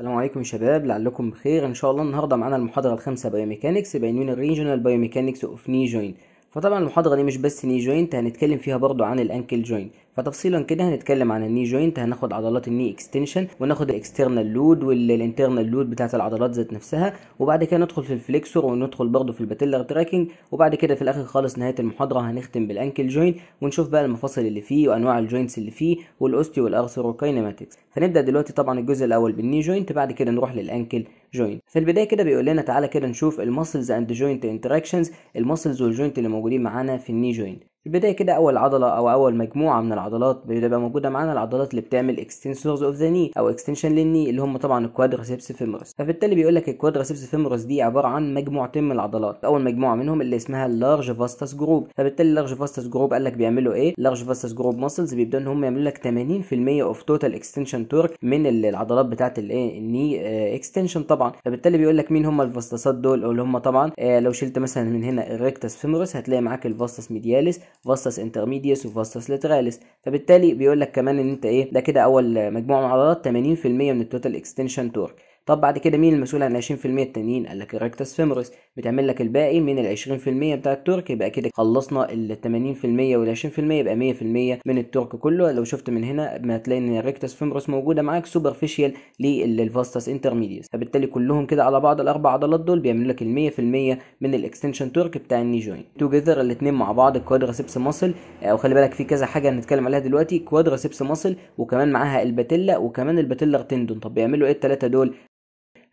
السلام عليكم شباب لعلكم بخير ان شاء الله النهارده معانا المحاضره الخامسه بايوميكانكس بينون الريجونال بايوميكانكس اوف ني جوينت فطبعا المحاضره دي مش بس ني جوينت هنتكلم فيها برضو عن الانكل جوينت فتفصيلا كده هنتكلم عن الني جوينت هناخد عضلات الني اكستنشن وناخد الاكسترنال لود والانترنال لود بتاعه العضلات ذات نفسها وبعد كده ندخل في الفليكسور وندخل برضه في الباتيلر تراكنج وبعد كده في الاخر خالص نهايه المحاضره هنختم بالانكل جوينت ونشوف بقى المفاصل اللي فيه وانواع الجوينتس اللي فيه والاوستيو والارثروكاينماتكس فنبدا دلوقتي طبعا الجزء الاول بالني جوينت بعد كده نروح للانكل جوينت في البدايه كده بيقول لنا تعالى كده نشوف المسلز اند جوينت انتراكشنز المسلز والجوينت اللي موجودين معانا في الني جوينت في البدايه كده اول عضله او اول مجموعه من العضلات بتبقى موجوده معانا العضلات اللي بتعمل اكستنسورز اوف ذا ني او اكستنشن للني اللي هم طبعا الكوادرسيبس فيمورس فبالتالي بيقول لك الكوادرسيبس فيمورس دي عباره عن مجموعتين من العضلات اول مجموعه منهم اللي اسمها اللارج فاستس جروب فبالتالي اللارج فاستس جروب قال لك بيعملوا ايه اللارج فاستس جروب ماسلز بيبداوا ان هم يعملوا لك 80% اوف توتال اكستنشن تورك من العضلات بتاعه الايه الني اكستنشن آه، طبعا طبعا فبالتالي بيقول لك مين هم الفاستاسات دول او اللي هم طبعا آه لو شلت مثلا من هنا الريكتس فيمورس هتلاقي معاك الفاستس ميدياليس فاستس انترميدياس وفاستس لاتراليس فبالتالي بيقول لك كمان ان انت ايه ده كده اول مجموعه من العضلات 80% من التوتال اكستنشن تورك طب بعد كده مين المسؤول عن 20% التانيين قال لك الريكتس فيمرس بتعمل لك الباقي من ال 20% بتاع الترك يبقى كده خلصنا ال 80% وال 20% يبقى 100% من الترك كله لو شفت من هنا ما هتلاقي ان الريكتس فيمرس موجوده معاك سوبرفيشيال للفاستس انترميديوس فبالتالي كلهم كده على بعض الاربع عضلات دول بيعملوا لك ال 100% من الاكستنشن ترك بتاع الني جوينت توجذر الاثنين مع بعض الكوادرسيبس ماسل خلي بالك في كذا حاجه هنتكلم عليها دلوقتي كوادراسيبس ماسل وكمان معاها الباتيلا وكمان الباتيلر تندون طب بيعملوا ايه التلاتة دول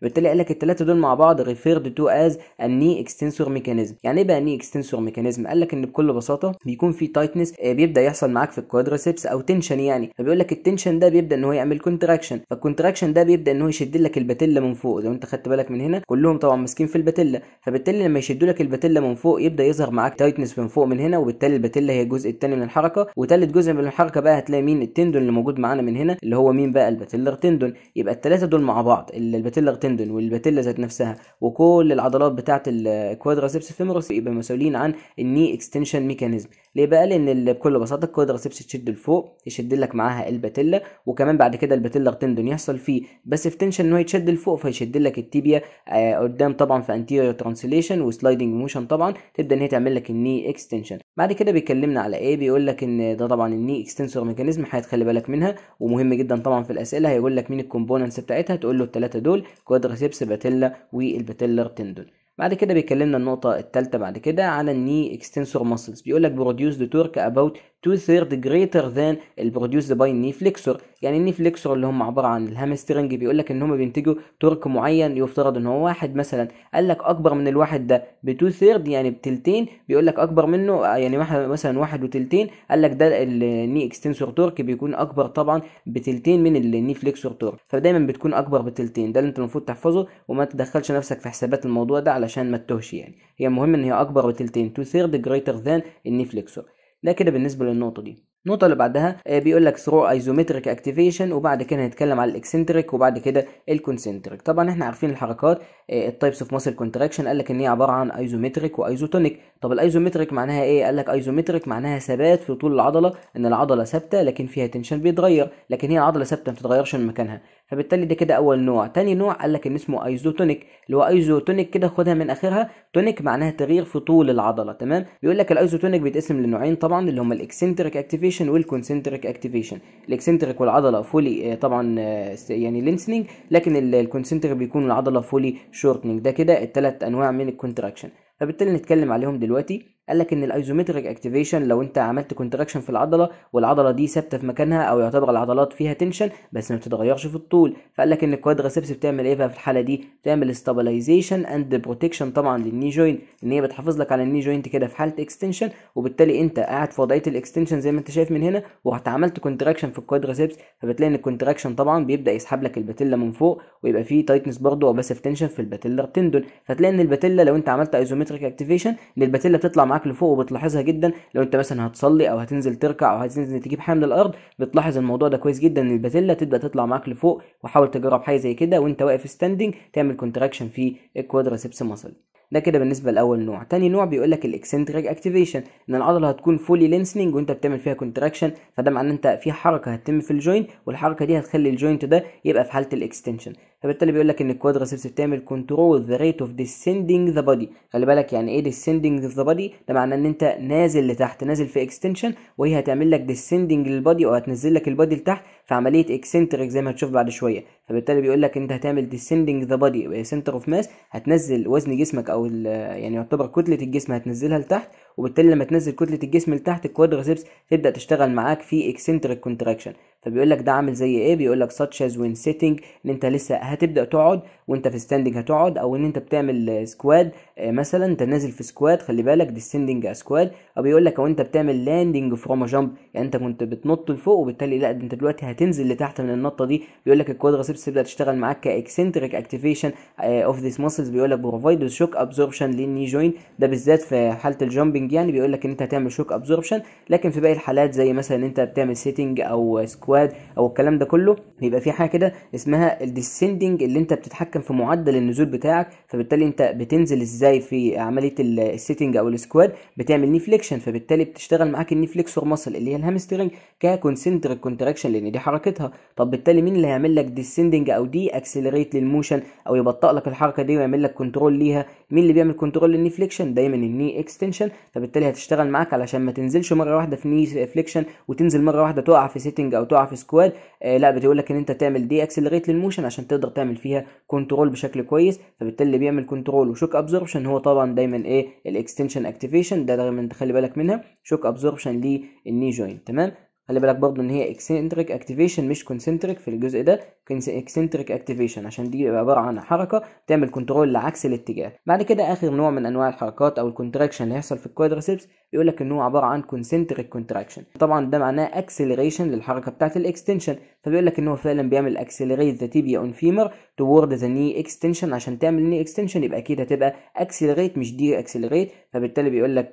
بالتالي قال لك الثلاثه دول مع بعض ريفيرد تو از الني اكستنسور ميكانيزم يعني ايه بقى ني اكستنسور ميكانيزم قال لك ان بكل بساطه بيكون في تايتنس آه، بيبدا يحصل معاك في الكوادريسبس او تنشن يعني فبيقول لك التنشن ده بيبدا ان هو يعمل كونتراكشن فالكونتراكشن ده بيبدا ان هو يشد لك الباتيلا من فوق لو انت خدت بالك من هنا كلهم طبعا ماسكين في الباتيلا فبالتالي لما يشدوا لك الباتيلا من فوق يبدا يظهر معاك تايتنس من فوق من هنا وبالتالي الباتيلا هي الجزء الثاني من الحركه وثالث جزء من الحركه بقى هتلاقي مين التندون اللي موجود معانا من هنا اللي هو مين بقى الباتيلر تندون يبقى الثلاثه دول مع بعض الباتيلر التندون والباتيلا ذات نفسها وكل العضلات بتاعت الكوادراسيبس فيمورس يبقى مسؤولين عن الني اكستنشن ميكانيزم ليه بقى لان بكل بساطه الكوادراسيبس تشد لفوق يشد لك معاها الباتيلا وكمان بعد كده الباتيلا تندون يحصل فيه بس في تنشن ان هو يتشد لفوق فيشد لك التيبيا آه قدام طبعا في انتيريور ترانسليشن وسلايدنج موشن طبعا تبدا ان هي تعمل لك الني اكستنشن بعد كده بيكلمنا على ايه بيقول لك ان ده طبعا الني اكستنسور ميكانيزم هتخلي بالك منها ومهم جدا طبعا في الاسئله هيقول لك مين الكومبوننتس بتاعتها تقول له الثلاثه دول كوادريسبس باتيلا والباتيلر تندون بعد كده بيكلمنا النقطة الثالثة بعد كده على الني اكستنسور ماسلز بيقول لك برودوس دو تورك اباوت two third ذان than باي ني فليكسور يعني النيفليكسور اللي هم عبارة عن الهامسترنج بيقول لك ان هم بينتجوا تورك معين يفترض ان هو واحد مثلا قال لك اكبر من الواحد ده بتو ثيرد يعني بتلتين بيقول لك اكبر منه يعني مثلا واحد وتلتين قال لك ده الني اكستنسور تورك بيكون اكبر طبعا بتلتين من الني فليكسور تورك فدايما بتكون اكبر بتلتين ده اللي انت المفروض تحفظه وما تدخلش نفسك في حسابات الموضوع ده علشان ما تتوهش يعني هي المهم ان هي اكبر بتلتين تو ثيرد جريتر ذان الني فليكسور ده كده بالنسبه للنقطه دي النقطه اللي بعدها آه، بيقول لك ثرو ايزومتريك اكتيفيشن وبعد كده هنتكلم على الاكسنتريك وبعد كده الكونسنتريك طبعا احنا عارفين الحركات التايبس اوف ماسل كونتراكشن قال لك ان هي عباره عن ايزومتريك وايزوتونيك طب الايزومتريك معناها ايه قال لك ايزومتريك معناها ثبات في طول العضله ان العضله ثابته لكن فيها تنشن بيتغير لكن هي العضله ثابته ما بتتغيرش من مكانها فبالتالي ده كده اول نوع تاني نوع قال لك ان اسمه ايزوتونيك اللي هو ايزوتونيك كده خدها من اخرها تونيك معناها تغيير في طول العضله تمام بيقول لك الايزوتونيك بيتقسم لنوعين طبعا اللي هم الاكسنتريك اكتيفيشن والكونسنتريك اكتيفيشن الاكسنتريك والعضله فولي آه، طبعا آه، يعني لينسنج لكن الكونسنتريك بيكون العضله فولي شورتنج ده كده الثلاث انواع من الكونتراكشن فبالتالي نتكلم عليهم دلوقتي قال لك ان الايزومتريك اكتيفيشن لو انت عملت كونتراكشن في العضله والعضله دي ثابته في مكانها او يعتبر العضلات فيها تنشن بس ما بتتغيرش في الطول فقال لك ان الكوادرسبس بتعمل ايه بقى في الحاله دي بتعمل استابلايزيشن اند بروتكشن طبعا للني جوينت ان هي بتحافظ لك على الني جوينت كده في حاله اكستنشن وبالتالي انت قاعد في وضعيه الاكستنشن زي ما انت شايف من هنا ورحت عملت كونتراكشن في الكوادرسبس فبتلاقي ان الكونتراكشن طبعا بيبدا يسحب لك الباتيلا من فوق ويبقى فيه تايتنس برضه او باسيف تنشن في الباتيلا تندون فتلاقي ان الباتيلا لو انت عملت ايزومتريك اكتيفيشن ان الباتيلا بتطلع معاك معاك لفوق وبتلاحظها جدا لو انت مثلا هتصلي او هتنزل تركع او هتنزل تجيب حاجه من الارض بتلاحظ الموضوع ده كويس جدا ان الباتيلا تبدا تطلع معاك لفوق وحاول تجرب حاجه زي كده وانت واقف ستاندنج تعمل كونتراكشن في الكوادريسبس مسل ده كده بالنسبه لاول نوع تاني نوع بيقول لك الاكسنتريك اكتيفيشن ان العضله هتكون فولي لينسنج وانت بتعمل فيها كونتراكشن فده معناه ان انت في حركه هتتم في الجوينت والحركه دي هتخلي الجوينت ده يبقى في حاله الاكستنشن فبالتالي بيقول لك ان الكوادريسبس بتعمل كنترول ذا ريت اوف ديسندنج ذا بودي خلي بالك يعني ايه ديسندنج ذا بودي ده معناه ان انت نازل لتحت نازل في اكستنشن وهي هتعمل لك ديسندنج للبودي او هتنزل لك البودي لتحت في عمليه اكسنتريك زي ما هتشوف بعد شويه فبالتالي بيقول لك انت هتعمل ديسندنج ذا بادي سنتر اوف ماس هتنزل وزن جسمك او يعني يعتبر كتله الجسم هتنزلها لتحت وبالتالي لما تنزل كتله الجسم لتحت الكوادريسبس تبدا تشتغل معاك في اكسنتريك كونتراكشن فبيقول لك ده عامل زي ايه بيقول لك such as when sitting ان انت لسه هتبدا تقعد وانت في ستاندنج هتقعد او ان انت بتعمل سكواد آه، مثلا انت نازل في سكواد خلي بالك ديسندنج سكواد او بيقول لك او انت بتعمل لاندنج فروم جامب يعني انت كنت بتنط لفوق وبالتالي لا انت دلوقتي هتنزل لتحت من النطه دي بيقول لك الكوادرسيبس تبدا تشتغل معاك كاكسنتريك اكتيفيشن اوف ذيس ماسلز بيقول لك بروفايد شوك ابزوربشن للني جوين ده بالذات في حاله الجامبنج يعني بيقول لك ان انت هتعمل شوك ابزوربشن لكن في باقي الحالات زي مثلا انت بتعمل سيتنج او سكواد او الكلام ده كله بيبقى في حاجه كده اسمها الديسندنج اللي انت بتتحكم بيتحكم في معدل النزول بتاعك فبالتالي انت بتنزل ازاي في عمليه السيتنج او السكواد بتعمل ني فليكشن فبالتالي بتشتغل معاك الني فليكسور ماسل اللي هي الهامسترنج ككونسنتريك كونتراكشن لان دي حركتها طب بالتالي مين اللي هيعمل لك ديسندنج او دي اكسلريت للموشن او يبطئ لك الحركه دي ويعمل لك كنترول ليها مين اللي بيعمل كنترول للني فليكشن دايما الني اكستنشن فبالتالي هتشتغل معاك علشان ما تنزلش مره واحده في ني فليكشن وتنزل مره واحده تقع في سيتنج او تقع في سكواد آه لا بتقول لك ان انت تعمل دي اكسلريت للموشن عشان تقدر تعمل فيها كنترول كنترول بشكل كويس فبالتالي اللي بيعمل كنترول وشوك ابزوربشن هو طبعا دايما ايه الاكستنشن اكتيفيشن ده دايما تخلي بالك منها شوك ابزوربشن للني جوينت تمام خلي بالك برضه ان هي اكسنتريك اكتيفيشن مش كونسنتريك في الجزء ده اكسنتريك اكتيفيشن عشان دي عباره عن حركه تعمل كنترول لعكس الاتجاه بعد كده اخر نوع من انواع الحركات او الكونتراكشن اللي هيحصل في الكوادريسبس بيقول لك ان هو عباره عن كونسنتريك كونتراكشن طبعا ده معناه اكسلريشن للحركه بتاعه الاكستنشن فبيقول لك ان هو فعلا بيعمل اكسلريت ذا تيبيا اون فيمر توورد ذا ني اكستنشن عشان تعمل ني اكستنشن يبقى اكيد هتبقى اكسلريت مش دي اكسلريت فبالتالي بيقول لك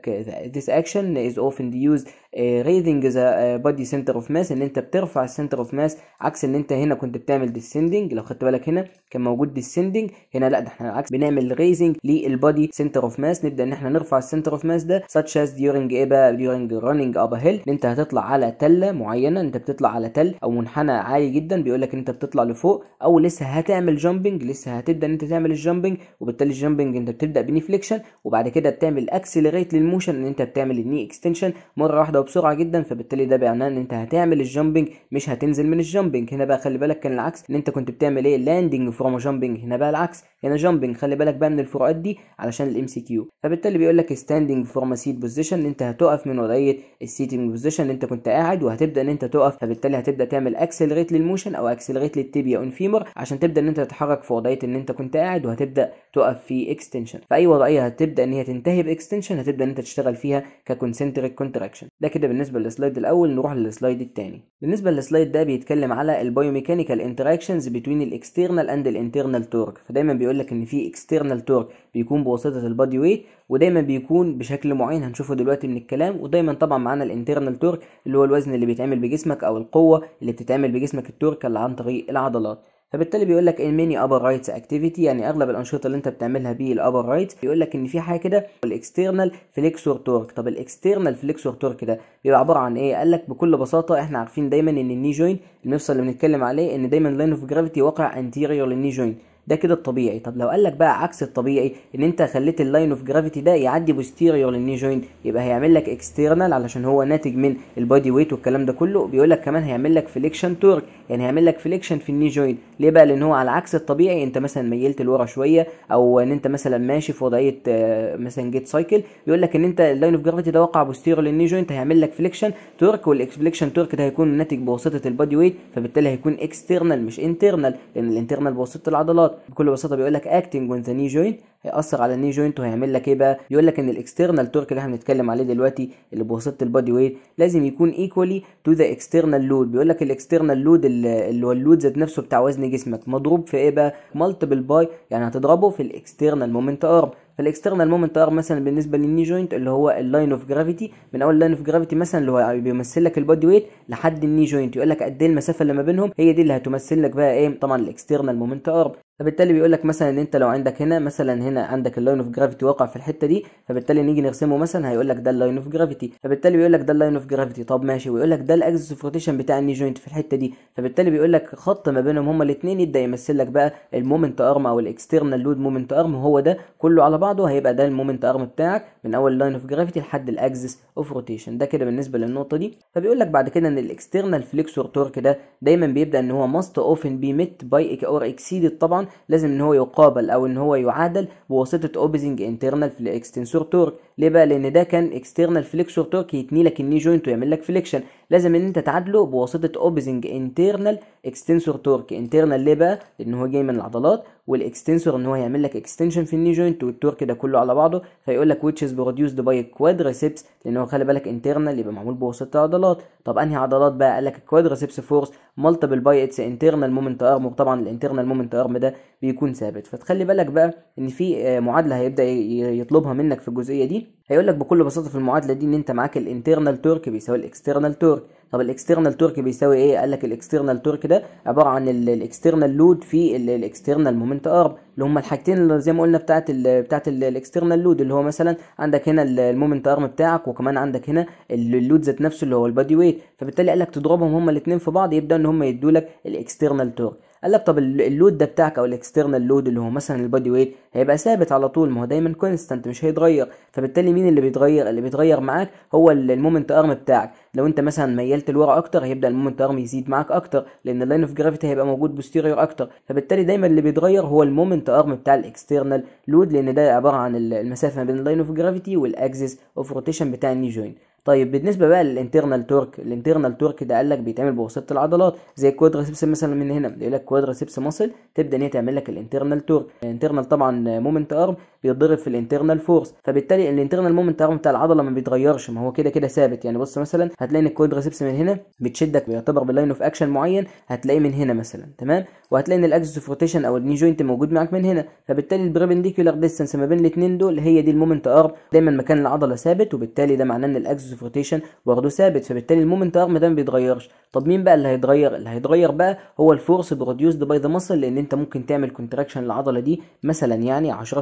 this اكشن از اوفن يوز ريزنج ذا بودي سنتر اوف ماس ان انت بترفع السنتر اوف ماس عكس ان انت هنا كنت بتعمل بنعمل ديسندنج لو خدت بالك هنا كان موجود ديسندنج هنا لا ده احنا العكس بنعمل ريزنج للبادي سنتر اوف ماس نبدا ان احنا نرفع السنتر اوف ماس ده ساتش از ديورنج ايه بقى ديورنج رننج اب هيل انت هتطلع على تله معينه انت بتطلع على تل او منحنى عالي جدا بيقول لك انت بتطلع لفوق او لسه هتعمل جامبنج لسه هتبدا ان انت تعمل الجامبنج وبالتالي الجامبنج انت بتبدا فليكشن وبعد كده بتعمل اكسلريت للموشن ان انت بتعمل الني اكستنشن مره واحده وبسرعه جدا فبالتالي ده بيعناه ان انت هتعمل الجامبنج مش هتنزل من الجامبنج هنا بقى خلي بالك كان العكس العكس ان انت كنت بتعمل ايه لاندنج فروم جامبنج هنا بقى العكس هنا جامبنج خلي بالك بقى من الفروقات دي علشان الام سي كيو فبالتالي بيقول لك ستاندنج فروم سيت بوزيشن انت هتقف من وضعيه السيتنج بوزيشن اللي انت كنت قاعد وهتبدا ان انت تقف فبالتالي هتبدا تعمل اكسلريت للموشن او اكسلريت للتيبيا اون فيمر عشان تبدا ان انت تتحرك في وضعيه ان انت كنت قاعد وهتبدا تقف في اكستنشن فاي وضعيه هتبدا ان هي تنتهي باكستنشن هتبدا ان انت تشتغل فيها ككونسنتريك كونتراكشن ده كده بالنسبه للسلايد الاول نروح للسلايد الثاني بالنسبه للسلايد ده بيتكلم على البايوميكانيكال انتر interactions between and the internal torque فدايما بيقول لك ان في external torque بيكون بواسطه البادي ويت ودايما بيكون بشكل معين هنشوفه دلوقتي من الكلام ودايما طبعا معانا الانترنال تورك اللي هو الوزن اللي بيتعمل بجسمك او القوه اللي بتتعمل بجسمك التورك اللي عن طريق العضلات فبالتالي بيقول لك الميني ابر رايتس اكتيفيتي يعني اغلب الانشطه اللي انت بتعملها بيه الابر رايت بيقول لك ان في حاجه كده الاكسترنال فليكسور تورك طب الاكسترنال فليكسور تورك ده بيبقى عباره عن ايه قال لك بكل بساطه احنا عارفين دايما ان الني جوين المفصل اللي بنتكلم عليه ان دايما لاين اوف جرافيتي واقع انتيريور للني جوين ده كده الطبيعي طب لو قال لك بقى عكس الطبيعي ان انت خليت اللاين اوف جرافيتي ده يعدي بوستيريور للني جوينت يبقى هيعمل لك اكسترنال علشان هو ناتج من البادي ويت والكلام ده كله بيقول لك كمان هيعمل لك فليكشن تورك يعني هيعمل لك فليكشن في الني جوينت ليه بقى لان هو على عكس الطبيعي انت مثلا ميلت لورا شويه او ان انت مثلا ماشي في وضعيه آه، مثلا جيت سايكل بيقول لك ان انت اللاين اوف جرافيتي ده وقع بوستيريور للني جوينت هيعمل لك فليكشن تورك والاكسفليكشن تورك ده هيكون ناتج بواسطه البادي ويت فبالتالي هيكون اكسترنال مش انترنال لان الانترنال بواسطه العضلات بكل بساطه بيقول لك اكتنج اون ذا ني جوينت هيأثر على الني جوينت وهيعمل لك ايه بقى يقول لك ان الاكسترنال تورك اللي احنا بنتكلم عليه دلوقتي اللي بواسطه البادي ويت لازم يكون ايكوالي تو ذا اكسترنال لود بيقول لك الاكسترنال لود اللي هو اللود ذات نفسه بتاع وزن جسمك مضروب في ايه بقى مالتيبل باي يعني هتضربه في الاكسترنال مومنت ارم فالاكسترنال مومنت ار مثلا بالنسبه للني جوينت اللي هو اللاين اوف جرافيتي من اول لاين اوف جرافيتي مثلا اللي هو بيمثل لك البادي ويت لحد الني جوينت يقول لك قد ايه المسافه اللي ما بينهم هي دي اللي هتمثل لك بقى ايه طبعا الاكسترنال مومنت ار فبالتالي بيقول لك مثلا ان انت لو عندك هنا مثلا هنا عندك اللاين اوف جرافيتي واقع في الحته دي فبالتالي نيجي نرسمه مثلا هيقول لك ده اللاين اوف جرافيتي فبالتالي بيقول لك ده اللاين اوف جرافيتي طب ماشي ويقول لك ده الاكسس اوف روتيشن بتاع الني جوينت في الحته دي فبالتالي بيقول لك خط ما بينهم هما الاثنين يبدا يمثل لك بقى المومنت ارم او الاكسترنال لود مومنت ارم هو ده كله على بعضه هيبقى ده المومنت ارم بتاعك من اول لاين اوف جرافيتي لحد الاكسس اوف روتيشن ده كده بالنسبه للنقطه دي فبيقول لك بعد كده ان الاكسترنال فليكسور تورك ده دايما بيبدا ان هو ماست اوفن بي ميت باي اور اكسيد طبعا طبعا لازم ان هو يقابل او ان هو يعادل بواسطه اوبزنج انترنال في الاكستنسور تورك ليه بقى لان ده كان اكسترنال فليكسور تورك يتني لك الني جوينت ويعمل لك فليكشن لازم ان انت تعادله بواسطه اوبزنج انترنال اكستنسور تورك انترنال ليه بقى لان هو جاي من العضلات والاكستنسور ان هو يعمل لك اكستنشن في الني جوينت والتورك ده كله على بعضه فيقول لك which is produced by quadriceps لان هو خلي بالك انترنال يبقى معمول بواسطه عضلات طب انهي عضلات بقى قال لك الكوادريسبس فورس مالتيبل باي اتس انترنال مومنت ارم وطبعا الانترنال مومنت ارم ده بيكون ثابت فتخلي بالك بقى ان في آه، معادله هيبدا يطلبها منك في الجزئيه دي هيقول لك بكل بساطه في المعادله دي ان انت معاك الانترنال تورك بيساوي الاكسترنال تورك طب الاكسترنال تورك بيساوي ايه قال لك الاكسترنال تورك ده عباره عن الاكسترنال لود في الاكسترنال مومنت ارم اللي هم الحاجتين اللي زي ما قلنا بتاعه بتاعه الاكسترنال لود اللي هو مثلا عندك هنا المومنت ارم بتاعك وكمان عندك هنا اللود ذات نفسه اللي هو البادي ويت فبالتالي قال لك تضربهم هما الاثنين في بعض يبدا ان هم يدوا لك الاكسترنال تورك طب اللود ده بتاعك او الاكسترنال لود اللي هو مثلا البادي ويت هيبقى ثابت على طول ما هو دايما كونستانت مش هيتغير فبالتالي مين اللي بيتغير اللي بيتغير معاك هو المومنت ارم بتاعك لو انت مثلا ميلت لورا اكتر هيبدا المومنت ارم يزيد معاك اكتر لان اللاين اوف جرافيتي هيبقى موجود بوستيريور اكتر فبالتالي دايما اللي بيتغير هو المومنت ارم بتاع الاكسترنال لود لان ده عباره عن المسافه ما بين اللاين اوف جرافيتي والاكسس اوف روتيشن بتاع الني جوينت طيب بالنسبه بقى للانترنال تورك الانترنال تورك ده قال لك بيتعمل بواسطه العضلات زي الكوادريسبس مثلا من هنا يقول لك كوادريسبس ماسل تبدا ان هي تعمل لك الانترنال تورك الانترنال طبعا مومنت ارم بيتضرب في الانترنال فورس فبالتالي الانترنال مومنت ارم بتاع العضله ما بيتغيرش ما هو كده كده ثابت يعني بص مثلا هتلاقي ان الكوادريسبس من هنا بتشدك بيعتبر باللاين اوف اكشن معين هتلاقيه من هنا مثلا تمام وهتلاقي ان الاكسس اوف روتيشن او الني جوينت موجود معاك من هنا فبالتالي البريبنديكولار ديستانس ما بين الاثنين دول هي دي المومنت ارم دايما مكان العضله ثابت وبالتالي ده معناه ان الاكسس الفيكتورز روتيشن واخده ثابت فبالتالي المومنت ارم ده ما بيتغيرش طب مين بقى اللي هيتغير اللي هيتغير بقى هو الفورس بروديوسد باي ذا ماسل لان انت ممكن تعمل كونتراكشن للعضله دي مثلا يعني 10%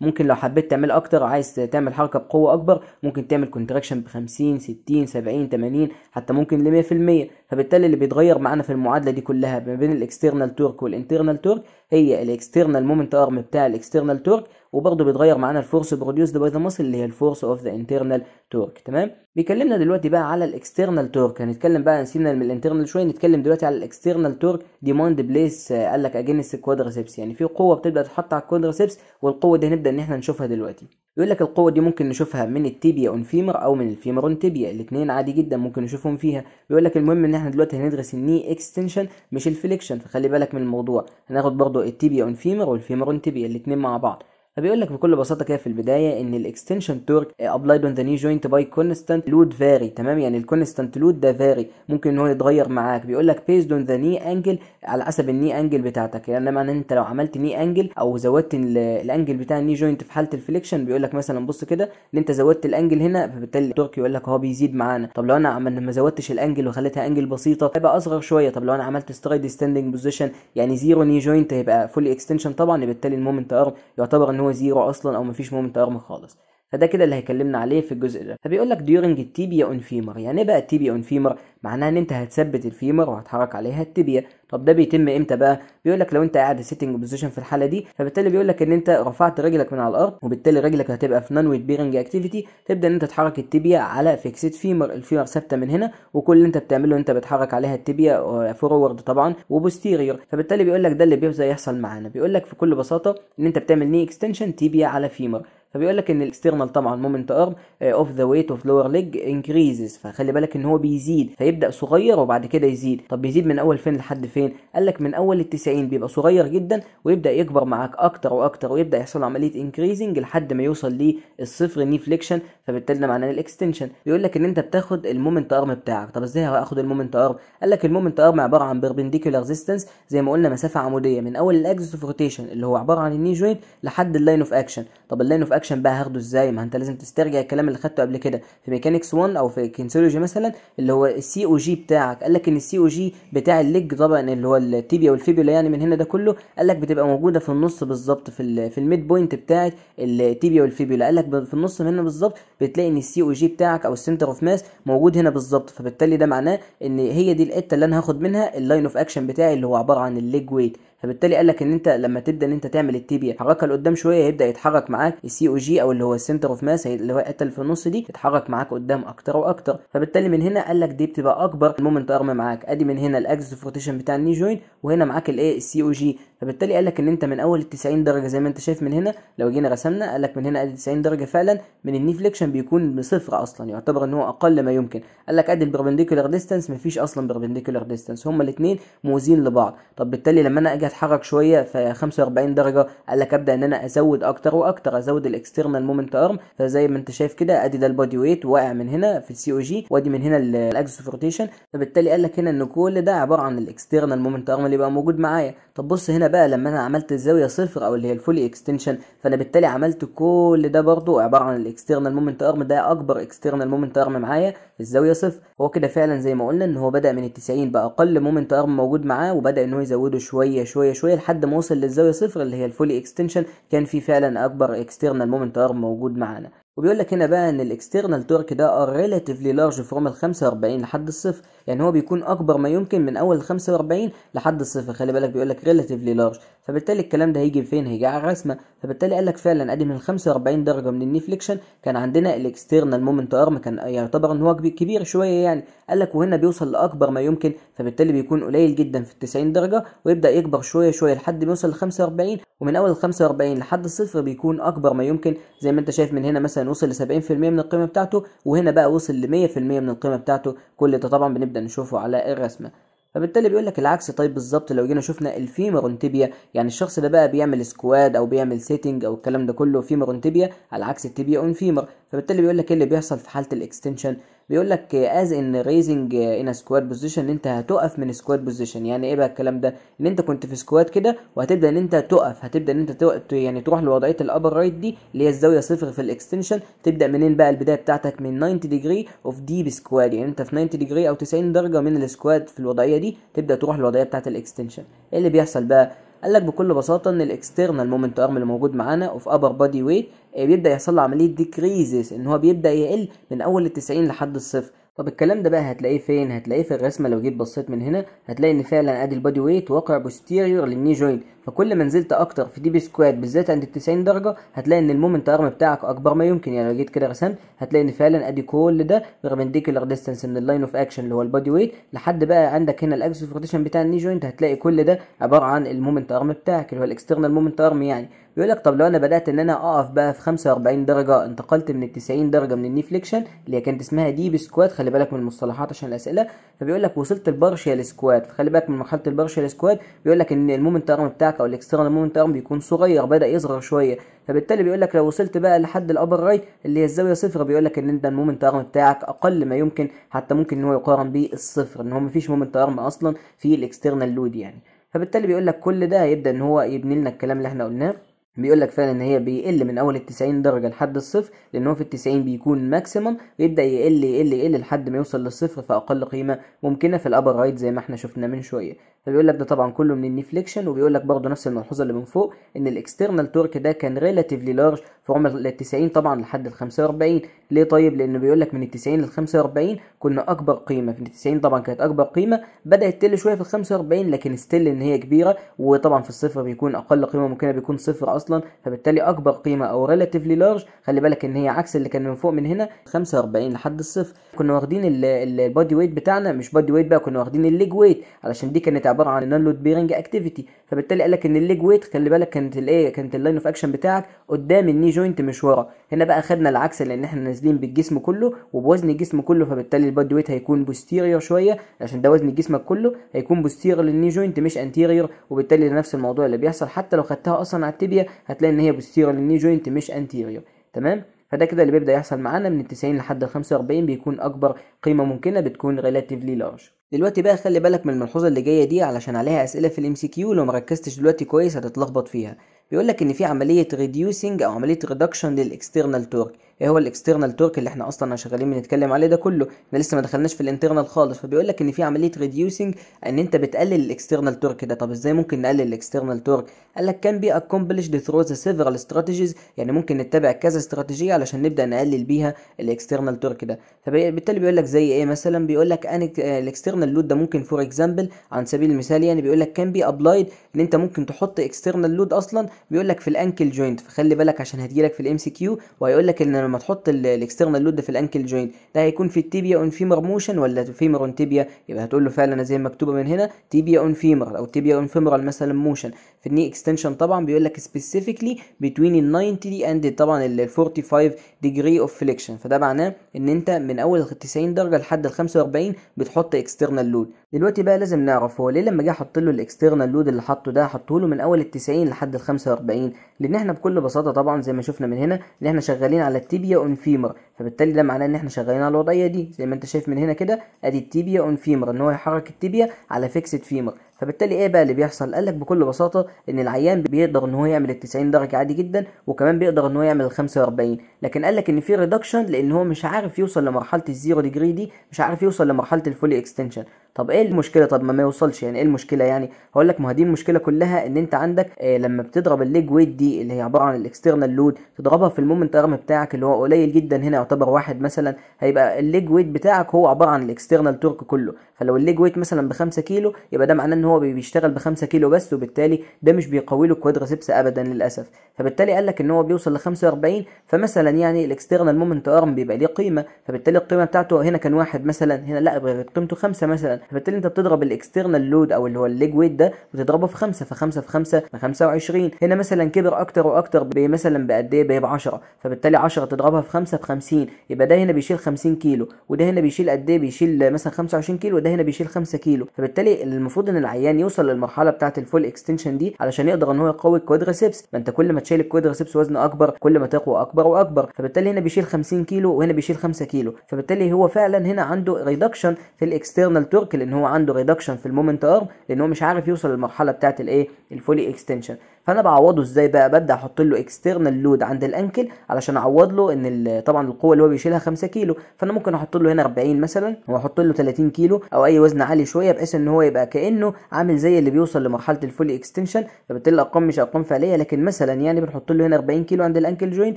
ممكن لو حبيت تعمل اكتر عايز تعمل حركه بقوه اكبر ممكن تعمل كونتراكشن ب 50 60 70 80 حتى ممكن ل 100% فبالتالي اللي بيتغير معانا في المعادله دي كلها ما بين الاكسترنال تورك والانترنال تورك هي الاكسترنال مومنت ارم بتاع الاكسترنال تورك وبرضه بيتغير معانا الفورس بروديوسد باي ذا ماسل اللي هي الفورس اوف ذا انترنال تورك تمام بيكلمنا دلوقتي بقى على الاكسترنال تورك هنتكلم بقى سيبنا من الانترنال شويه نتكلم دلوقتي على الاكسترنال تورك ديماند بليس قال لك اجينست الكوادرسبس يعني في قوه بتبدا تتحط على الكوادرسبس والقوه دي هنبدا ان احنا نشوفها دلوقتي يقول لك القوه دي ممكن نشوفها من التيبيا اون فيمر او من الفيمر اون تيبيا الاثنين عادي جدا ممكن نشوفهم فيها بيقول لك المهم ان احنا دلوقتي هندرس الني اكستنشن مش الفليكشن فخلي بالك من الموضوع هناخد برضه التيبيا اون فيمر والفيمر اون تيبيا الاثنين مع بعض فبيقول لك بكل بساطه كده في البدايه ان الاكستنشن تورك ابلايد اون ذا ني جوينت باي كونستانت لود فاري تمام يعني الكونستانت لود ده فاري ممكن ان هو يتغير معاك بيقول لك بيزد اون ذا ني انجل على حسب الني انجل بتاعتك يعني معنى انت لو عملت ني انجل او زودت الانجل بتاع الني جوينت في حاله الفليكشن بيقول لك مثلا بص كده ان انت زودت الانجل هنا فبالتالي التورك يقول لك هو بيزيد معانا طب لو انا ما زودتش الانجل وخليتها انجل بسيطه هيبقى اصغر شويه طب لو انا عملت سترايد ستاندنج بوزيشن يعني زيرو ني جوينت هيبقى فولي اكستنشن طبعا بالتالي المومنت ارم يعتبر ان هو زيرو اصلا او مفيش مومنت ارم خالص فده كده اللي هيكلمنا عليه في الجزء ده فبيقول لك ديورنج التيبيا اون فيمر يعني ايه بقى التيبيا اون فيمر معناها ان انت هتثبت الفيمر وهتحرك عليها التيبيا طب ده بيتم امتى بقى بيقول لك لو انت قاعد سيتنج بوزيشن في الحاله دي فبالتالي بيقول لك ان انت رفعت رجلك من على الارض وبالتالي رجلك هتبقى في نون ويت بيرنج اكتيفيتي تبدا ان انت تحرك التيبيا على فيكسيت فيمر الفيمر ثابته من هنا وكل اللي انت بتعمله انت بتحرك عليها التيبيا فورورد آه، طبعا وبوستيرير فبالتالي بيقول لك ده اللي بيبدا يحصل معانا بيقول لك في كل بساطه ان انت بتعمل ني اكستنشن تيبيا على فيمر فبيقول لك ان الاكسترنال طبعا مومنت ارم اوف ذا ويت اوف لور ليج انكريزز فخلي بالك ان هو بيزيد فيبدا صغير وبعد كده يزيد طب بيزيد من اول فين لحد فين قال لك من اول ال 90 بيبقى صغير جدا ويبدا يكبر معاك اكتر واكتر ويبدا يحصل عمليه انكريزنج لحد ما يوصل للصفر ني فليكشن فبالتالي ده معناه الاكستنشن بيقول لك ان انت بتاخد المومنت ارم بتاعك طب ازاي هاخد المومنت ارم قال لك المومنت ارم عباره عن بيربنديكولار ريزيستنس زي ما قلنا مسافه عموديه من اول الاكسس اوف روتيشن اللي هو عباره عن الني جوينت لحد اللاين اوف اكشن طب اللاين اوف الاكشن بقى هاخده ازاي ما انت لازم تسترجع الكلام اللي خدته قبل كده في ميكانكس 1 او في كينسولوجي مثلا اللي هو السي او جي بتاعك قال لك ان السي او جي بتاع الليج طبعا اللي هو التيبيا والفيبيولا يعني من هنا ده كله قال لك بتبقى موجوده في النص بالظبط في في الميد بوينت بتاع التيبيا والفيبيولا قال لك في النص من هنا بالظبط بتلاقي ان السي او جي بتاعك او السنتر اوف ماس موجود هنا بالظبط فبالتالي ده معناه ان هي دي الحته اللي انا هاخد منها اللاين اوف اكشن بتاعي اللي هو عباره عن الليج ويت فبالتالي قال لك ان انت لما تبدا ان انت تعمل التيبيا حركها لقدام شويه هيبدا يتحرك معاك السي او جي او اللي هو السنتر اوف ماس اللي هو الحته اللي في النص دي تتحرك معاك قدام اكتر واكتر فبالتالي من هنا قال لك دي بتبقى اكبر المومنت ارم معاك ادي من هنا الاكسس فورتيشن بتاع الني جوين وهنا معاك الايه السي او جي فبالتالي قال لك ان انت من اول ال 90 درجه زي ما انت شايف من هنا لو جينا رسمنا قال لك من هنا ادي 90 درجه فعلا من الني فليكشن بيكون بصفر اصلا يعتبر ان هو اقل ما يمكن قال لك ادي البربنديكولار ديستانس مفيش اصلا بربنديكولار ديستانس هما الاثنين موازين لبعض طب بالتالي لما انا اجي اتحرك شويه في 45 درجه قال لك ابدا ان انا ازود اكتر واكتر ازود الاكسترنال مومنت ارم فزي ما انت شايف كده ادي ده البادي ويت واقع من هنا في السي او جي وادي من هنا الاكسس روتيشن فبالتالي قال لك هنا ان كل ده عباره عن الاكسترنال مومنت ارم اللي بقى موجود معايا طب بص هنا بقى لما انا عملت الزاويه صفر او اللي هي الفولي اكستنشن فانا بالتالي عملت كل ده برضو عباره عن الاكسترنال مومنت ارم ده اكبر اكسترنال مومنت ارم معايا الزاويه صفر هو كده فعلا زي ما قلنا ان هو بدا من ال 90 بقى اقل مومنت ارم موجود معاه وبدا ان هو يزوده شويه شوية شوية لحد ما وصل للزاوية صفر اللي هي الفولي اكستنشن كان في فعلا اكبر اكسترنال مومنت ارم موجود معانا وبيقول لك هنا بقى ان الاكسترنال تورك ده ريلاتيفلي لارج فروم ال 45 لحد الصفر يعني هو بيكون اكبر ما يمكن من اول 45 لحد الصفر خلي بالك بيقول لك ريلاتيفلي لارج فبالتالي الكلام ده هيجي فين هيجي على الرسمه فبالتالي قال لك فعلا ادي من ال 45 درجه من الني فليكشن كان عندنا الاكسترنال مومنت ارم كان يعتبر ان هو كبير شويه يعني قال لك وهنا بيوصل لاكبر ما يمكن فبالتالي بيكون قليل جدا في ال 90 درجه ويبدا يكبر شويه شويه لحد ما يوصل ل 45 ومن اول ال 45 لحد الصفر بيكون اكبر ما يمكن زي ما انت شايف من هنا مثلا مثلا وصل ل 70% من القيمه بتاعته وهنا بقى وصل ل 100% من القيمه بتاعته كل ده طبعا بنبدا نشوفه على الرسمه فبالتالي بيقول لك العكس طيب بالظبط لو جينا شفنا الفيمرون تيبيا يعني الشخص ده بقى بيعمل سكواد او بيعمل سيتنج او الكلام ده كله فيمرون تيبيا على عكس التيبيا اون فيمر فبالتالي بيقول لك ايه اللي بيحصل في حاله الاكستنشن بيقول لك از ان ريزنج ان سكواد بوزيشن ان انت هتقف من سكواد بوزيشن يعني ايه بقى الكلام ده ان انت كنت في سكواد كده وهتبدا ان انت تقف هتبدا ان انت يعني تروح لوضعيه الابر رايت دي اللي هي الزاويه صفر في الاكستنشن تبدا منين بقى البدايه بتاعتك من 90 ديجري اوف ديب سكواد يعني انت في 90 ديجري او 90 درجه من السكواد في الوضعيه دي تبدا تروح للوضعيه بتاعت الاكستنشن ايه اللي بيحصل بقى قال لك بكل بساطه ان الاكسترنال مومنت ارم اللي موجود معانا اوف ابر بادي ويت بيبدا يحصل له عمليه ديكريزز ان هو بيبدا يقل من اول ال 90 لحد الصفر طب الكلام ده بقى هتلاقيه فين هتلاقيه في الرسمه لو جيت بصيت من هنا هتلاقي ان فعلا ادي البادي ويت واقع بوستيريور للني جوينت فكل ما نزلت اكتر في ديب سكوات بالذات عند ال 90 درجه هتلاقي ان المومنت ارم بتاعك اكبر ما يمكن يعني لو جيت كده رسمت هتلاقي ان فعلا ادي كل ده بيربنديكولار ديستانس من اللاين اوف اكشن اللي هو البادي ويت لحد بقى عندك هنا الاكسس روتيشن بتاع الني جوينت هتلاقي كل ده عباره عن المومنت ارم بتاعك اللي هو الاكسترنال مومنت ارم يعني يقول لك طب لو انا بدات ان انا اقف بقى في 45 درجه انتقلت من ال 90 درجه من الني فليكشن اللي كانت اسمها ديب سكوات خلي بالك من المصطلحات عشان الاسئله فبيقول لك وصلت البارشال سكوات فخلي بالك من مرحله البارشال سكوات بيقول لك ان المومنت ارم بتاعك او الاكسترنال مومنت ارم بيكون صغير بدا يصغر شويه فبالتالي بيقول لك لو وصلت بقى لحد الابر رايت اللي هي الزاويه صفر بيقول لك ان انت المومنت ارم بتاعك اقل ما يمكن حتى ممكن ان هو يقارن بالصفر ان هو مفيش مومنت ارم اصلا في الاكسترنال لود يعني فبالتالي بيقول لك كل ده هيبدا ان هو يبني لنا الكلام اللي احنا قلناه بيقول لك فعلا ان هي بيقل من اول ال 90 درجه لحد الصفر لان هو في ال 90 بيكون ماكسيمم ويبدا يقل يقل يقل لحد ما يوصل للصفر في اقل قيمه ممكنه في الابر رايت زي ما احنا شفنا من شويه فبيقول لك ده طبعا كله من النيفليكشن وبيقول لك برضه نفس الملحوظه اللي من فوق ان الاكسترنال تورك ده كان ريلاتيفلي لارج في عمر ال 90 طبعا لحد ال 45 ليه طيب لانه بيقول لك من ال 90 لل 45 كنا اكبر قيمه في ال 90 طبعا كانت اكبر قيمه بدات تقل شويه في ال 45 لكن ستيل ان هي كبيره وطبعا في الصفر بيكون اقل قيمه ممكنه بيكون صفر اصلا فبالتالي اكبر قيمه او ريلاتيفلي لارج خلي بالك ان هي عكس اللي كان من فوق من هنا 45 لحد الصفر كنا واخدين البادي ويت بتاعنا مش بادي ويت بقى كنا واخدين الليج ويت علشان دي كانت عباره عن نون لود بيرنج اكتيفيتي فبالتالي قال لك ان الليج ويت خلي بالك كانت الايه كانت اللاين اوف اكشن بتاعك قدام الني جوينت مش ورا هنا بقى خدنا العكس لان احنا نازلين بالجسم كله وبوزن الجسم كله فبالتالي البادي ويت هيكون بوستيريور شويه عشان ده وزن جسمك كله هيكون بوستيريور للني جوينت مش انتيريور وبالتالي نفس الموضوع اللي بيحصل حتى لو خدتها اصلا على التيبيا هتلاقي ان هي بوستيرا للني جوينت مش انتيريور تمام فده كده اللي بيبدا يحصل معانا من ال 90 لحد ال 45 بيكون اكبر قيمه ممكنه بتكون ريلاتيفلي لارج دلوقتي بقى خلي بالك من الملحوظه اللي جايه دي علشان عليها اسئله في الام سي كيو لو مركزتش دلوقتي كويس هتتلخبط فيها بيقول لك ان في عمليه ريديوسنج او عمليه ريدكشن للاكسترنال تورك ايه هو الاكسترنال تورك اللي احنا اصلا شغالين بنتكلم عليه ده كله احنا لسه ما دخلناش في الانترنال خالص فبيقول لك ان في عمليه ريديوسنج ان انت بتقلل الاكسترنال تورك ده طب ازاي ممكن نقلل الاكسترنال تورك قال لك كان بي اكومبلشد ثرو ذا سيفرال استراتيجيز يعني ممكن نتبع كذا استراتيجيه علشان نبدا نقلل بيها الاكسترنال تورك ده فبالتالي بيقول لك زي ايه مثلا بيقول لك ان الاكسترنال لود ده ممكن فور اكزامبل عن سبيل المثال يعني بيقول لك كان بي ابلايد ان انت ممكن تحط اكسترنال لود اصلا بيقول لك في الانكل جوينت فخلي بالك عشان هتجيلك في الام سي كيو وهيقول لك ان لما تحط الاكسترنال لود في الانكل جوينت ده هيكون في التيبيا اون فيمر موشن ولا فيمر اون تيبيا يبقى هتقول له فعلا زي ما مكتوبه من هنا تيبيا اون فيمر او تيبيا اون فيمرال مثلا موشن في الني اكستنشن طبعا بيقول لك سبيسيفيكلي بتوين ال 90 اند طبعا ال 45 ديجري اوف فليكشن فده معناه ان انت من اول 90 درجه لحد ال 45 بتحط اكسترنال لود دلوقتي بقى لازم نعرف هو ليه لما جه احط له الاكسترنال لود اللي حطه ده حطه له من اول ال 90 لحد ال 45 لان احنا بكل بساطه طبعا زي ما شفنا من هنا ان احنا شغالين على التيبيا اون فيمر فبالتالي ده معناه ان احنا شغالين على الوضعيه دي زي ما انت شايف من هنا كده ادي التيبيا اون فيمر ان هو يحرك التيبيا على فيكسد فيمر فبالتالي ايه بقى اللي بيحصل قال لك بكل بساطه ان العيان بيقدر ان هو يعمل ال 90 درجه عادي جدا وكمان بيقدر ان هو يعمل ال 45 لكن قال لك ان في ريدكشن لان هو مش عارف يوصل لمرحله الزيرو ديجري دي مش عارف يوصل لمرحله الفولي اكستنشن طب ايه المشكله طب ما ما يوصلش يعني ايه المشكله يعني هقول لك ما دي المشكله كلها ان انت عندك إيه لما بتضرب الليج ويت دي اللي هي عباره عن الاكسترنال لود تضربها في المومنت ارم بتاعك اللي هو قليل جدا هنا يعتبر واحد مثلا هيبقى الليج ويت بتاعك هو عباره عن الاكسترنال تورك كله فلو الليج ويت مثلا ب 5 كيلو يبقى ده معناه ان هو بيشتغل ب 5 كيلو بس وبالتالي ده مش بيقوي له الكوادريسبس ابدا للاسف فبالتالي قال لك ان هو بيوصل ل 45 فمثلا يعني الاكسترنال مومنت ارم بيبقى ليه قيمه فبالتالي القيمه بتاعته هنا كان واحد مثلا هنا لا قيمته 5 مثلا فبالتالي انت بتضرب الاكسترنال لود او اللي هو الليج ويت ده بتضربه في 5 ف5 في5 ب 25 هنا مثلا كبر اكتر واكتر مثلا بقد ايه بيبقى 10 فبالتالي 10 تضربها في 5 ب 50 يبقى ده هنا بيشيل 50 كيلو وده هنا بيشيل قد ايه بيشيل مثلا 25 كيلو وده هنا بيشيل 5 كيلو فبالتالي المفروض ان العيان يوصل للمرحله بتاعه الفول اكستنشن دي علشان يقدر ان هو يقوي الكوادريسبس ما انت كل ما تشيل الكوادريسبس وزن اكبر كل ما تقوى اكبر واكبر فبالتالي هنا بيشيل 50 كيلو وهنا بيشيل 5 كيلو فبالتالي هو فعلا هنا عنده ريدكشن في الاكسترنال تورك مشكل ان هو عنده ريدكشن في المومنت ارم لان هو مش عارف يوصل للمرحله بتاعه الايه الفولي اكستنشن فانا بعوضه ازاي بقى ببدا احط له اكسترنال لود عند الانكل علشان اعوض له ان طبعا القوه اللي هو بيشيلها 5 كيلو فانا ممكن احط له هنا 40 مثلا واحط له 30 كيلو او اي وزن عالي شويه بحيث ان هو يبقى كانه عامل زي اللي بيوصل لمرحله الفول اكستنشن فبالتالي الارقام مش ارقام فعليه لكن مثلا يعني بنحط له هنا 40 كيلو عند الانكل جوينت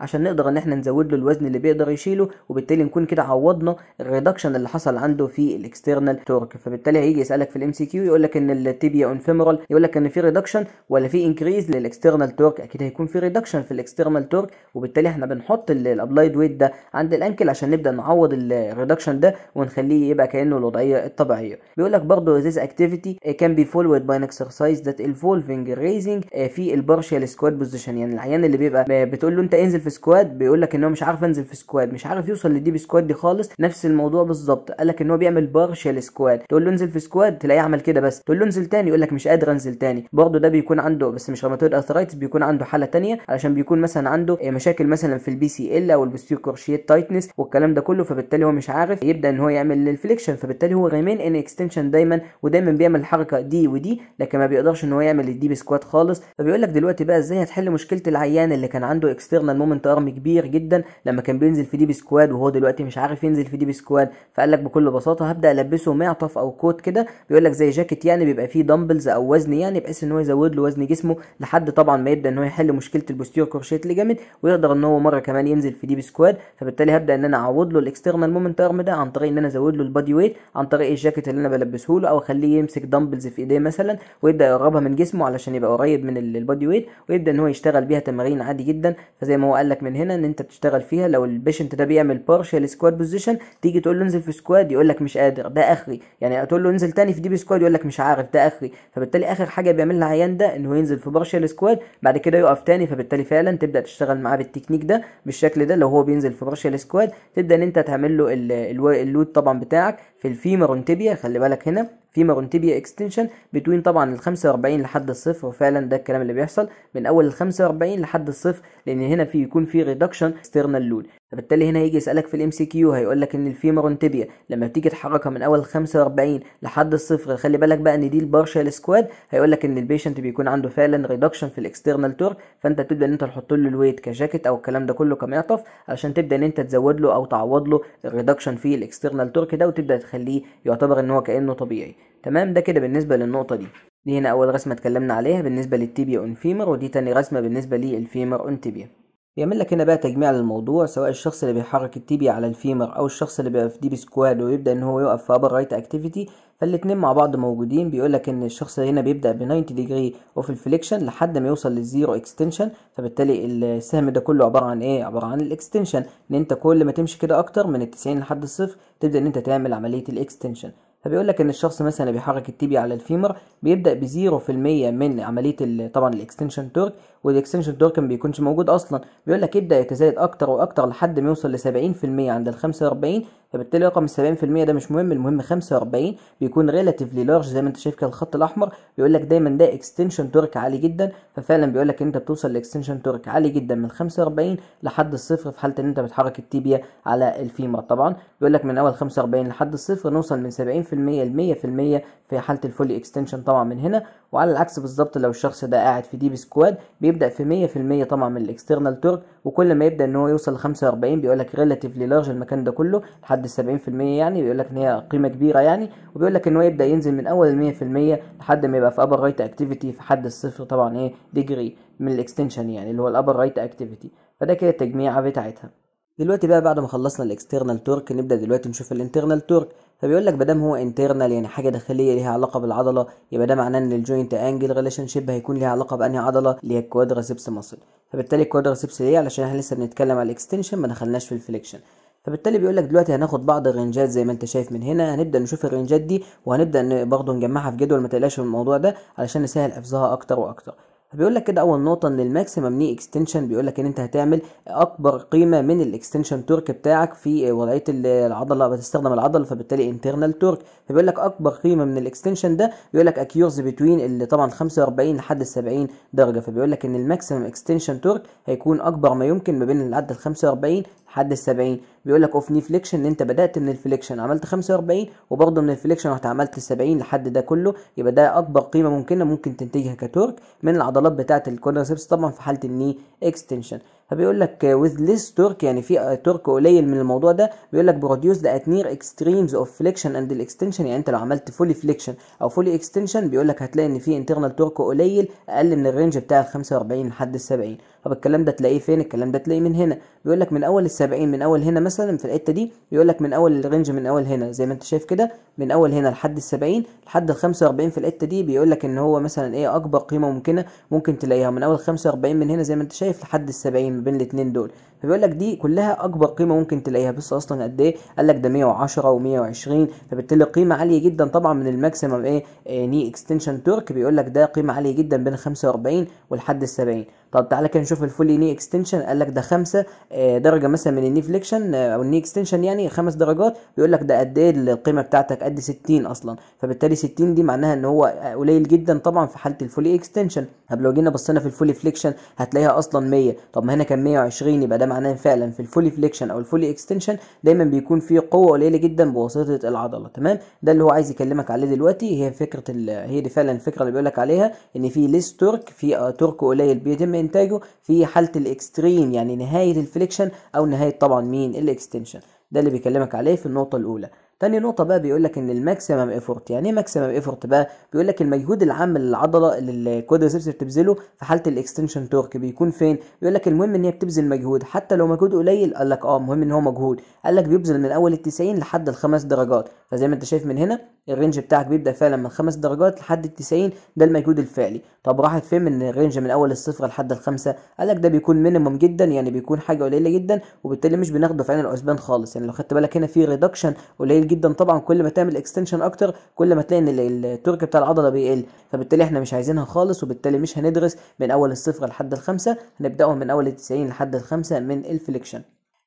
عشان نقدر ان احنا نزود له الوزن اللي بيقدر يشيله وبالتالي نكون كده عوضنا الريدكشن اللي حصل عنده في الاكسترنال تورك فبالتالي هيجي يسالك في الام سي كيو يقول لك ان التيبيا اون يقول لك ان في ريدكشن ولا في انكريز للاكسترنال تورك اكيد هيكون في ريدكشن في الاكسترنال تورك وبالتالي احنا بنحط الابلايد ويت ده عند الانكل عشان نبدا نعوض الريدكشن ده ونخليه يبقى كانه الوضعيه الطبيعيه بيقول لك برضه this اكتيفيتي كان بي فولويد باي اكسرسايز ذات that ريزنج آه، في البارشال سكواد بوزيشن يعني العيان اللي بيبقى آه، بتقول له انت انزل في سكواد بيقول لك ان هو مش عارف انزل في سكواد مش عارف يوصل للديب سكواد دي خالص نفس الموضوع بالظبط قال لك ان هو بيعمل بارشال سكواد تقول له انزل في سكواد تلاقيه عمل كده بس تقول له انزل تاني يقول لك مش قادر انزل تاني برضه ده بيكون عنده بس مش ريوماتويد ارثرايتس بيكون عنده حاله ثانيه علشان بيكون مثلا عنده مشاكل مثلا في البي سي ال او البستيوكورشيت تايتنس والكلام ده كله فبالتالي هو مش عارف يبدا ان هو يعمل الفليكشن فبالتالي هو ريمين ان اكستنشن دايما ودايما بيعمل الحركه دي ودي لكن ما بيقدرش ان هو يعمل الديب سكوات خالص فبيقول لك دلوقتي بقى ازاي هتحل مشكله العيان اللي كان عنده اكسترنال مومنت ارم كبير جدا لما كان بينزل في ديب سكواد وهو دلوقتي مش عارف ينزل في ديب سكواد فقال لك بكل بساطه هبدا البسه معطف او كوت كده بيقول لك زي جاكيت يعني بيبقى فيه دمبلز او وزن يعني بحيث ان هو يزود له وزن جسمه لحد طبعا ما يبدا ان هو يحل مشكله البوستير كورشيت ليجامنت ويقدر ان هو مره كمان ينزل في ديب سكواد فبالتالي هبدا ان انا اعوض له الاكسترنال مومنت ارم ده عن طريق ان انا ازود له البادي ويت عن طريق الجاكيت اللي انا بلبسه له او اخليه يمسك دمبلز في ايديه مثلا ويبدا يقربها من جسمه علشان يبقى قريب من البادي ويت ويبدا ان هو يشتغل بيها تمارين عادي جدا فزي ما هو قال لك من هنا ان انت بتشتغل فيها لو البيشنت ده بيعمل بارشال سكواد بوزيشن تيجي تقول له انزل في سكواد يقول لك مش قادر ده اخري يعني تقول له انزل تاني في ديب سكواد يقول لك مش عارف ده اخري فبالتالي اخر حاجه بيعملها العيان ده ان هو ينزل في بارشال يشيل سكواد بعد كده يقف تاني فبالتالي فعلا تبدا تشتغل معاه بالتكنيك ده بالشكل ده لو هو بينزل في برشل سكواد تبدا ان انت تعمل له اللود طبعا بتاعك في الفيمر تيبيا خلي بالك هنا فيمر انتبيا اكستنشن بتوين طبعا ال 45 لحد الصفر وفعلا ده الكلام اللي بيحصل من اول ال 45 لحد الصفر لان هنا في يكون في ريدكشن اكسترنال لود فبالتالي هنا يجي يسألك في الام سي كيو هيقول لك ان الفيمورون تيبيا لما بتيجي تحركها من اول 45 لحد الصفر خلي بالك بقى ان دي البارشال سكواد هيقول لك ان البيشنت بيكون عنده فعلا ريدكشن في الاكسترنال تور فانت تبدا ان انت تحط له الويت كجاكيت او الكلام ده كله كمعطف علشان تبدا ان انت تزود له او تعوض له الريدكشن في الاكسترنال تور كده وتبدا تخليه يعتبر ان هو كانه طبيعي تمام ده كده بالنسبه للنقطه دي دي هنا اول رسمه اتكلمنا عليها بالنسبه للتيبيا اون فيمر ودي تاني رسمه بالنسبه للفيمر اون تيبيا بيعمل لك هنا بقى تجميع للموضوع سواء الشخص اللي بيحرك التيبيا على الفيمر او الشخص اللي بيبقى في ديب سكواد ويبدا ان هو يقف في ابر رايت اكتيفيتي فالاتنين مع بعض موجودين بيقول لك ان الشخص هنا بيبدا ب 90 ديجري اوف الفليكشن لحد ما يوصل للزيرو اكستنشن فبالتالي السهم ده كله عباره عن ايه عباره عن الاكستنشن ان انت كل ما تمشي كده اكتر من ال 90 لحد الصفر تبدا ان انت تعمل عمليه الاكستنشن فبيقول لك ان الشخص مثلا اللي بيحرك التيبيا على الفيمر بيبدا ب 0% من عمليه طبعا الاكستنشن تورك والاكستنشن تورك ما بيكونش موجود اصلا بيقول لك يبدا يتزايد اكتر واكتر لحد ما يوصل ل 70% عند ال 45 فبالتالي رقم 70% ده مش مهم المهم 45 بيكون ريلاتيفلي لارج زي ما انت شايف كده الخط الاحمر بيقول لك دايما ده اكستنشن تورك عالي جدا ففعلا بيقول لك انت بتوصل لاكستنشن تورك عالي جدا من 45 لحد الصفر في حاله ان انت بتحرك التيبيا على الفيمر طبعا بيقول لك من اول 45 لحد الصفر نوصل من 70% ل 100% في حاله الفولي اكستنشن طبعا من هنا وعلى العكس بالظبط لو الشخص ده قاعد في ديب سكواد بيبدا في 100% طبعا من الاكسترنال تورك وكل ما يبدا ان هو يوصل ل 45 بيقول لك ريلاتيفلي لارج المكان ده كله لحد ال 70% يعني بيقول لك ان هي قيمه كبيره يعني وبيقول لك ان هو يبدا ينزل من اول ال 100% لحد ما يبقى في ابر رايت اكتيفيتي في حد الصفر طبعا ايه ديجري من الاكستنشن يعني اللي هو الابر رايت اكتيفيتي فده كده التجميعه بتاعتها دلوقتي بقى بعد ما خلصنا الاكسترنال تورك نبدا دلوقتي نشوف الانترنال تورك فبيقول لك ما هو انترنال يعني حاجه داخليه ليها علاقه بالعضله يبقى ده معناه ان الجوينت انجل ريليشن شيب هيكون ليها علاقه بانهي عضله اللي هي الكوادرسيبس ماسل فبالتالي الكوادرسيبس ليه علشان احنا لسه بنتكلم على الاكستنشن ما دخلناش في الفليكشن فبالتالي بيقول لك دلوقتي هناخد بعض الرنجات زي ما انت شايف من هنا هنبدا نشوف الرنجات دي وهنبدا برضه نجمعها في جدول ما تقلقش من الموضوع ده علشان نسهل حفظها اكتر واكتر فبيقول لك كده اول نقطه ان الماكسيمم ني اكستنشن بيقول لك ان انت هتعمل اكبر قيمه من الاكستنشن تورك بتاعك في وضعيه العضله بتستخدم العضله فبالتالي انترنال تورك فبيقول لك اكبر قيمه من الاكستنشن ده بيقول لك اكيورز بتوين اللي طبعا 45 لحد 70 درجه فبيقول لك ان الماكسيمم اكستنشن تورك هيكون اكبر ما يمكن ما بين العدد 45 لحد ال 70 بيقول لك اوف ني فليكشن ان انت بدات من الفليكشن عملت 45 وبرضه من الفليكشن رحت عملت 70 لحد ده كله يبقى ده اكبر قيمه ممكنه ممكن تنتجها كتورك من العضلات بتاعه الكوادرسبس طبعا في حاله الني اكستنشن فبيقول لك with less torque يعني في ترك قليل من الموضوع ده بيقول لك produce the at near extremes of flexion and extension يعني انت لو عملت fully flexion او fully extension بيقول لك هتلاقي ان في internal torque قليل اقل من الرينج بتاع ال 45 لحد ال 70 طب الكلام ده تلاقيه فين الكلام ده تلاقيه من هنا بيقول لك من اول ال 70 من اول هنا مثلا في الحته دي بيقول لك من اول الرينج من اول هنا زي ما انت شايف كده من اول هنا لحد ال 70 لحد ال 45 في الحتة دي بيقول لك ان هو مثلا ايه اكبر قيمة ممكنة ممكن تلاقيها من اول 45 من هنا زي ما انت شايف لحد 70 ما بين الاثنين دول فبيقول لك دي كلها اكبر قيمة ممكن تلاقيها بس اصلا قد ايه قال لك ده 110 و120 فبالتالي قيمة عالية جدا طبعا من الماكسيمم ايه, إيه، ني اكستنشن تورك بيقول لك ده قيمة عالية جدا بين 45 ولحد ال 70 طب تعالى كده نشوف الفولي ني اكستنشن قال لك ده 5 إيه، درجة مثلا من الني فليكشن او الني اكستنشن يعني خمس درجات بيقول لك ده قد ايه القيمة بتاعتك قد 60 اصلا فبالتالي 60 دي معناها ان هو قليل جدا طبعا في حاله الفولي اكستنشن طب لو جينا بصينا في الفولي فليكشن هتلاقيها اصلا 100 طب ما هنا كان 120 يبقى ده معناه فعلا في الفولي فليكشن او الفولي اكستنشن دايما بيكون في قوه قليله جدا بواسطه العضله تمام ده اللي هو عايز يكلمك عليه دلوقتي هي فكره هي دي فعلا الفكره اللي بيقول لك عليها ان في ليس تورك في تورك آه، قليل بيتم انتاجه في حاله الاكستريم يعني نهايه الفليكشن او نهايه طبعا مين الاكستنشن ده اللي بيكلمك عليه في النقطه الاولى تاني نقطة بقى بيقول لك ان الماكسيمم ايفورت يعني ايه ماكسيمم ايفورت بقى بيقول لك المجهود العام للعضلة اللي الكوادريسبس بتبذله في حالة الاكستنشن تورك بيكون فين بيقول لك المهم ان هي بتبذل مجهود حتى لو مجهود قليل قال لك اه المهم ان هو مجهود قال لك بيبذل من اول التسعين 90 لحد الخمس درجات فزي ما انت شايف من هنا الرينج بتاعك بيبدا فعلا من خمس درجات لحد التسعين 90 ده المجهود الفعلي طب راحت فين من الرينج من اول الصفر لحد الخمسة قال لك ده بيكون مينيمم جدا يعني بيكون حاجة قليلة جدا وبالتالي مش بناخده في عين الأسبان خالص يعني لو خدت بالك هنا في ريدكشن قليل جدا طبعا كل ما تعمل اكستنشن اكتر كل ما تلاقي ان الترك بتاع العضله بيقل فبالتالي احنا مش عايزينها خالص وبالتالي مش هندرس من اول الصفر لحد الخمسه هنبداهم من اول التسعين لحد الخمسه من الفليكشن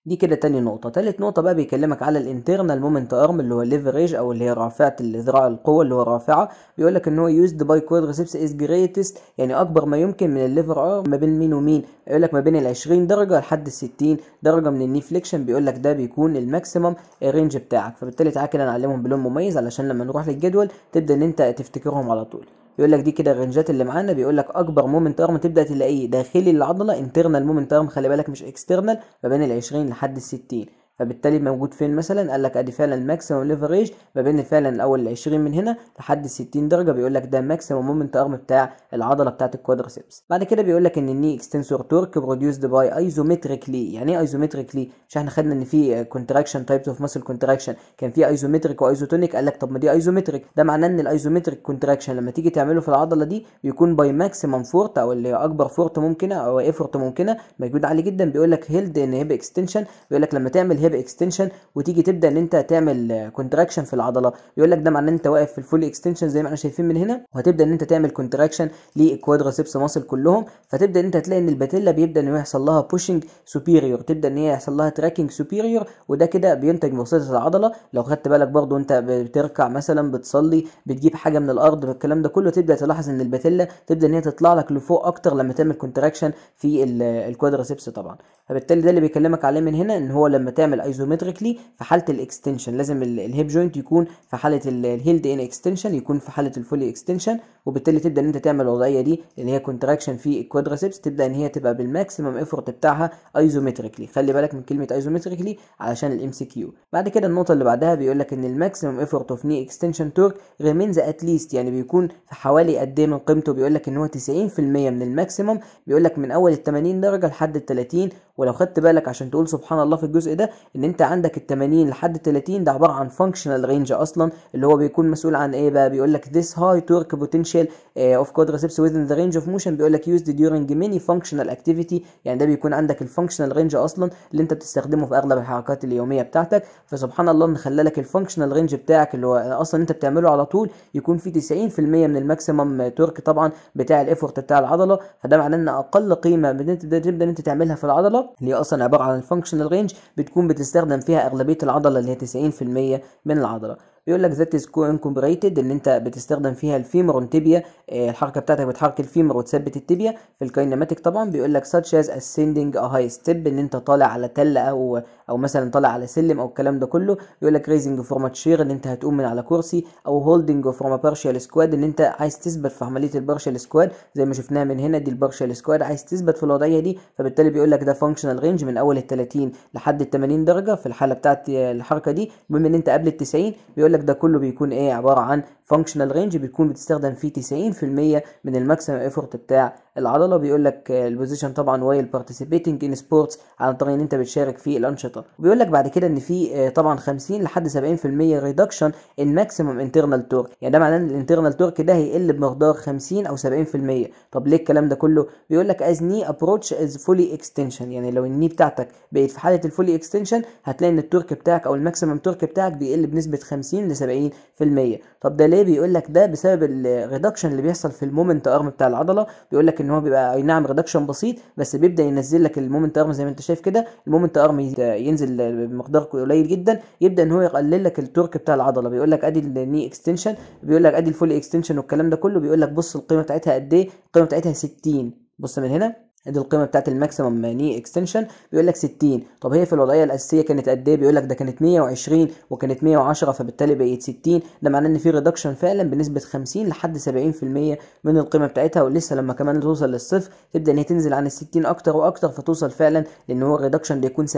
دي كده تاني نقطة تالت نقطة بقى بيكلمك على الانترنال مومنت ارم اللي هو الليفريج او اللي هي رافعة الذراع القوة اللي هو رافعة بيقول لك ان هو يوزد باي كوادريسبس از جريتست يعني اكبر ما يمكن من الليفر ارم ما بين مين ومين يقول لك ما بين ال 20 درجة لحد ال 60 درجة من الني فليكشن بيقول لك ده بيكون الماكسيمم رينج بتاعك فبالتالي تعالى كده نعلمهم بلون مميز علشان لما نروح للجدول تبدا ان انت تفتكرهم على طول يقول لك دي كده الرنجات اللي معانا بيقول لك اكبر مومنت ارم تبدا تلاقيه داخلي العضله انترنال مومنت ارم خلي بالك مش اكسترنال ما بين ال 20 لحد ال 60 فبالتالي موجود فين مثلا قال لك ادي فعلا الماكسيمم ليفريج ما بين فعلا الاول ال 20 من هنا لحد 60 درجه بيقول لك ده ماكسيمم مومنت ارم بتاع العضله بتاعه الكوادريسبس بعد كده بيقول لك ان الني اكستنسور تورك بروديوسد باي ايزومتريكلي يعني ايه ايزومتريكلي مش احنا خدنا ان في كونتراكشن تايبس اوف ماسل كونتراكشن كان في ايزومتريك وايزوتونيك قال لك طب ما دي ايزومتريك ده معناه ان الايزومتريك كونتراكشن لما تيجي تعمله في العضله دي بيكون باي ماكسيمم فورت او اللي هي اكبر فورت ممكنه او افورت ممكنه مجهود عالي جدا بيقول لك هيلد ان هيب اكستنشن بيقول لك لما تعمل الهيب اكستنشن وتيجي تبدا ان انت تعمل كونتراكشن في العضله يقول لك ده معناه ان انت واقف في الفول اكستنشن زي ما احنا شايفين من هنا وهتبدا ان انت تعمل كونتراكشن للكوادريسبس ماسل كلهم فتبدا ان انت تلاقي ان الباتيلا بيبدا ان يحصل لها بوشنج سوبيريور تبدا ان هي يحصل لها تراكنج سوبيريور وده كده بينتج بواسطه العضله لو خدت بالك برضو انت بتركع مثلا بتصلي بتجيب حاجه من الارض الكلام ده كله تبدا تلاحظ ان الباتيلا تبدا ان هي تطلع لك لفوق اكتر لما تعمل كونتراكشن في الكوادريسبس طبعا فبالتالي ده اللي بيكلمك عليه من هنا ان هو لما تعمل بتعمل ايزومتريكلي في حاله الاكستنشن لازم الهيب جوينت يكون في حاله الهيلد ان اكستنشن يكون في حاله الفولي اكستنشن وبالتالي تبدا ان انت تعمل الوضعيه دي اللي هي كونتراكشن في الكوادريسبس تبدا ان هي تبقى بالماكسيمم ايفورت بتاعها ايزومتريكلي خلي بالك من كلمه ايزومتريكلي علشان الام سي كيو بعد كده النقطه اللي بعدها بيقول لك ان الماكسيمم ايفورت اوف ني اكستنشن تورك ريمينز اتليست يعني بيكون في حوالي قد ايه من قيمته بيقول لك ان هو 90% من الماكسيمم بيقول لك من اول ال 80 درجه لحد ال 30 ولو خدت بالك عشان تقول سبحان الله في الجزء ده ان انت عندك ال 80 لحد 30 ده عباره عن فانكشنال رينج اصلا اللي هو بيكون مسؤول عن ايه بقى بيقول لك ذس هاي تورك بوتنشال اوف quadriceps ويذن ذا رينج اوف موشن بيقول لك يوزد ديورنج ميني فانكشنال اكتيفيتي يعني ده بيكون عندك الفانكشنال رينج اصلا اللي انت بتستخدمه في اغلب الحركات اليوميه بتاعتك فسبحان الله ان خلى لك الفانكشنال رينج بتاعك اللي هو اصلا انت بتعمله على طول يكون في 90% من الماكسيمم تورك طبعا بتاع الايفورت بتاع العضله فده معناه ان اقل قيمه بتقدر تبدا ان انت تعملها في العضله اللي هي اصلا عباره عن الفانكشنال رينج بتكون بتستخدم فيها أغلبية العضلة اللي هي 90% من العضلة بيقول لك ذات سكو انكومبريتد اللي انت بتستخدم فيها الفيمر والتيبيا آه، الحركه بتاعتك بتحرك الفيمر وتثبت التيبيا في الكاينماتيك طبعا بيقول لك ساتش از اسيندنج ا هاي ستيب ان انت طالع على تله او او مثلا طالع على سلم او الكلام ده كله بيقول لك ريزنج from تشير ان انت هتقوم من على كرسي او هولدنج فروم بارشال سكواد ان انت عايز تثبت في عمليه البارشال سكواد زي ما شفناها من هنا دي البارشال سكواد عايز تثبت في الوضعيه دي فبالتالي بيقول لك ده فانكشنال رينج من اول ال 30 لحد ال 80 درجه في الحاله بتاعت آه، الحركه دي المهم ان انت قبل ال 90 بيقول لك ده كله بيكون ايه عبارة عن فانكشنال رينج بتكون بتستخدم فيه 90% من الماكسيمم ايفورت بتاع العضله بيقول لك البوزيشن طبعا وايل بارتيسيبيتنج ان سبورتس على طريق ان انت بتشارك في الانشطه وبيقول لك بعد كده ان في آه، طبعا 50 لحد 70% ريدكشن ان ماكسيمم انترنال تورك يعني ده معناه ان الانترنال تورك ده هيقل بمقدار 50 او 70% طب ليه الكلام ده كله بيقول لك از ني ابروتش از فولي اكستنشن يعني لو الني بتاعتك بقت في حاله الفولي اكستنشن هتلاقي ان التورك بتاعك او الماكسيمم تورك بتاعك بيقل بنسبه 50 ل 70% طب ده ليه بيقول لك ده بسبب الريدكشن اللي بيحصل في المومنت ارم بتاع العضله بيقول لك ان هو بيبقى اي نعم ريدكشن بسيط بس بيبدا ينزل لك المومنت ارم زي ما انت شايف كده المومنت ارم ينزل بمقدار قليل جدا يبدا ان هو يقلل لك التورك بتاع العضله بيقول لك ادي الني اكستنشن بيقول لك ادي الفول اكستنشن والكلام ده كله بيقول لك بص القيمه بتاعتها قد ايه القيمه بتاعتها 60 بص من هنا ادي القيمه بتاعت الماكسيمم ني اكستنشن بيقول لك 60 طب هي في الوضعيه الاساسيه كانت قد ايه بيقول لك ده كانت 120 وكانت 110 فبالتالي بقت 60 ده معناه ان في ريدكشن فعلا بنسبه 50 لحد 70% من القيمه بتاعتها ولسه لما كمان توصل للصفر تبدا ان هي تنزل عن ال 60 اكتر واكتر فتوصل فعلا لان هو الريدكشن ده يكون 70%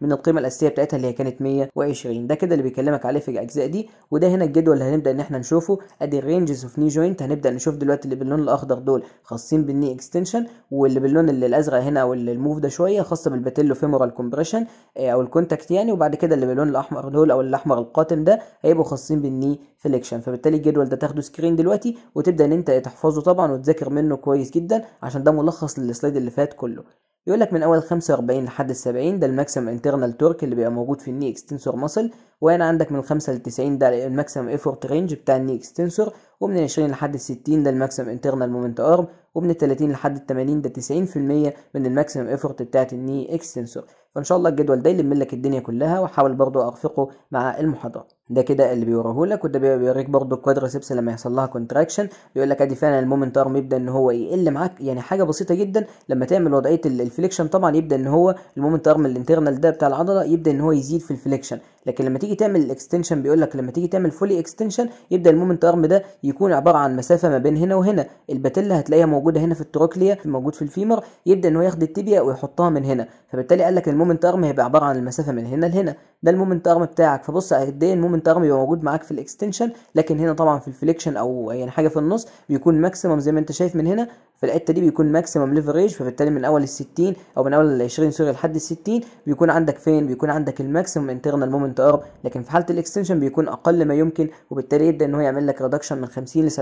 من القيمه الاساسيه بتاعتها اللي هي كانت 120 ده كده اللي بيكلمك عليه في الاجزاء دي وده هنا الجدول اللي هنبدا ان احنا نشوفه ادي الرينجز اوف ني جوينت هنبدا نشوف دلوقتي اللي باللون الاخضر دول خاصين بالني اكستنشن واللي باللون اللي الازرق هنا او الموف ده شويه خاصه بالباتيلو فيمورال كومبريشن آه، او الكونتاكت يعني وبعد كده اللي باللون الاحمر دول او الاحمر القاتم ده هيبقوا خاصين بالني فليكشن فبالتالي الجدول ده تاخده سكرين دلوقتي وتبدا ان انت تحفظه طبعا وتذاكر منه كويس جدا عشان ده ملخص للسلايد اللي فات كله يقول لك من اول 45 لحد ال 70 ده الماكسيمم انترنال تورك اللي بيبقى موجود في الني اكستنسور ماسل وهنا عندك من 5 ل 90 ده الماكسيمم ايفورت رينج بتاع الني اكستنسور ومن 20 لحد 60 ده الماكسيمم انترنال مومنت ارم ومن 30 لحد 80 ده 90% من الماكسيمم ايفورت بتاعه الني اكستنسور فان شاء الله الجدول ده يلم لك الدنيا كلها واحاول برضو ارفقه مع المحاضره ده كده اللي بيوريه لك وده بيوريك برضو الكوادريسبس لما يحصل لها كونتراكشن بيقول لك ادي فعلا المومنت ارم يبدا ان هو يقل معاك يعني حاجه بسيطه جدا لما تعمل وضعيه الفليكشن طبعا يبدا ان هو المومنت ارم الانترنال ده بتاع العضله يبدا ان هو يزيد في الفليكشن لكن لما تيجي تعمل الاكستنشن بيقول لك لما تيجي تعمل فولي اكستنشن يبدا المومنت ارم ده يكون عباره عن مسافه ما بين هنا وهنا الباتيلا هتلاقيها موجوده هنا في التروكليا موجود في الفيمر يبدا ان هو ياخد التيبيا ويحطها من هنا فبالتالي قال لك المومنت ارم هيبقى عباره عن المسافه من هنا لهنا ده المومنت ارم بتاعك فبص قد ايه المومنت الفيجمنت رقم بيبقى موجود معاك في الاكستنشن لكن هنا طبعا في الفليكشن او يعني حاجه في النص بيكون ماكسيمم زي ما انت شايف من هنا في الحته دي بيكون ماكسيمم ليفريج فبالتالي من اول ال 60 او من اول ال 20 سوري لحد ال 60 بيكون عندك فين بيكون عندك الماكسيمم انترنال مومنت ارم لكن في حاله الاكستنشن بيكون اقل ما يمكن وبالتالي يبدا ان هو يعمل لك ريدكشن من 50 ل 70%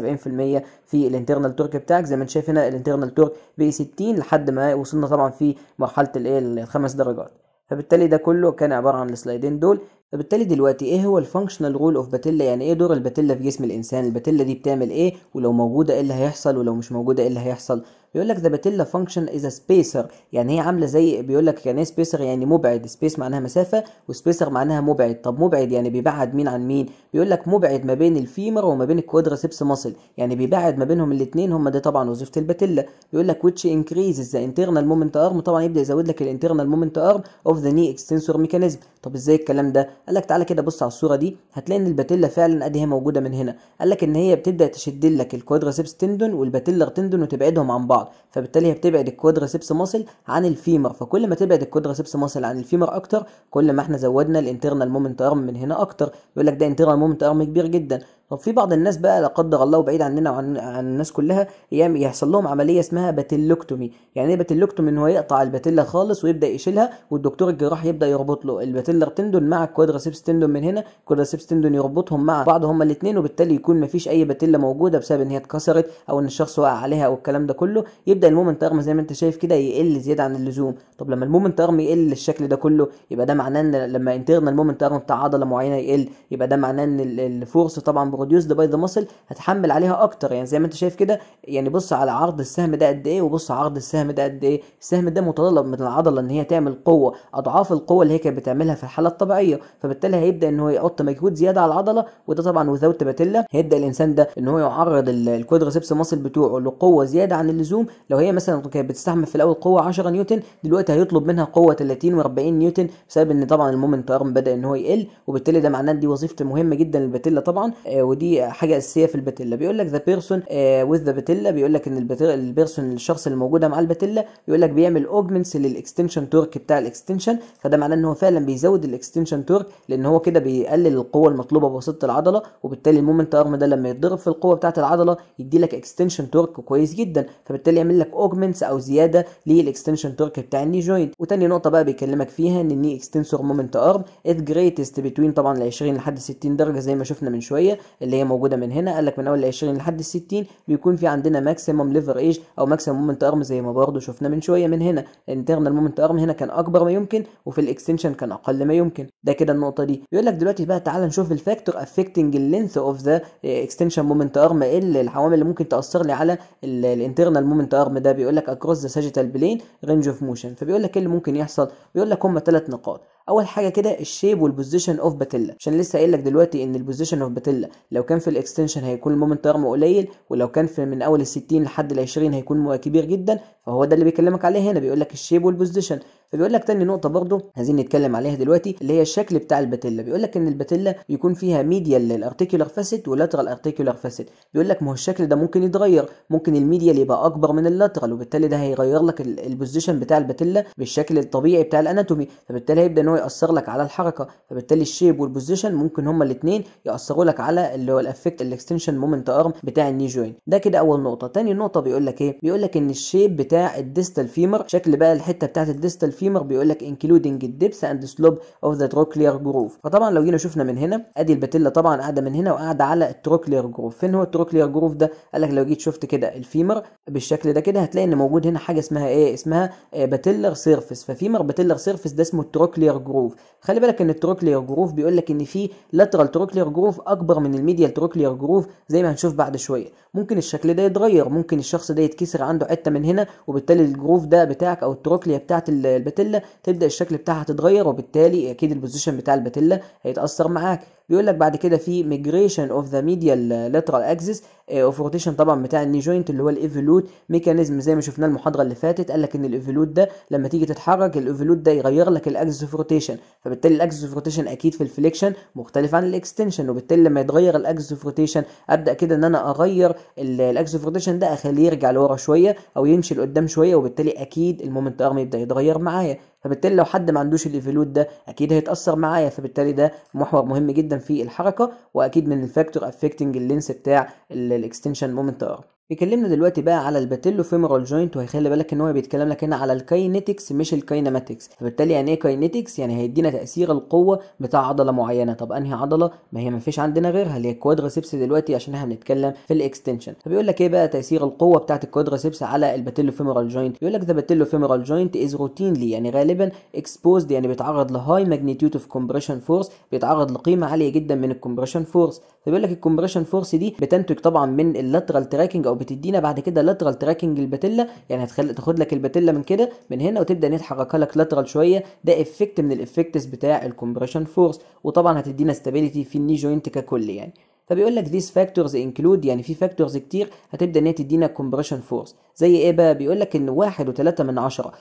في الانترنال تورك بتاعك زي ما انت شايف هنا الانترنال تورك بي 60 لحد ما وصلنا طبعا في مرحله الايه الخمس درجات فبالتالي ده كله كان عباره عن السلايدين دول فبالتالي دلوقتي ايه هو الفانكشنال رول اوف باتيلا يعني ايه دور الباتيلا في جسم الانسان الباتيلا دي بتعمل ايه ولو موجوده ايه اللي هيحصل ولو مش موجوده ايه اللي هيحصل بيقول لك ذا باتيلا فانكشن از سبيسر يعني هي عامله زي بيقول لك يعني ايه سبيسر يعني مبعد سبيس معناها مسافه وسبيسر معناها مبعد طب مبعد يعني بيبعد مين عن مين بيقول لك مبعد ما بين الفيمر وما بين الكوادراسيبس ماسل يعني بيبعد ما بينهم الاثنين هم ده طبعا وظيفه الباتيلا بيقول لك ويتش انكريز ذا انترنال مومنت ارم طبعا يبدا يزود لك الانترنال مومنت ارم اوف ذا ني اكستنسور ميكانيزم طب ازاي الكلام ده قال لك تعالى كده بص على الصوره دي هتلاقي ان الباتيلا فعلا ادي هي موجوده من هنا قال لك ان هي بتبدا تشد لك الكوادريسبس تندون والباتيلر تندون وتبعدهم عن بعض فبالتالي هتبعد بتبعد الكوادريسبس ماسل عن الفيمر فكل ما تبعد الكوادريسبس ماسل عن الفيمر اكتر كل ما احنا زودنا الانترنال مومنت ارم من هنا اكتر يقول لك ده انترنال مومنت ارم كبير جدا طب في بعض الناس بقى لا قدر الله وبعيد عننا وعن عن الناس كلها يحصل لهم عمليه اسمها باتيلوكتومي يعني ايه باتيلوكتومي ان هو يقطع الباتيلا خالص ويبدا يشيلها والدكتور الجراح يبدا يربط له الباتيلا تندون مع الكوادراسيبس تندون من هنا الكوادراسيبس تندون يربطهم مع بعض هما الاثنين وبالتالي يكون مفيش اي باتيلا موجوده بسبب ان هي اتكسرت او ان الشخص وقع عليها او الكلام ده كله يبدا المومنت ارم زي ما انت شايف كده يقل زياده عن اللزوم طب لما المومنت ارم يقل الشكل ده كله يبقى ده معناه ان لما انترنال مومنت ارم بتاع عضله معينه يقل يبقى ده معناه ان الفورس طبعا ذا باي the muscle هتحمل عليها اكتر يعني زي ما انت شايف كده يعني بص على عرض السهم ده قد ايه وبص على عرض السهم ده قد ايه السهم ده متطلب من العضله ان هي تعمل قوه اضعاف القوه اللي هي كانت بتعملها في الحاله الطبيعيه فبالتالي هيبدا ان هو يحط مجهود زياده على العضله وده طبعا وذوت باتيلا هيبدا الانسان ده ان هو يعرض الكوادريسبس ماسل بتوعه لقوه زياده عن اللزوم لو هي مثلا كانت بتستحمل في الاول قوه 10 نيوتن دلوقتي هيطلب منها قوه 30 و40 نيوتن بسبب ان طبعا المومنت ارم بدا ان هو يقل وبالتالي ده معناه دي وظيفه مهمه جدا للباتيلا طبعا آه، ودي حاجه اساسيه في الباتيلا بيقول لك ذا بيرسون وذ ذا باتيلا بيقول لك ان البيرسون الشخص اللي موجوده مع الباتيلا بيقول لك بيعمل اوجمنتس للاكستنشن تورك بتاع الاكستنشن فده معناه ان هو فعلا بيزود الاكستنشن تورك لان هو كده بيقلل القوه المطلوبه بواسطه العضله وبالتالي المومنت ارم ده لما يتضرب في القوه بتاعه العضله يدي لك اكستنشن تورك كويس جدا فبالتالي يعمل لك اوجمنتس او زياده للاكستنشن تورك بتاع الني جوينت وتاني نقطه بقى بيكلمك فيها ان الني اكستنسور مومنت ارم ات جريتست بتوين طبعا ال 20 لحد 60 درجه زي ما شفنا من شويه اللي هي موجوده من هنا قال لك من اول ال 20 لحد ال 60 بيكون في عندنا ماكسيموم ليفر ايج او ماكسيموم مومنت ارم زي ما برضه شفنا من شويه من هنا الانترنال مومنت ارم هنا كان اكبر ما يمكن وفي الاكستنشن كان اقل ما يمكن ده كده النقطه دي بيقول لك دلوقتي بقى تعالى نشوف الفاكتور افكتنج اللينث اوف ذا اكستنشن مومنت ارم ايه العوامل اللي ممكن تاثر لي على الانترنال مومنت ارم ده بيقول لك اكروس ذا ساجيتال بلين رينج اوف موشن فبيقول لك ايه اللي ممكن يحصل بيقول لك هم ثلاث نقاط اول حاجه كده الشيب والبوزيشن اوف باتيلا عشان لسه قايل لك دلوقتي ان البوزيشن اوف باتيلا لو كان في الاكستنشن هيكون المومنت ارم قليل ولو كان في من اول ال 60 لحد ال 20 هيكون كبير جدا فهو ده اللي بيكلمك عليه هنا بيقول لك الشيب والبوزيشن فبيقول لك تاني نقطة برضه عايزين نتكلم عليها دلوقتي اللي هي الشكل بتاع الباتيلا بيقول لك ان الباتيلا بيكون فيها ميديال للارتيكولار فاسيت ولاترال ارتيكولار فاسيت بيقول لك ما هو الشكل ده ممكن يتغير ممكن الميديال يبقى اكبر من اللاترال وبالتالي ده هيغير لك البوزيشن بتاع الباتيلا بالشكل الطبيعي بتاع الاناتومي فبالتالي هيبدا ان هو هو ياثر لك على الحركه فبالتالي الشيب والبوزيشن ممكن هما الاثنين ياثروا لك على اللي هو الافكت الاكستنشن مومنت ارم بتاع الني جوين ده كده اول نقطه تاني نقطه بيقول لك ايه بيقول لك ان الشيب بتاع الديستال فيمر شكل بقى الحته بتاعه الديستال فيمر بيقول لك انكلودنج الدبس اند سلوب اوف ذا تروكلير جروف فطبعا لو جينا شفنا من هنا ادي الباتيلا طبعا قاعده من هنا وقاعده على التروكلير جروف فين هو التروكلير جروف ده قال لك لو جيت شفت كده الفيمر بالشكل ده كده هتلاقي ان موجود هنا حاجه اسمها ايه اسمها باتيلر آه، سيرفيس ففيمر باتيلر سيرفيس ده اسمه التروكلير جروف خلي بالك ان التروكلير جروف بيقول لك ان في لاترال تروكلير جروف اكبر من الميديال تروكلير جروف زي ما هنشوف بعد شويه ممكن الشكل ده يتغير ممكن الشخص ده يتكسر عنده حته من هنا وبالتالي الجروف ده بتاعك او التروكليا بتاعه الباتيلا تبدا الشكل بتاعها تتغير وبالتالي اكيد البوزيشن بتاع الباتيلا هيتاثر معاك بيقول لك بعد كده في ميجريشن اوف ذا ميديال لاترال اكسس اوف روتيشن طبعا بتاع الني جوينت اللي هو الايفولوت ميكانيزم زي ما شفنا المحاضره اللي فاتت قال لك ان الايفولوت ده لما تيجي تتحرك الايفولوت ده يغير لك الاكسس اوف روتيشن فبالتالي الاكسس اوف روتيشن اكيد في الفليكشن مختلف عن الاكستنشن وبالتالي لما يتغير الاكسس اوف روتيشن ابدا كده ان انا اغير الاكسس اوف روتيشن ده اخليه يرجع لورا شويه او يمشي لقدام شويه وبالتالي اكيد المومنت ارم يبدا يتغير معايا فبالتالي لو حد ما عندوش الايفالوت ده اكيد هيتاثر معايا فبالتالي ده محور مهم جدا في الحركه واكيد من الفاكتور افكتنج اللينس بتاع الاكستنشن مومنت ارم بيكلمنا دلوقتي بقى على الباتيلو فيمورال جوينت وهيخلي بالك ان هو بيتكلم لك هنا على الكاينيتكس مش الكايناماتكس فبالتالي يعني ايه كاينيتكس يعني هيدينا تاثير القوه بتاع عضله معينه طب انهي عضله ما هي ما فيش عندنا غيرها اللي هي الكوادريسبس دلوقتي عشان احنا بنتكلم في الاكستنشن فبيقول لك ايه بقى تاثير القوه بتاعه الكوادريسبس على الباتيلو فيمورال جوينت بيقول لك ذا باتيلو فيمورال جوينت از روتينلي يعني غالبا اكسبوزد يعني بيتعرض لهاي ماجنيتيود اوف كومبريشن فورس بيتعرض لقيمه عاليه جدا من الكومبريشن فورس فبيقول لك الكومبريشن فورس دي بتنتج طبعا من اللاترال تراكنج او وبتدينا بعد كده لاترال تراكنج الباتيلا يعني هتخلي تاخد لك الباتيلا من كده من هنا وتبدا ان هي لك لاترال شويه ده افكت من الافكتس بتاع الكومبريشن فورس وطبعا هتدينا ستابيليتي في الني جوينت ككل يعني فبيقول لك these فاكتورز انكلود يعني في فاكتورز كتير هتبدا ان هي تدينا compression فورس زي ايه بقى بيقول لك ان 1.3 من 10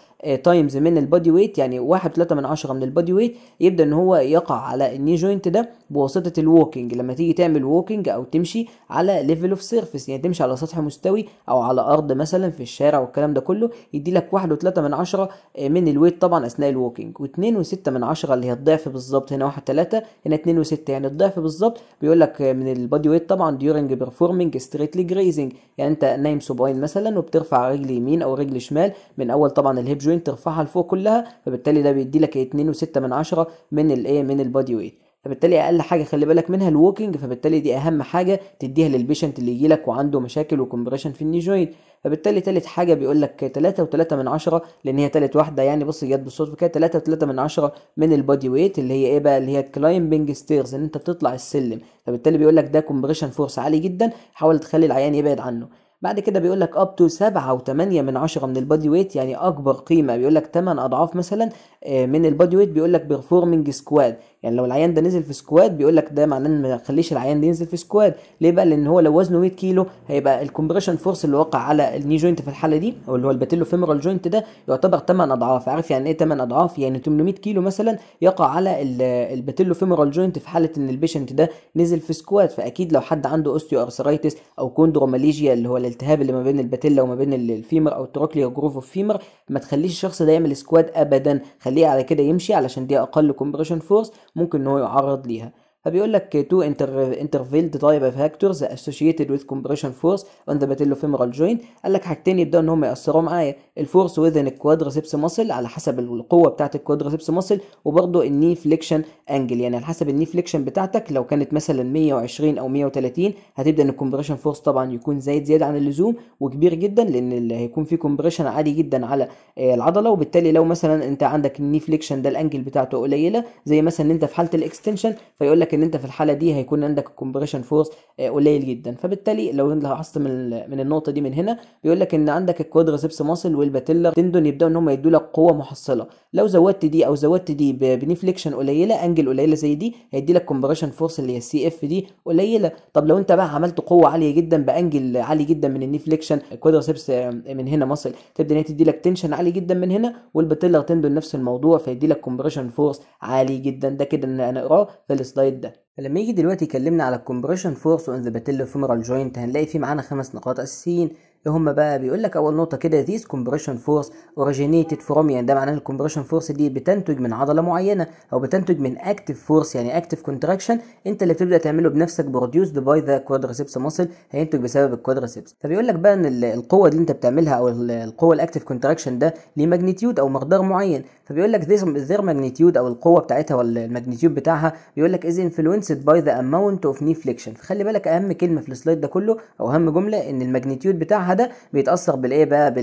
تايمز آه، من البادي ويت يعني 1.3 من 10 من البادي ويت يبدا ان هو يقع على الني جوينت ده بواسطه الووكينج لما تيجي تعمل ووكينج او تمشي على ليفل اوف سيرفيس يعني تمشي على سطح مستوي او على ارض مثلا في الشارع والكلام ده كله يدي لك 1.3 من 10 آه، من الويت طبعا اثناء الووكينج و 26 من 10 اللي هي الضعف بالظبط هنا 1.3 هنا 2.6 يعني الضعف بالظبط بيقول لك آه، من البادي ويت طبعا ديورنج بيرفورمينج ستريتلي جريزنج يعني انت نايم سباين مثلا وبترفع رجل يمين او رجل شمال من اول طبعا الهيب جوينت ترفعها لفوق كلها فبالتالي ده بيدي لك 2.6 من 10 من الايه من البادي ويت فبالتالي اقل حاجه خلي بالك منها الووكينج فبالتالي دي اهم حاجه تديها للبيشنت اللي يجي لك وعنده مشاكل وكمبريشن في الني جوينت فبالتالي تالت حاجه بيقول لك 3 و من عشرة لان هي تالت واحده يعني بص جت بالصدفه كده 3 و من عشرة من البادي ويت اللي هي ايه بقى اللي هي كلايمبنج ستيرز ان انت بتطلع السلم فبالتالي بيقول لك ده كومبريشن فورس عالي جدا حاول تخلي العيان يبعد عنه بعد كده بيقول لك اب تو 7 و8 من 10 من البادي ويت يعني اكبر قيمه بيقول لك 8 اضعاف مثلا آه، من البادي ويت بيقول لك بيرفورمنج سكواد يعني لو العيان ده نزل في سكواد بيقول لك ده معناه ان ما تخليش العيان ده ينزل في سكواد ليه بقى لان هو لو وزنه 100 كيلو هيبقى الكومبريشن فورس اللي وقع على الني جوينت في الحاله دي او اللي هو الباتيلو فيمورال جوينت ده يعتبر 8 اضعاف عارف يعني ايه 8 اضعاف يعني 800 كيلو مثلا يقع على الباتيلو فيمورال جوينت في حاله ان البيشنت ده نزل في سكواد فاكيد لو حد عنده اوستيو ارثرايتس او كوندروماليجيا اللي هو الالتهاب اللي ما بين الباتيلا وما بين الفيمر او التراكليا جروف اوف فيمر ما تخليش الشخص ده يعمل سكواد ابدا خليه على كده يمشي علشان دي اقل كومبريشن فورس ممكن ان هو يعرض ليها فبيقول لك تو انترفيلد تايب فاكتورز اسوشيتد وذ كومبريشن فورس اون ذا باتيلو فيمورال جوينت قال لك حاجتين يبداوا ان هم ياثروا معايا الفورس وذن الكوادرسبس ماسل على حسب القوه بتاعت الكوادرسبس ماسل وبرده الني فليكشن انجل يعني على حسب الني فليكشن بتاعتك لو كانت مثلا 120 او 130 هتبدا ان الكومبريشن فورس طبعا يكون زايد زياده عن اللزوم وكبير جدا لان هيكون في كومبريشن عالي جدا على آه، العضله وبالتالي لو مثلا انت عندك الني فليكشن ده الانجل بتاعته قليله زي مثلا انت في حاله الاكستنشن فيقول لك ان انت في الحاله دي هيكون عندك الكومبريشن آه، فورس قليل جدا فبالتالي لو لاحظت من من النقطه دي من هنا بيقول لك ان عندك الكوادريسبس ماسل والباتيلا تندون يبداوا ان هم يدوا لك قوه محصله لو زودت دي او زودت دي بنيفليكشن قليله انجل قليله زي دي هيدي لك كومبريشن فورس اللي هي السي اف دي قليله طب لو انت بقى عملت قوه عاليه جدا بانجل عالي جدا من النيفليكشن الكوادريسبس آه، من هنا ماسل تبدا ان هي تدي لك تنشن عالي جدا من هنا والباتيلا تندون نفس الموضوع فيدي لك كومبريشن فورس عالي جدا ده كده اللي انا اقراه في السلايد فلما يجي دلوقتي يكلمنا على الكومبريشن فورس اون ذا باتيلو فيمورال جوينت هنلاقي فيه معانا خمس نقاط اساسيين ايه هما بقى بيقول لك اول نقطه كده ذيس compression force originated from يعني ده معناه الكومبريشن فورس دي بتنتج من عضله معينه او بتنتج من اكتف فورس يعني اكتف كونتراكشن انت اللي بتبدا تعمله بنفسك produced باي ذا quadriceps muscle هينتج بسبب الكوادريسبس فبيقول لك بقى ان القوه اللي انت بتعملها او القوه الاكتيف كونتراكشن ده ليه ماجنتيود او مقدار معين فبيقول لك ذير ماجنتيود او القوه بتاعتها ولا الماجنتيود بتاعها بيقول لك از انفلونسد باي ذا اماونت اوف ني فليكشن فخلي بالك اهم كلمه في السلايد ده كله او اهم جمله ان الماجنتيود بتاعها ده بيتاثر بالايه بقى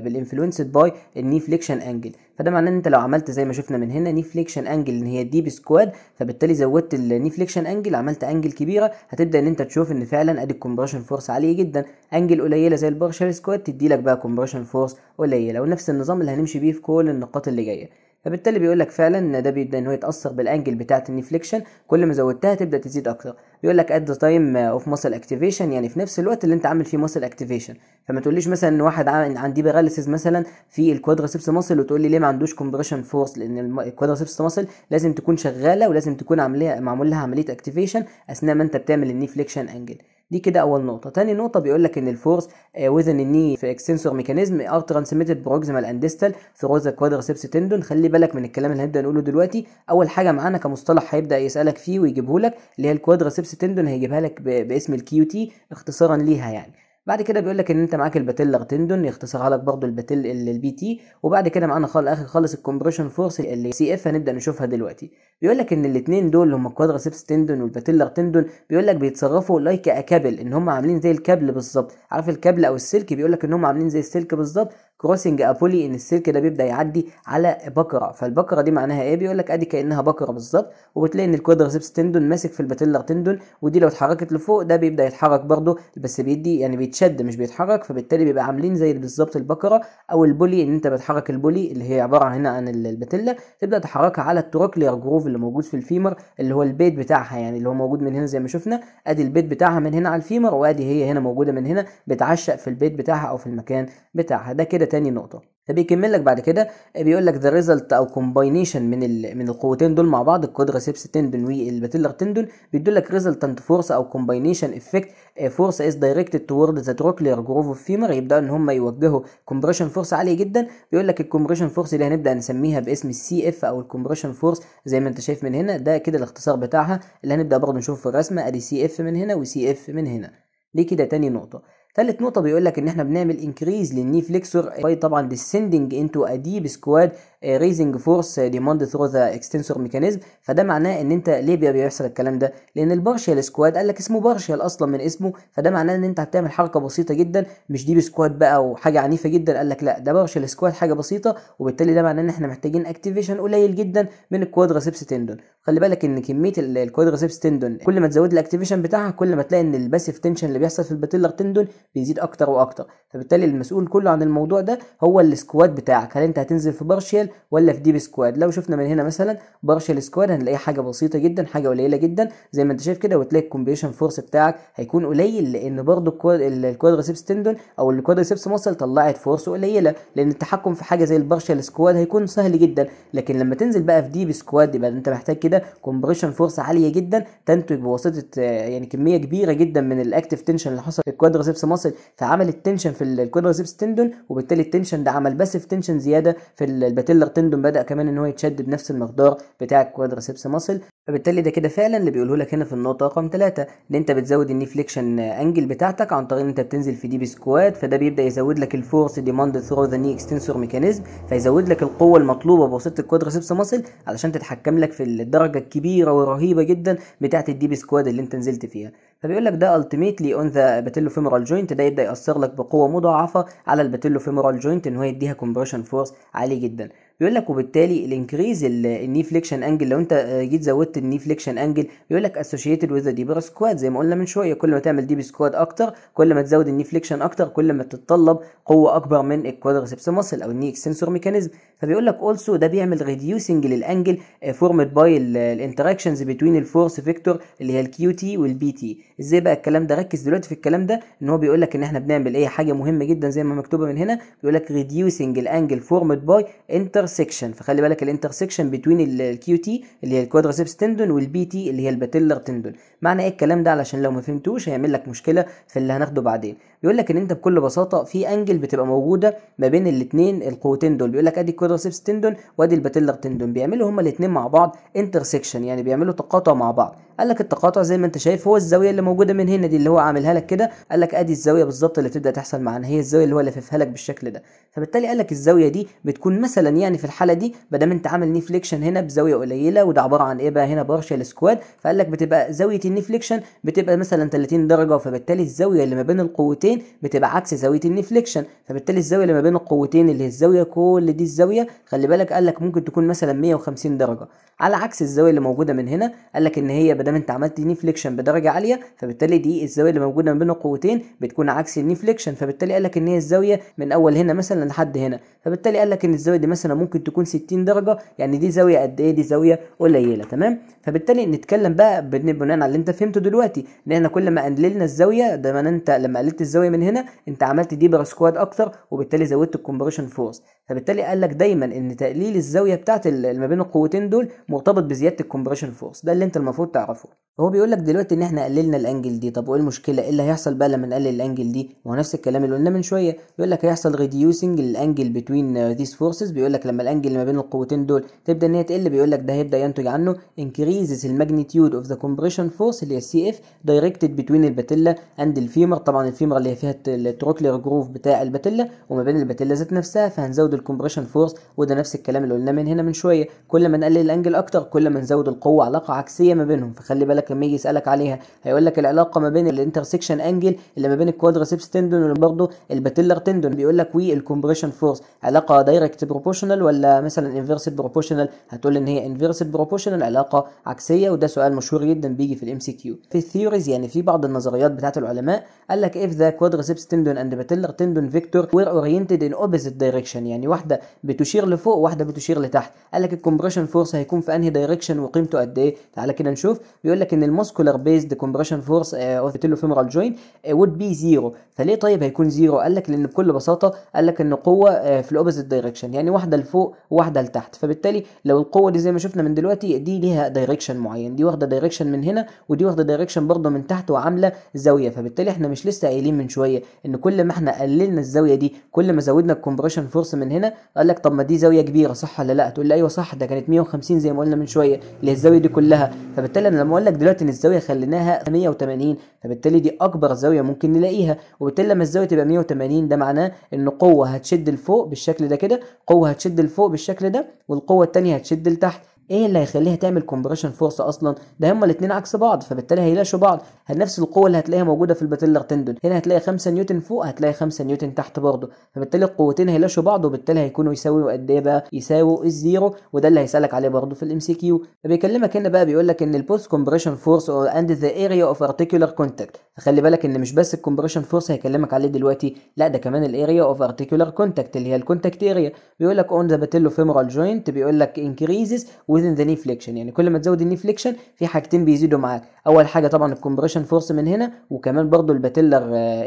بالانفلونسد باي الني فليكشن انجل فده معناه ان انت لو عملت زي ما شفنا من هنا ني فليكشن انجل ان هي الديب سكواد فبالتالي زودت الني فليكشن انجل عملت انجل كبيره هتبدا ان انت تشوف ان فعلا ادي الكومبريشن فورس عاليه جدا انجل قليله زي البارشال سكواد تدي لك بقى كومبريشن فورس قليله ونفس النظام اللي هنمشي بيه في كل النقاط اللي جايه فبالتالي بيقول لك فعلا ان ده بيبدا ان هو يتاثر بالانجل بتاعه النيفليكشن كل ما زودتها تبدا تزيد اكتر بيقول لك ات ذا تايم اوف ماسل اكتيفيشن يعني في نفس الوقت اللي انت عامل فيه ماسل اكتيفيشن فما تقوليش مثلا ان واحد عندي باراليسيس مثلا في الكوادرسيبس ماسل وتقول لي ليه ما عندوش كومبريشن فورس لان الكوادرسيبس ماسل لازم تكون شغاله ولازم تكون عامله معمول لها عمليه اكتيفيشن اثناء ما انت بتعمل النيفليكشن انجل دي كده اول نقطه تاني نقطه بيقول لك ان الفورس وذن الني في اكستنسور ميكانيزم ار ترانسميتد بروكسيمال اند ديستال ثرو ذا كوادريسبس تندون خلي بالك من الكلام اللي هنبدا نقوله دلوقتي اول حاجه معانا كمصطلح هيبدا يسالك فيه ويجيبه لك اللي هي الكوادريسبس تندون هيجيبها لك باسم الكيو تي اختصارا ليها يعني بعد كده بيقول لك ان انت معاك الباتيل تندون يختصرها لك برضو الباتيل البي تي وبعد كده معانا خال اخر خالص الكومبريشن فورس اللي سي اف هنبدا نشوفها دلوقتي بيقول لك ان الاثنين دول اللي هم الكوادرسيبس تندون والباتيل تندون بيقول لك بيتصرفوا لايك كابل ان هم عاملين زي الكابل بالظبط عارف الكابل او السلك بيقول لك ان هم عاملين زي السلك بالظبط كروسنج ابولي ان السلك ده بيبدا يعدي على بكره فالبكره دي معناها ايه بيقول لك ادي كانها بكره بالظبط وبتلاقي ان الكوادرسبس تندون ماسك في الباتيلر تندون ودي لو اتحركت لفوق ده بيبدا يتحرك برده بس بيدي يعني بيتشد مش بيتحرك فبالتالي بيبقى عاملين زي بالظبط البكره او البولي ان انت بتحرك البولي اللي هي عباره هنا عن الباتيلا تبدا تحركها على التروكلير جروف اللي موجود في الفيمر اللي هو البيت بتاعها يعني اللي هو موجود من هنا زي ما شفنا ادي البيت بتاعها من هنا على الفيمر وادي هي هنا موجوده من هنا بتعشق في البيت بتاعها او في المكان بتاعها ده كده تاني نقطه فبيكمل لك بعد كده بيقول لك ذا ريزلت او كومباينيشن من ال... من القوتين دول مع بعض الكودريسبس تندون والباتيلر تندون بيدوا لك ريزلتنت فورس او كومباينيشن افكت فورس از دايركتد توورد ذا تروكلير جروف اوف فيمر يبداوا ان هم يوجهوا كومبريشن فورس عاليه جدا بيقول لك الكومبريشن فورس اللي هنبدا نسميها باسم السي اف او الكومبريشن فورس زي ما انت شايف من هنا ده كده الاختصار بتاعها اللي هنبدا برضه نشوفه في الرسمه ادي سي اف من هنا وسي اف من هنا دي كده تاني نقطه ثالث نقطه بيقول لك ان احنا بنعمل انكريز للني فليكسور طبعا ديسندنج انتو اديب سكواد ريزنج فورس ديماند ثرو ذا اكستنسور ميكانيزم فده معناه ان انت ليه بيحصل الكلام ده لان البارشال سكواد قال لك اسمه بارشال اصلا من اسمه فده معناه ان انت هتعمل حركه بسيطه جدا مش ديب سكواد بقى وحاجه عنيفه جدا قال لك لا ده بارشال سكواد حاجه بسيطه وبالتالي ده معناه ان احنا محتاجين اكتيفيشن قليل جدا من الكوادراسيبس تندون خلي بالك ان كميه الكوادراسيبس تندون كل ما تزود الاكتيفيشن بتاعها كل ما تلاقي ان الباسيف تنشن اللي بيحصل في الباتيلر تندون بيزيد اكتر واكتر فبالتالي المسؤول كله عن الموضوع ده هو السكواد بتاعك هل انت هتنزل في بارشال ولا في ديب سكواد لو شفنا من هنا مثلا بارشال سكواد هنلاقي حاجه بسيطه جدا حاجه قليله جدا زي ما انت شايف كده وتلاقي الكومبيشن فورس بتاعك هيكون قليل لان برضو الكوادريسبس تندون او الكوادريسبس مصل طلعت فورس قليله لان التحكم في حاجه زي البارشال سكواد هيكون سهل جدا لكن لما تنزل بقى في ديب سكواد يبقى انت محتاج كده كومبريشن فورس عاليه جدا تنتج بواسطه آه، يعني كميه كبيره جدا من الاكتف تنشن اللي حصل في الكوادريسبس مصل فعمل التنشن في الكوادريسبس تندون وبالتالي التنشن ده عمل بس في تنشن زياده في الباتيلا تندون بدا كمان ان هو يتشد بنفس المقدار بتاع الكوادريسبس ماسل فبالتالي ده كده فعلا اللي بيقوله لك هنا في النقطه رقم 3 ان انت بتزود الني فليكشن انجل بتاعتك عن طريق ان انت بتنزل في ديب سكواد فده بيبدا يزود لك الفورس ديماند ثرو ذا ني اكستنسور ميكانيزم فيزود لك القوه المطلوبه بواسطه الكوادريسبس ماسل علشان تتحكم لك في الدرجه الكبيره والرهيبه جدا بتاعه الديب سكواد اللي انت نزلت فيها فبيقول لك ده التيميتلي اون ذا باتيلو فيمورال جوينت ده يبدا ياثر لك بقوه مضاعفه على الباتيلو فيمورال جوينت ان هو يديها كومبريشن فورس عالي جدا بيقول لك وبالتالي الانكريز الني فليكشن انجل لو انت جيت زودت الني فليكشن انجل بيقول لك اسوشيتد وذ ديبر سكواد زي ما قلنا من شويه كل ما تعمل ديب سكواد اكتر كل ما تزود الني فليكشن اكتر كل ما تتطلب قوه اكبر من الكوادرسبس ماسل او الني اكسنسور ميكانيزم فبيقول لك اولسو ده بيعمل ريديوسنج للانجل فورمد باي الانتراكشنز بتوين الفورس فيكتور اللي هي الكيو تي والبي تي ازاي بقى الكلام ده ركز دلوقتي في الكلام ده ان هو بيقول لك ان احنا بنعمل ايه حاجه مهمه جدا زي ما مكتوبه من هنا بيقول لك ريديوسنج الانجل فورمد باي انتر الانترسكشن فخلي بالك الانترسكشن بتوين الكيو تي اللي هي الكوادرسيبس تندون والبي تي اللي هي الباتيلر تندون معنى ايه الكلام ده علشان لو ما فهمتوش هيعمل لك مشكله في اللي هناخده بعدين يقول لك ان انت بكل بساطه في انجل بتبقى موجوده ما بين الاثنين القوتين دول بيقول لك ادي الكوادريسبس تندون وادي الباتيلر تندون بيعملوا هما الاثنين مع بعض انترسكشن يعني بيعملوا تقاطع مع بعض قال لك التقاطع زي ما انت شايف هو الزاويه اللي موجوده من هنا دي اللي هو عاملها لك كده قال لك ادي الزاويه بالظبط اللي بتبدا تحصل معانا هي الزاويه اللي هو لاففها لك بالشكل ده فبالتالي قال لك الزاويه دي بتكون مثلا يعني في الحاله دي ما دام انت عامل نيفليكشن هنا بزاويه قليله وده عباره عن ايه بقى هنا بارشال سكواد فقال لك بتبقى زاويه النيفليكشن بتبقى مثلا 30 درجه فبالتالي الزاويه اللي ما بين القوتين القوتين بتبقى عكس زاويه النفليكشن فبالتالي الزاويه اللي ما بين القوتين اللي هي الزاويه كل دي الزاويه خلي بالك قال لك ممكن تكون مثلا 150 درجه على عكس الزاويه اللي موجوده من هنا قال لك ان هي ما دام انت عملت نفليكشن بدرجه عاليه فبالتالي دي الزاويه اللي موجوده ما بين القوتين بتكون عكس النفليكشن فبالتالي قال لك ان هي الزاويه من اول هنا مثلا لحد هنا فبالتالي قال لك ان الزاويه دي مثلا ممكن تكون 60 درجه يعني دي زاويه قد ايه دي زاويه قليله تمام فبالتالي نتكلم بقى بناء على اللي انت فهمته دلوقتي ان احنا كل ما قللنا الزاويه ده ما انت لما قللت الزاويه تستوي من هنا انت عملت ديبر سكواد اكتر وبالتالي زودت الكومبريشن فورس فبالتالي قال لك دايما ان تقليل الزاويه بتاعت ما بين القوتين دول مرتبط بزياده الكومبريشن فورس ده اللي انت المفروض تعرفه هو بيقول لك دلوقتي ان احنا قللنا الانجل دي طب وايه المشكله ايه اللي هيحصل بقى لما نقلل الانجل دي ما هو نفس الكلام اللي قلناه من شويه بيقول لك هيحصل ريديوسنج للانجل بتوين ذيس فورسز بيقول لك لما الانجل ما بين القوتين دول تبدا ان هي تقل بيقول لك ده هيبدا ينتج عنه انكريزز الماجنتيود اوف ذا كومبريشن فورس اللي هي السي اف دايركتد بتوين الباتيلا اند الفيمر طبعا الفيمر اللي هي فيها التروكلير جروف بتاع الباتيلا وما بين الباتيلا ذات نفسها فهنزود الكومبريشن فورس وده نفس الكلام اللي قلناه من هنا من شويه كل ما نقلل الانجل اكتر كل ما نزود القوه علاقه عكسيه ما بينهم فخلي بالك لك لما يجي يسالك عليها هيقول لك العلاقه ما بين الانترسكشن انجل اللي ما بين الكوادريسبس تندون وبرضه الباتيلر تندون بيقول لك وي الكومبريشن فورس علاقه دايركت بروبوشنال ولا مثلا انفيرس بروبوشنال هتقول ان هي انفيرس بروبوشنال علاقه عكسيه وده سؤال مشهور جدا بيجي في الام سي كيو في الثيوريز يعني في بعض النظريات بتاعه العلماء قال لك اف ذا كوادريسبس تندون اند باتيلر تندون فيكتور وير اورينتد ان اوبوزيت دايركشن يعني واحده بتشير لفوق وواحده بتشير لتحت قال لك الكومبريشن فورس هيكون في انهي دايركشن وقيمته قد ايه تعالى كده نشوف بيقول لك لكن الموسكولار بيزد كومبريشن فورس اوربيتولو فيمورال جوين وود بي زيرو فليه طيب هيكون زيرو قال لك لان بكل بساطه قال لك ان قوه آه، في الاوبوزيت دايركشن يعني واحده لفوق واحده لتحت فبالتالي لو القوه دي زي ما شفنا من دلوقتي دي ليها دايركشن معين دي واخده دايركشن من هنا ودي واخده دايركشن برضه من تحت وعامله زاويه فبالتالي احنا مش لسه قايلين من شويه ان كل ما احنا قللنا الزاويه دي كل ما زودنا الكومبريشن فورس من هنا قال لك طب ما دي زاويه كبيره صح ولا لا تقول لي ايوه صح ده كانت 150 زي ما قلنا من شويه اللي الزاويه دي كلها فبالتالي انا لما اقول لك دلوقتي ان الزاويه خليناها 180 فبالتالي دي اكبر زاويه ممكن نلاقيها وبالتالي لما الزاويه تبقى 180 ده معناه ان قوه هتشد لفوق بالشكل ده كده قوه هتشد لفوق بالشكل ده والقوه الثانيه هتشد لتحت ايه اللي هيخليها تعمل كومبريشن فورس اصلا ده هما الاثنين عكس بعض فبالتالي هيلاشوا بعض نفس القوه اللي هتلاقيها موجوده في الباتيلر تندون هنا هتلاقي 5 نيوتن فوق هتلاقي 5 نيوتن تحت برضه فبالتالي القوتين هيلاشوا بعض وبالتالي هيكونوا يساويوا قد ايه بقى يساووا الزيرو وده اللي هيسالك عليه برضه في الام سي كيو فبيكلمك هنا بقى بيقول لك ان البوست كومبريشن فورس اند ذا اريا اوف ارتيكولار كونتاكت فخلي بالك ان مش بس الكومبريشن فورس هيكلمك عليه دلوقتي لا ده كمان الاريا اوف ارتيكولار كونتاكت اللي هي الكونتاكت اريا بيقول لك اون ذا باتيلو فيمورال جوينت بيقول لك انكريزز within the knee flexion يعني كل ما تزود الني فليكشن في حاجتين بيزيدوا معاك اول حاجه طبعا الكومبريشن فورس من هنا وكمان برضو الباتيلر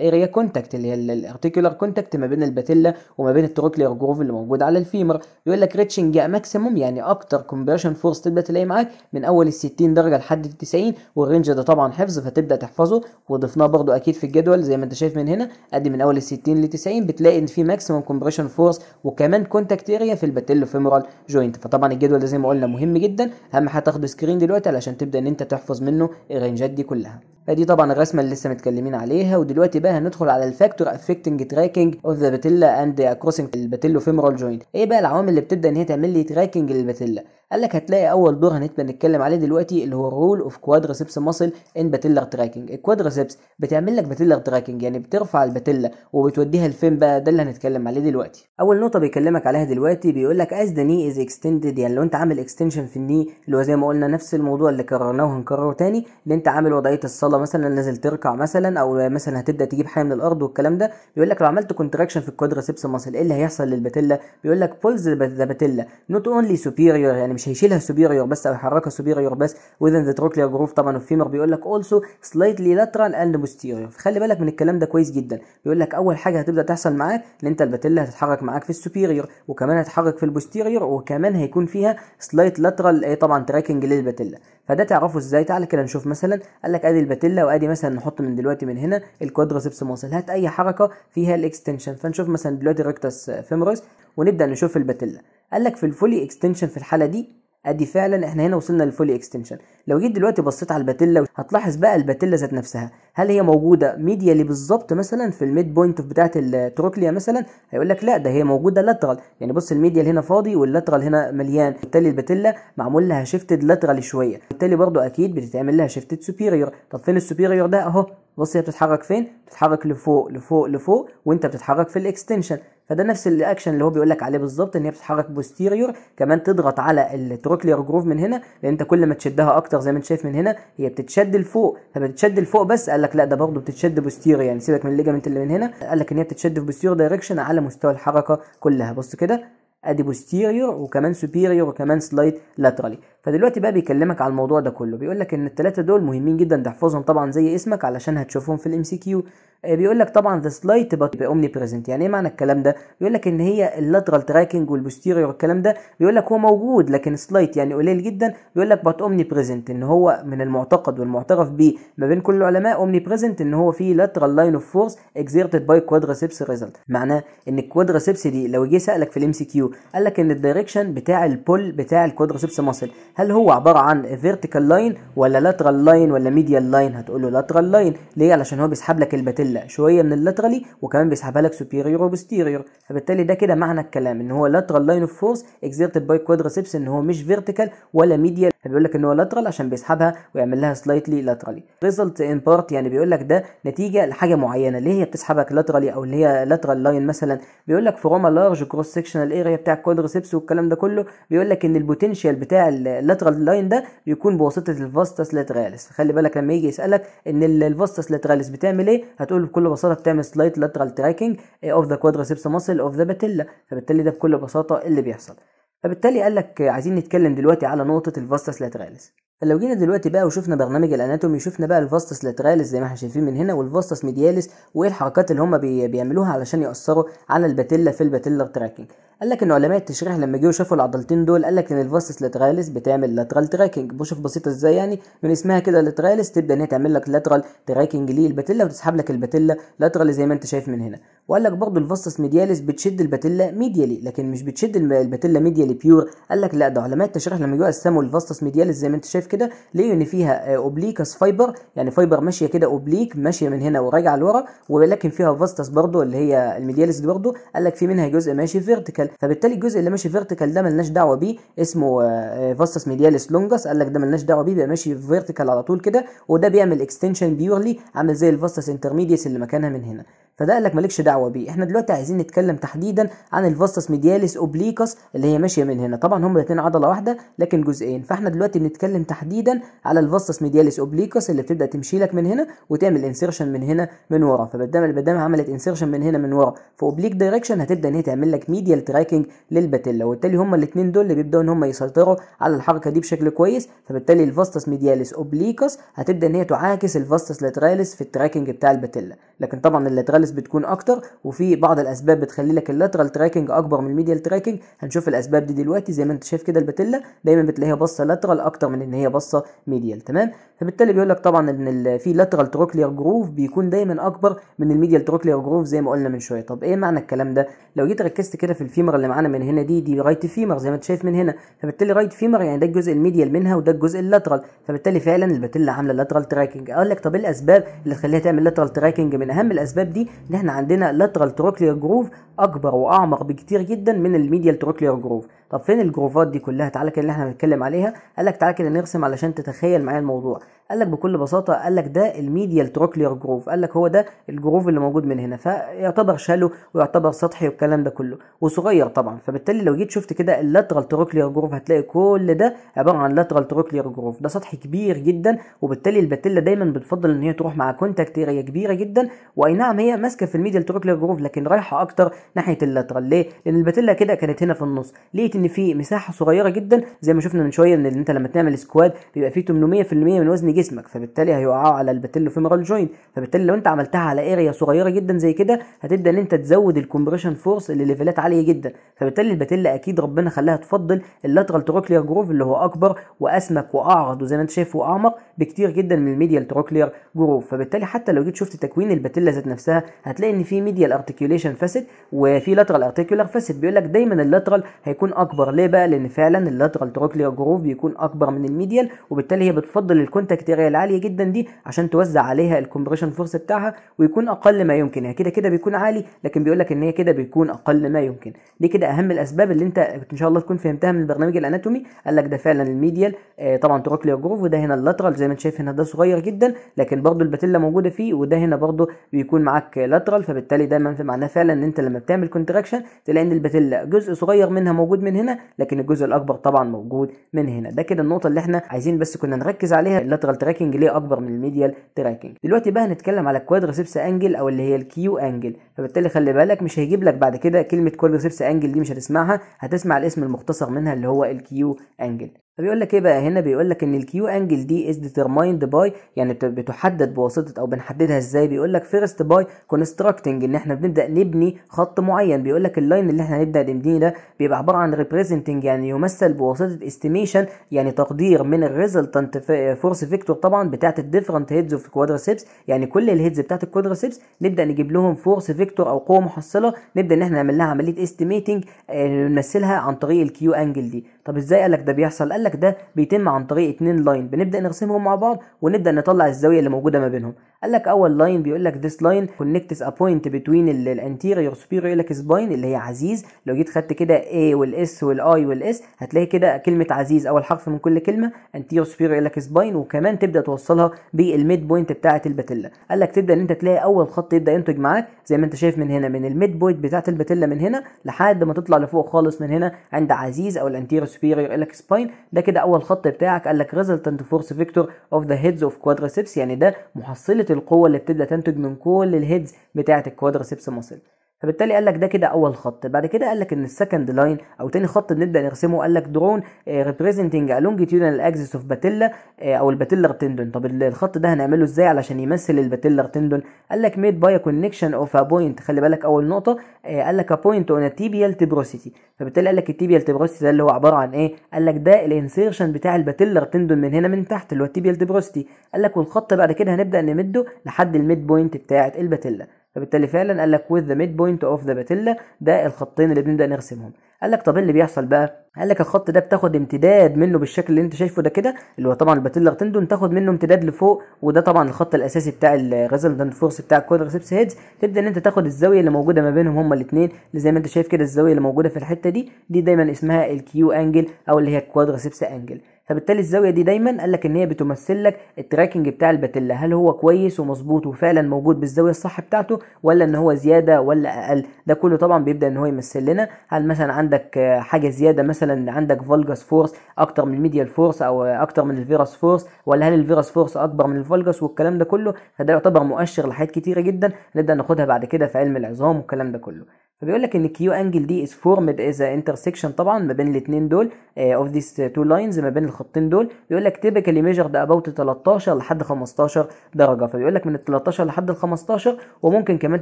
اريا كونتاكت اللي هي الارتيكولار كونتاكت ما بين الباتيلا وما بين التروكلير جروف اللي موجود على الفيمر يقول لك ريتشنج ماكسيموم يعني اكتر كومبريشن فورس تبدا تلاقيه معاك من اول ال 60 درجه لحد ال 90 والرينج ده طبعا حفظ فتبدا تحفظه وضفناه برضو اكيد في الجدول زي ما انت شايف من هنا ادي من اول ال 60 ل 90 بتلاقي ان في ماكسيموم كومبريشن فورس وكمان كونتاكت اريا في الباتيلو فيمورال جوينت فطبعا الجدول ده زي ما قلنا مهم جدا اهم حاجه تاخده سكرين دلوقتي علشان تبدا ان انت تحفظ منه الرينجات دي كلها فدي طبعا الرسمه اللي لسه متكلمين عليها ودلوقتي بقى هندخل على الفاكتور افكتنج تراكنج اوف ذا باتيلا اند كروسنج الباتيلو فيمورال جوينت ايه بقى العوامل اللي بتبدا ان هي تعمل لي تراكنج للباتيلا قال لك هتلاقي اول دور هنبدا نتكلم عليه دلوقتي اللي هو الرول اوف كوادريسبس ماسل ان باتيلر تراكنج الكوادريسبس بتعمل لك باتيلر تراكنج يعني بترفع الباتيلا وبتوديها لفين بقى ده اللي هنتكلم عليه دلوقتي اول نقطه بيكلمك عليها دلوقتي بيقول لك از ذا ني از اكستندد يعني لو انت عامل اكستند اكستنشن في الني اللي هو زي ما قلنا نفس الموضوع اللي كررناه وهنكرره تاني ان انت عامل وضعيه الصلاه مثلا نازل تركع مثلا او مثلا هتبدا تجيب حاجه من الارض والكلام ده بيقول لك لو عملت كونتراكشن في الكوادريسبس ماسل ايه اللي هيحصل للباتيلا بيقول لك بولز ذا باتيلا نوت اونلي سوبيريور يعني مش هيشيلها سوبيريور بس او يحركها سوبيريور بس وذن ذا تروكلير جروف طبعا والفيمر بيقول لك اولسو سلايتلي لاترال اند بوستيريور فخلي بالك من الكلام ده كويس جدا بيقول لك اول حاجه هتبدا تحصل معاك ان انت الباتيلا هتتحرك معاك في السوبيريور وكمان هتتحرك في البوستيريور وكمان هيكون فيها سلايت لاترال ايه طبعا تراكنج للباتيلا فده تعرفه ازاي تعالى كده نشوف مثلا قال لك ادي الباتيلا وادي مثلا نحط من دلوقتي من هنا الكوادرسبس موصل هات اي حركه فيها الاكستنشن فنشوف مثلا دلوقتي ريكتس فيمورس ونبدا نشوف الباتيلا قال لك في الفولي اكستنشن في الحاله دي ادي فعلا احنا هنا وصلنا للفولي اكستنشن لو جيت دلوقتي بصيت على الباتيلا هتلاحظ بقى الباتيلا ذات نفسها هل هي موجوده ميديالي بالظبط مثلا في الميد بوينت بتاعه التروكليا مثلا هيقول لك لا ده هي موجوده لاترال يعني بص اللي هنا فاضي واللاترال هنا مليان بالتالي الباتيلا معمول لها شيفتد لاترال شويه بالتالي برضه اكيد بتتعمل لها شيفتد سوبيريور طب فين السوبيريور ده اهو بص هي بتتحرك فين بتتحرك لفوق لفوق لفوق وانت بتتحرك في الاكستنشن فده نفس الاكشن اللي هو بيقول لك عليه بالظبط ان هي بتتحرك بوستيريور كمان تضغط على التروكلير جروف من هنا لان انت كل ما تشدها اكتر زي ما انت شايف من هنا هي بتتشد لفوق فبتتشد لفوق بس قال لك لا ده برضه بتتشد بوستيريور يعني سيبك من الليجمنت اللي من هنا قال لك ان هي بتتشد في بوستيريور دايركشن على مستوى الحركه كلها بص كده ادي بوستيريور وكمان سوبيريور وكمان سلايد لاترالي فدلوقتي بقى بيكلمك على الموضوع ده كله بيقول لك ان الثلاثه دول مهمين جدا تحفظهم طبعا زي اسمك علشان هتشوفهم في الام سي كيو آه، بيقول لك طبعا ذا سلايت بات اومني بريزنت يعني ايه معنى الكلام ده بيقول لك ان هي اللاترال تراكنج والبوستيريور والكلام ده بيقول لك هو موجود لكن سلايت يعني قليل جدا بيقول لك بات اومني بريزنت ان هو من المعتقد والمعترف بيه ما بين كل العلماء اومني بريزنت ان هو في لاترال لاين اوف فورس اكزيرتد باي كوادريسبس ريزلت معناه ان الكوادريسبس دي لو جه سالك في الام سي كيو قال لك ان الدايركشن بتاع البول بتاع الكوادريسبس ماسل هل هو عباره عن فيرتيكال لاين ولا لاترال لاين ولا ميديال لاين هتقول له لاترال لاين ليه علشان هو بيسحب لك الباتيلا شويه من اللاترالي وكمان بيسحبها لك سوبيريور وبوستيريور فبالتالي ده كده معنى الكلام ان هو لاترال لاين اوف فورس اكزيرتد باي كوادريسبس ان هو مش فيرتيكال ولا ميديال فبيقول لك ان هو لاترال عشان بيسحبها ويعمل لها سلايتلي لاترالي ريزلت ان بارت يعني بيقول لك ده نتيجه لحاجه معينه ليه هي بتسحبك لاترالي او اللي هي لاترال لاين مثلا بيقول لك فروم لارج كروس سكشنال اريا بتاع الكوادريسبس والكلام ده كله بيقول لك ان البوتنشال بتاع اللاترال لاين ده بيكون بواسطه الفاستس لاتراليس خلي بالك لما يجي يسالك ان الفاستس لاتراليس بتعمل ايه هتقول بكل بساطه بتعمل سلايت لاترال تراكنج اوف ذا كوادريسبس ماسل اوف ذا باتيلا فبالتالي ده بكل بساطه اللي بيحصل فبالتالي قال لك عايزين نتكلم دلوقتي على نقطه الفاستس لاتراليس فلو جينا دلوقتي بقى وشفنا برنامج الاناتومي شفنا بقى الفاستس لاتراليس زي ما احنا شايفين من هنا والفاستس ميدياليس وايه الحركات اللي هم بي بيعملوها علشان ياثروا على الباتيلا في الباتيلر تراكنج قال لك ان علماء التشريح لما جه شافوا العضلتين دول قال لك ان الفاستس لاتراليس بتعمل لاترال تراكنج بشوف بسيطه ازاي يعني من اسمها كده لاتراليس تبدا ان هي تعمل لك لاترال تراكنج للباتيلا وتسحب لك الباتيلا لاترال زي ما انت شايف من هنا وقال لك برضه الفاستس ميدياليس بتشد الباتيلا ميديالي لكن مش بتشد الباتيلا ميديالي بيور قال لك لا ده علماء التشريح لما جه قسموا الفاستس ميدياليس زي ما انت شايف شايف كده ليه ان فيها اوبليكس آه، فايبر يعني فايبر ماشيه كده اوبليك ماشيه من هنا وراجعه لورا ولكن فيها فاستس برضو اللي هي الميدياليس دي برضو قال لك في منها جزء ماشي فيرتيكال فبالتالي الجزء اللي ماشي فيرتيكال ده ملناش دعوه بيه اسمه فاستس ميدياليس لونجس قال لك ده ملناش دعوه بيه بيبقى ماشي فيرتيكال على طول كده وده بيعمل اكستنشن بيورلي عامل زي الفاستس انترميدياس اللي مكانها من هنا فده قال لك مالكش دعوه بيه احنا دلوقتي عايزين نتكلم تحديدا عن الفاستس ميدياليس اوبليكاس اللي هي ماشيه من هنا طبعا هما الاثنين عضله واحده لكن جزئين فاحنا دلوقتي بنتكلم تحديدا على الفاستس ميدياليس اوبليكاس اللي بتبدا تمشي لك من هنا وتعمل انسيرشن من هنا من ورا فبدام بدام عملت انسيرشن من هنا من ورا في اوبليك دايركشن هتبدا ان هي تعمل لك ميديال تراكنج للباتيلا وبالتالي هما الاثنين دول اللي بيبداوا ان هما يسيطروا على الحركه دي بشكل كويس فبالتالي الفاستس ميدياليس اوبليكاس هتبدا ان هي تعاكس الفاستس لاتراليس في التراكنج بتاع الباتيلا لكن طبعا اللاتراليس الريفرنس بتكون اكتر وفي بعض الاسباب بتخلي لك اللاترال تراكنج اكبر من الميديال تراكنج هنشوف الاسباب دي دلوقتي زي ما انت شايف كده الباتيلا دايما بتلاقيها باصه لاترال اكتر من ان هي باصه ميديال تمام فبالتالي بيقول لك طبعا ان في لاترال تروكلير جروف بيكون دايما اكبر من الميديال تروكلير جروف زي ما قلنا من شويه طب ايه معنى الكلام ده لو جيت ركزت كده في الفيمر اللي معانا من هنا دي دي رايت فيمر زي ما انت شايف من هنا فبالتالي رايت فيمر يعني ده الجزء الميديال منها وده الجزء اللاترال فبالتالي فعلا الباتيلا عامله لاترال تراكنج اقول لك طب إيه الاسباب اللي تخليها تعمل لاترال تراكنج من اهم الاسباب دي ان احنا عندنا لاترال تروكلير جروف اكبر واعمق بكتير جدا من الميديال تروكلير جروف طب فين الجروفات دي كلها تعالى كده اللي احنا هنتكلم عليها قال لك تعالى كده نرسم علشان تتخيل معايا الموضوع قال لك بكل بساطه قال لك ده الميديال تروكلير جروف قال لك هو ده الجروف اللي موجود من هنا فيعتبر شالو ويعتبر سطحي والكلام ده كله وصغير طبعا فبالتالي لو جيت شفت كده اللاترال تروكلير جروف هتلاقي كل ده عباره عن لاترال تروكلير جروف ده سطح كبير جدا وبالتالي الباتيلا دايما بتفضل ان هي تروح مع كونتاكت ايريا كبيره جدا واي نعم هي ماسكه في الميديال تروكلير جروف لكن رايحه اكتر ناحيه اللاترال ليه لان الباتيلا كده كانت هنا في النص لقيت ان في مساحه صغيره جدا زي ما شفنا من شويه ان انت لما تعمل سكواد بيبقى فيه 800% من وزن جسمك فبالتالي هيقعوا على الباتيلو فيمرال جوينت فبالتالي لو انت عملتها على اريا صغيره جدا زي كده هتبدا ان انت تزود الكومبريشن فورس لليفلات عاليه جدا فبالتالي الباتيلا اكيد ربنا خلاها تفضل اللاترال تروكلير جروف اللي هو اكبر واسمك واعرض وزي ما انت شايف واعمق بكتير جدا من الميديال تروكلير جروف فبالتالي حتى لو جيت شفت تكوين الباتيلا ذات نفسها هتلاقي ان في ميديال ارتكيوليشن فاسد وفي لاترال ارتكيولار فاسد بيقول لك دايما اللاترال هيكون اكبر ليه بقى لان فعلا اللاترال تروكلير جروف بيكون اكبر من الميديال وبالتالي هي بتفضل الكونتاكت البكتيريا العاليه جدا دي عشان توزع عليها الكومبريشن فورس بتاعها ويكون اقل ما يمكن هي يعني كده كده بيكون عالي لكن بيقول لك ان هي كده بيكون اقل ما يمكن دي كده اهم الاسباب اللي انت ان شاء الله تكون فهمتها من البرنامج الاناتومي قال لك ده فعلا الميديال آه طبعا تروكلير جروف وده هنا اللاترال زي ما انت شايف هنا ده صغير جدا لكن برضو الباتيلا موجوده فيه وده هنا برضو بيكون معاك لاترال فبالتالي ده معناه فعلا ان انت لما بتعمل كونتراكشن تلاقي ان الباتيلا جزء صغير منها موجود من هنا لكن الجزء الاكبر طبعا موجود من هنا ده كده النقطه اللي احنا عايزين بس كنا نركز عليها اللاترال الفيرتيكال تراكنج ليه اكبر من الميديال تراكنج دلوقتي بقى هنتكلم على الكوادريسبس انجل او اللي هي الكيو انجل فبالتالي خلي بالك مش هيجيب لك بعد كده كلمه كوادريسبس انجل دي مش هتسمعها هتسمع الاسم المختصر منها اللي هو الكيو انجل فبيقول لك ايه بقى هنا بيقول لك ان الكيو انجل دي از ديترمايند باي يعني بتحدد بواسطه او بنحددها ازاي بيقول لك فيرست باي كونستراكتنج ان احنا بنبدا نبني خط معين بيقول لك اللاين اللي احنا هنبدا نبنيه ده بيبقى عباره عن ريبريزنتنج يعني يمثل بواسطه استيميشن يعني تقدير من الريزلتنت فورس فيكتور طبعا بتاعه الديفرنت هيدز اوف كوادرسيبس يعني كل الهيدز بتاعه الكوادرسيبس نبدا نجيب لهم فورس فيكتور او قوه محصله نبدا ان احنا نعمل لها عمليه استيميتنج آه، نمثلها عن طريق الكيو انجل دي طب ازاي قال لك ده بيحصل قال لك ده بيتم عن طريق اتنين لاين بنبدا نرسمهم مع بعض ونبدا نطلع الزاويه اللي موجوده ما بينهم قال لك اول لاين بيقول لك this line connects a point between الانتيريور superior يقول لك سباين اللي هي عزيز لو جيت خدت كده A والاس والاي والاس هتلاقي كده كلمه عزيز اول حرف من كل كلمه انتيريور superior يقول لك سباين وكمان تبدا توصلها بالميد بوينت بتاعه الباتيلا قال لك تبدا ان انت تلاقي اول خط يبدا ينتج معاك زي ما انت شايف من هنا من الميد بوينت بتاعه الباتيلا من هنا لحد ما تطلع لفوق خالص من هنا عند عزيز او الانتيريور superior يقول لك سباين ده كده اول خط بتاعك قال لك ريزلتنت فورس فيكتور اوف ذا هيدز اوف كوادرسبس يعني ده محصله القوه اللي بتبدا تنتج من كل الهيدز بتاعه الكوادرسبس muscle فبالتالي قال لك ده كده اول خط بعد كده قال لك ان السكند لاين او تاني خط بنبدا نرسمه قال لك درون ريبريزنتنج ا لونجيتيودنال اكسس اوف باتيلا او الباتيلر تندون طب الخط ده هنعمله ازاي علشان يمثل الباتيلر تندون قال لك ميد باي كونكشن اوف ا بوينت خلي بالك اول نقطه آه، قال لك ا بوينت اون تيبيال تبروسيتي فبالتالي قال لك التيبيال تبروسيتي ده اللي هو عباره عن ايه قال لك ده الانسيرشن بتاع الباتيلر تندون من هنا من تحت اللي هو التيبيال تبروسيتي قال لك والخط بعد كده هنبدا نمده لحد الميد بوينت بتاعه الباتيلا فبالتالي فعلا قال لك with the midpoint of the patella ده الخطين اللي بنبدا نرسمهم قال لك طب ايه اللي بيحصل بقى قال لك الخط ده بتاخد امتداد منه بالشكل اللي انت شايفه ده كده اللي هو طبعا الباتيلا تندون تاخد منه امتداد لفوق وده طبعا الخط الاساسي بتاع الريزلتنت فورس بتاع الكوادريسبس هيدز تبدا ان انت تاخد الزاويه اللي موجوده ما بينهم هما الاثنين اللي زي ما انت شايف كده الزاويه اللي موجوده في الحته دي دي دايما اسمها الكيو انجل او اللي هي الكوادريسبس انجل فبالتالي الزاويه دي دايما قال لك ان هي بتمثل لك التراكنج بتاع الباتيلا هل هو كويس ومظبوط وفعلا موجود بالزاويه الصح بتاعته ولا ان هو زياده ولا اقل ده كله طبعا بيبدا ان هو يمثل لنا هل مثلا عندك حاجه زياده مثلا عندك فولجاس فورس اكتر من الميديال فورس او اكتر من الفيراس فورس ولا هل الفيراس فورس اكبر من الفولجاس والكلام ده كله فده يعتبر مؤشر لحاجات كتيره جدا نبدا ناخدها بعد كده في علم العظام والكلام ده كله فبيقول لك ان كيو انجل دي از فورمد از انترسكشن طبعا ما بين الاثنين دول اوف ذيس تو لاينز ما بين الخطين دول بيقول لك تيبيكالي ميجر ده اباوت 13 لحد 15 درجه فبيقول لك من ال 13 لحد ال 15 وممكن كمان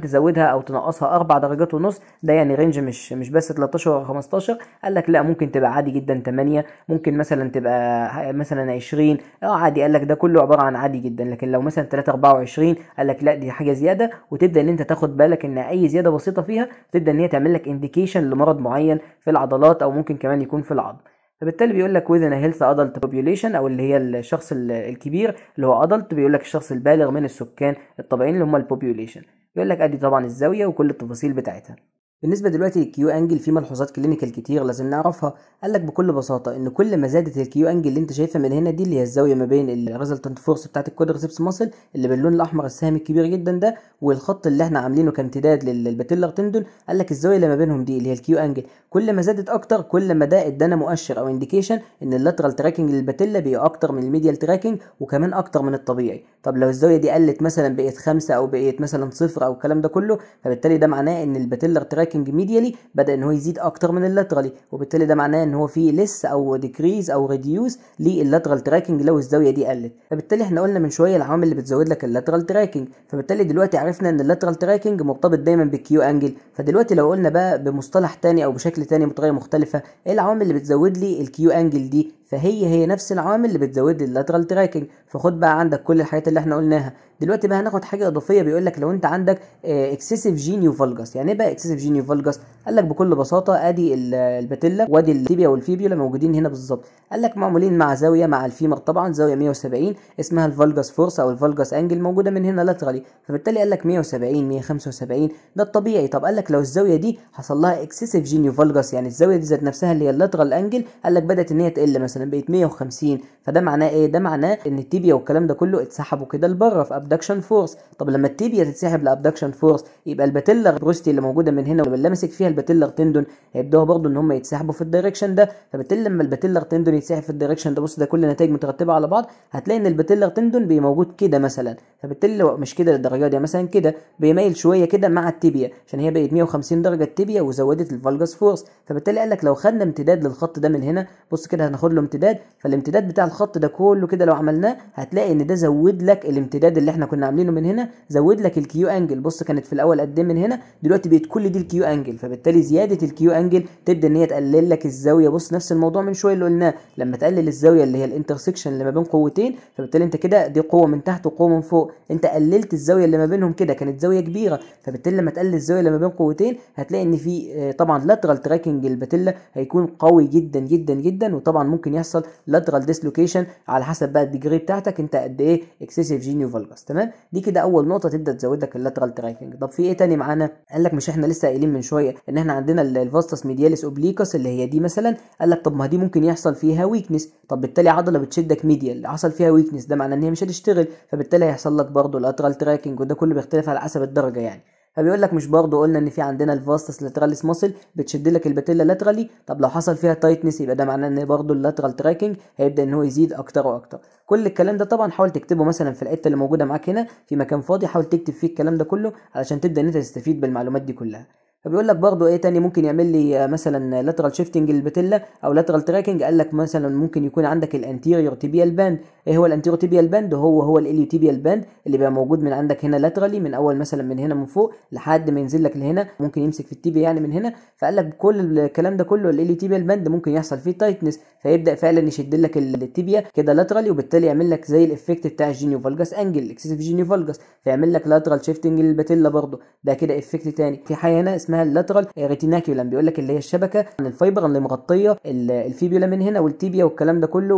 تزودها او تنقصها اربع درجات ونص ده يعني رينج مش مش بس 13 و 15 قال لك لا ممكن تبقى عادي جدا 8 ممكن مثلا تبقى آه، مثلا 20 اه عادي قال لك ده كله عباره عن عادي جدا لكن لو مثلا 3 24 قال لك لا دي حاجه زياده وتبدا ان انت تاخد بالك ان اي زياده بسيطه فيها جدا ان هي تعمل لك انديكيشن لمرض معين في العضلات او ممكن كمان يكون في العظم فبالتالي بيقول لك within a ادلت adult population او اللي هي الشخص الكبير اللي هو adult بيقول لك الشخص البالغ من السكان الطبيعيين اللي هم البوبيوليشن بيقول لك ادي طبعا الزاويه وكل التفاصيل بتاعتها بالنسبة دلوقتي للكيو انجل في ملحوظات كلينيكال كتير لازم نعرفها قال لك بكل بساطة ان كل ما زادت الكيو انجل اللي انت شايفها من هنا دي اللي هي الزاوية ما بين الريزلتنت فورس بتاعت الكوادرسبس ماسل اللي باللون الاحمر السهم الكبير جدا ده والخط اللي احنا عاملينه كامتداد للباتيلر تندون لك الزاوية اللي ما بينهم دي اللي هي الكيو انجل كل ما زادت اكتر كل ما ده ادانا مؤشر او انديكيشن ان اللاترال تراكنج للباتيلا بقى اكتر من الميديال تراكنج وكمان اكتر من الطبيعي طب لو الزاوية دي قلت مثلا بقت خمسة او بقت مثلا صفر او الكلام ده كله فبالتالي ده معناه ان الباتيلر تراكنج ميديالي بدا ان هو يزيد اكتر من اللاترالي وبالتالي ده معناه ان هو في لس او ديكريز او ريديوس لللاترال تراكنج لو الزاويه دي قلت فبالتالي احنا قلنا من شويه العوامل اللي بتزود لك اللاترال تراكنج فبالتالي دلوقتي عرفنا ان اللاترال تراكنج مرتبط دايما بالكيو انجل فدلوقتي لو قلنا بقى بمصطلح تاني او بشكل تاني بطريقه مختلفه ايه العوامل اللي بتزود لي الكيو انجل دي فهي هي نفس العوامل اللي بتزود لي اللاترال تراكنج فخد بقى عندك كل الحاجات اللي احنا قلناها دلوقتي بقى هناخد حاجه اضافيه بيقول لك لو انت عندك اكسسيف جينيو فالجاس يعني ايه بقى اكسسيف جينيو فالجاس قال لك بكل بساطه ادي الباتيلا وادي التيبيا والفيبيولا موجودين هنا بالظبط قال لك معمولين مع زاويه مع الفيمر طبعا زاويه 170 اسمها الفالجاس فورس او الفالجاس انجل موجوده من هنا لاترالي فبالتالي قال لك 170 175 ده الطبيعي طب قال لك لو الزاويه دي حصل لها اكسسيف جينيو فالجاس يعني الزاويه دي ذات نفسها اللي هي اللاترال انجل قال لك بدات ان هي تقل مثلا مثلا بقت 150 فده معناه ايه ده معناه ان التيبيا والكلام ده كله اتسحبوا كده لبره في ابدكشن فورس طب لما التيبيا تتسحب لابدكشن فورس يبقى الباتيلا بروستي اللي موجوده من هنا واللي ماسك فيها الباتيلا تندون هيبداوا برضو ان هم يتسحبوا في الدايركشن ده فبالتالي لما الباتيلا تندون يتسحب في الدايركشن ده بص ده كل النتائج مترتبه على بعض هتلاقي ان الباتيلا تندون بي موجود كده مثلا فبالتالي لو مش كده للدرجه دي مثلا كده بيميل شويه كده مع التيبيا عشان هي بقت 150 درجه التيبيا وزودت الفالجاس فورس فبالتالي قال لك لو خدنا امتداد للخط ده من هنا بص كده هناخد له امتداد فالامتداد بتاع الخط ده كله كده لو عملناه هتلاقي ان ده زود لك الامتداد اللي احنا كنا عاملينه من هنا زود لك الكيو انجل بص كانت في الاول قد ايه من هنا دلوقتي بقت كل دي الكيو انجل فبالتالي زياده الكيو انجل تبدا ان هي تقلل لك الزاويه بص نفس الموضوع من شويه اللي قلناه لما تقلل الزاويه اللي هي الانترسكشن اللي ما بين قوتين فبالتالي انت كده دي قوه من تحت وقوه من فوق انت قللت الزاويه اللي ما بينهم كده كانت زاويه كبيره فبالتالي لما تقلل الزاويه اللي ما بين قوتين هتلاقي ان في آه، طبعا لاترال تراكنج الباتيلا هيكون قوي جدا جدا جدا وطبعا ممكن يحصل lateral dislocation على حسب بقى الديجري بتاعتك انت قد ايه اكسسيف جينيو فالجاس تمام دي كده اول نقطه تبدا تزود لك اللاترال تراكنج طب في ايه تاني معانا قال لك مش احنا لسه قايلين من شويه ان احنا عندنا الفاستس ميدياليس اوبليكاس اللي هي دي مثلا قال لك طب ما دي ممكن يحصل فيها ويكنس طب بالتالي عضله بتشدك ميديال حصل فيها ويكنس ده معناه ان هي مش هتشتغل فبالتالي هيحصل لك برضه اللاترال تراكنج وده كله بيختلف على حسب الدرجه يعني فبيقول لك مش برضه قلنا ان في عندنا الفاستس لاتراليس ماسل بتشد لك الباتيلا لاترالي طب لو حصل فيها تايتنس يبقى ده معناه ان برضه اللاترال تراكنج هيبدا ان هو يزيد اكتر واكتر كل الكلام ده طبعا حاول تكتبه مثلا في الحته اللي موجوده معاك هنا في مكان فاضي حاول تكتب فيه الكلام ده كله علشان تبدا ان انت تستفيد بالمعلومات دي كلها فبيقول لك برضو ايه تاني ممكن يعمل لي آه، مثلا لاترال شيفتنج للبتيلا او لاترال تراكنج قال لك مثلا ممكن يكون عندك الانتيريور تيبيال باند ايه هو الانتيريور تيبيال باند هو هو الاليو تيبيال باند اللي بيبقى موجود من عندك هنا لاترالي من اول مثلا من هنا من فوق لحد ما ينزل لك لهنا ممكن يمسك في التيبيا يعني من هنا فقال لك كل الكلام ده كله الاليو تيبيال باند ممكن يحصل فيه تايتنس فيبدا فعلا يشد لك التيبيا كده لاترالي وبالتالي يعمل لك زي الايفكت بتاع الجينيو فالجاس انجل اكسسيف جينيو فالجاس فيعمل لك لاترال شيفتنج للباتيلا برضه ده كده افكت تاني في حاجه هنا اسمها اللاترال ريتيناكيولم بيقول لك اللي هي الشبكه عن الفايبر اللي مغطيه الفيبيولا من هنا والتيبيا والكلام ده كله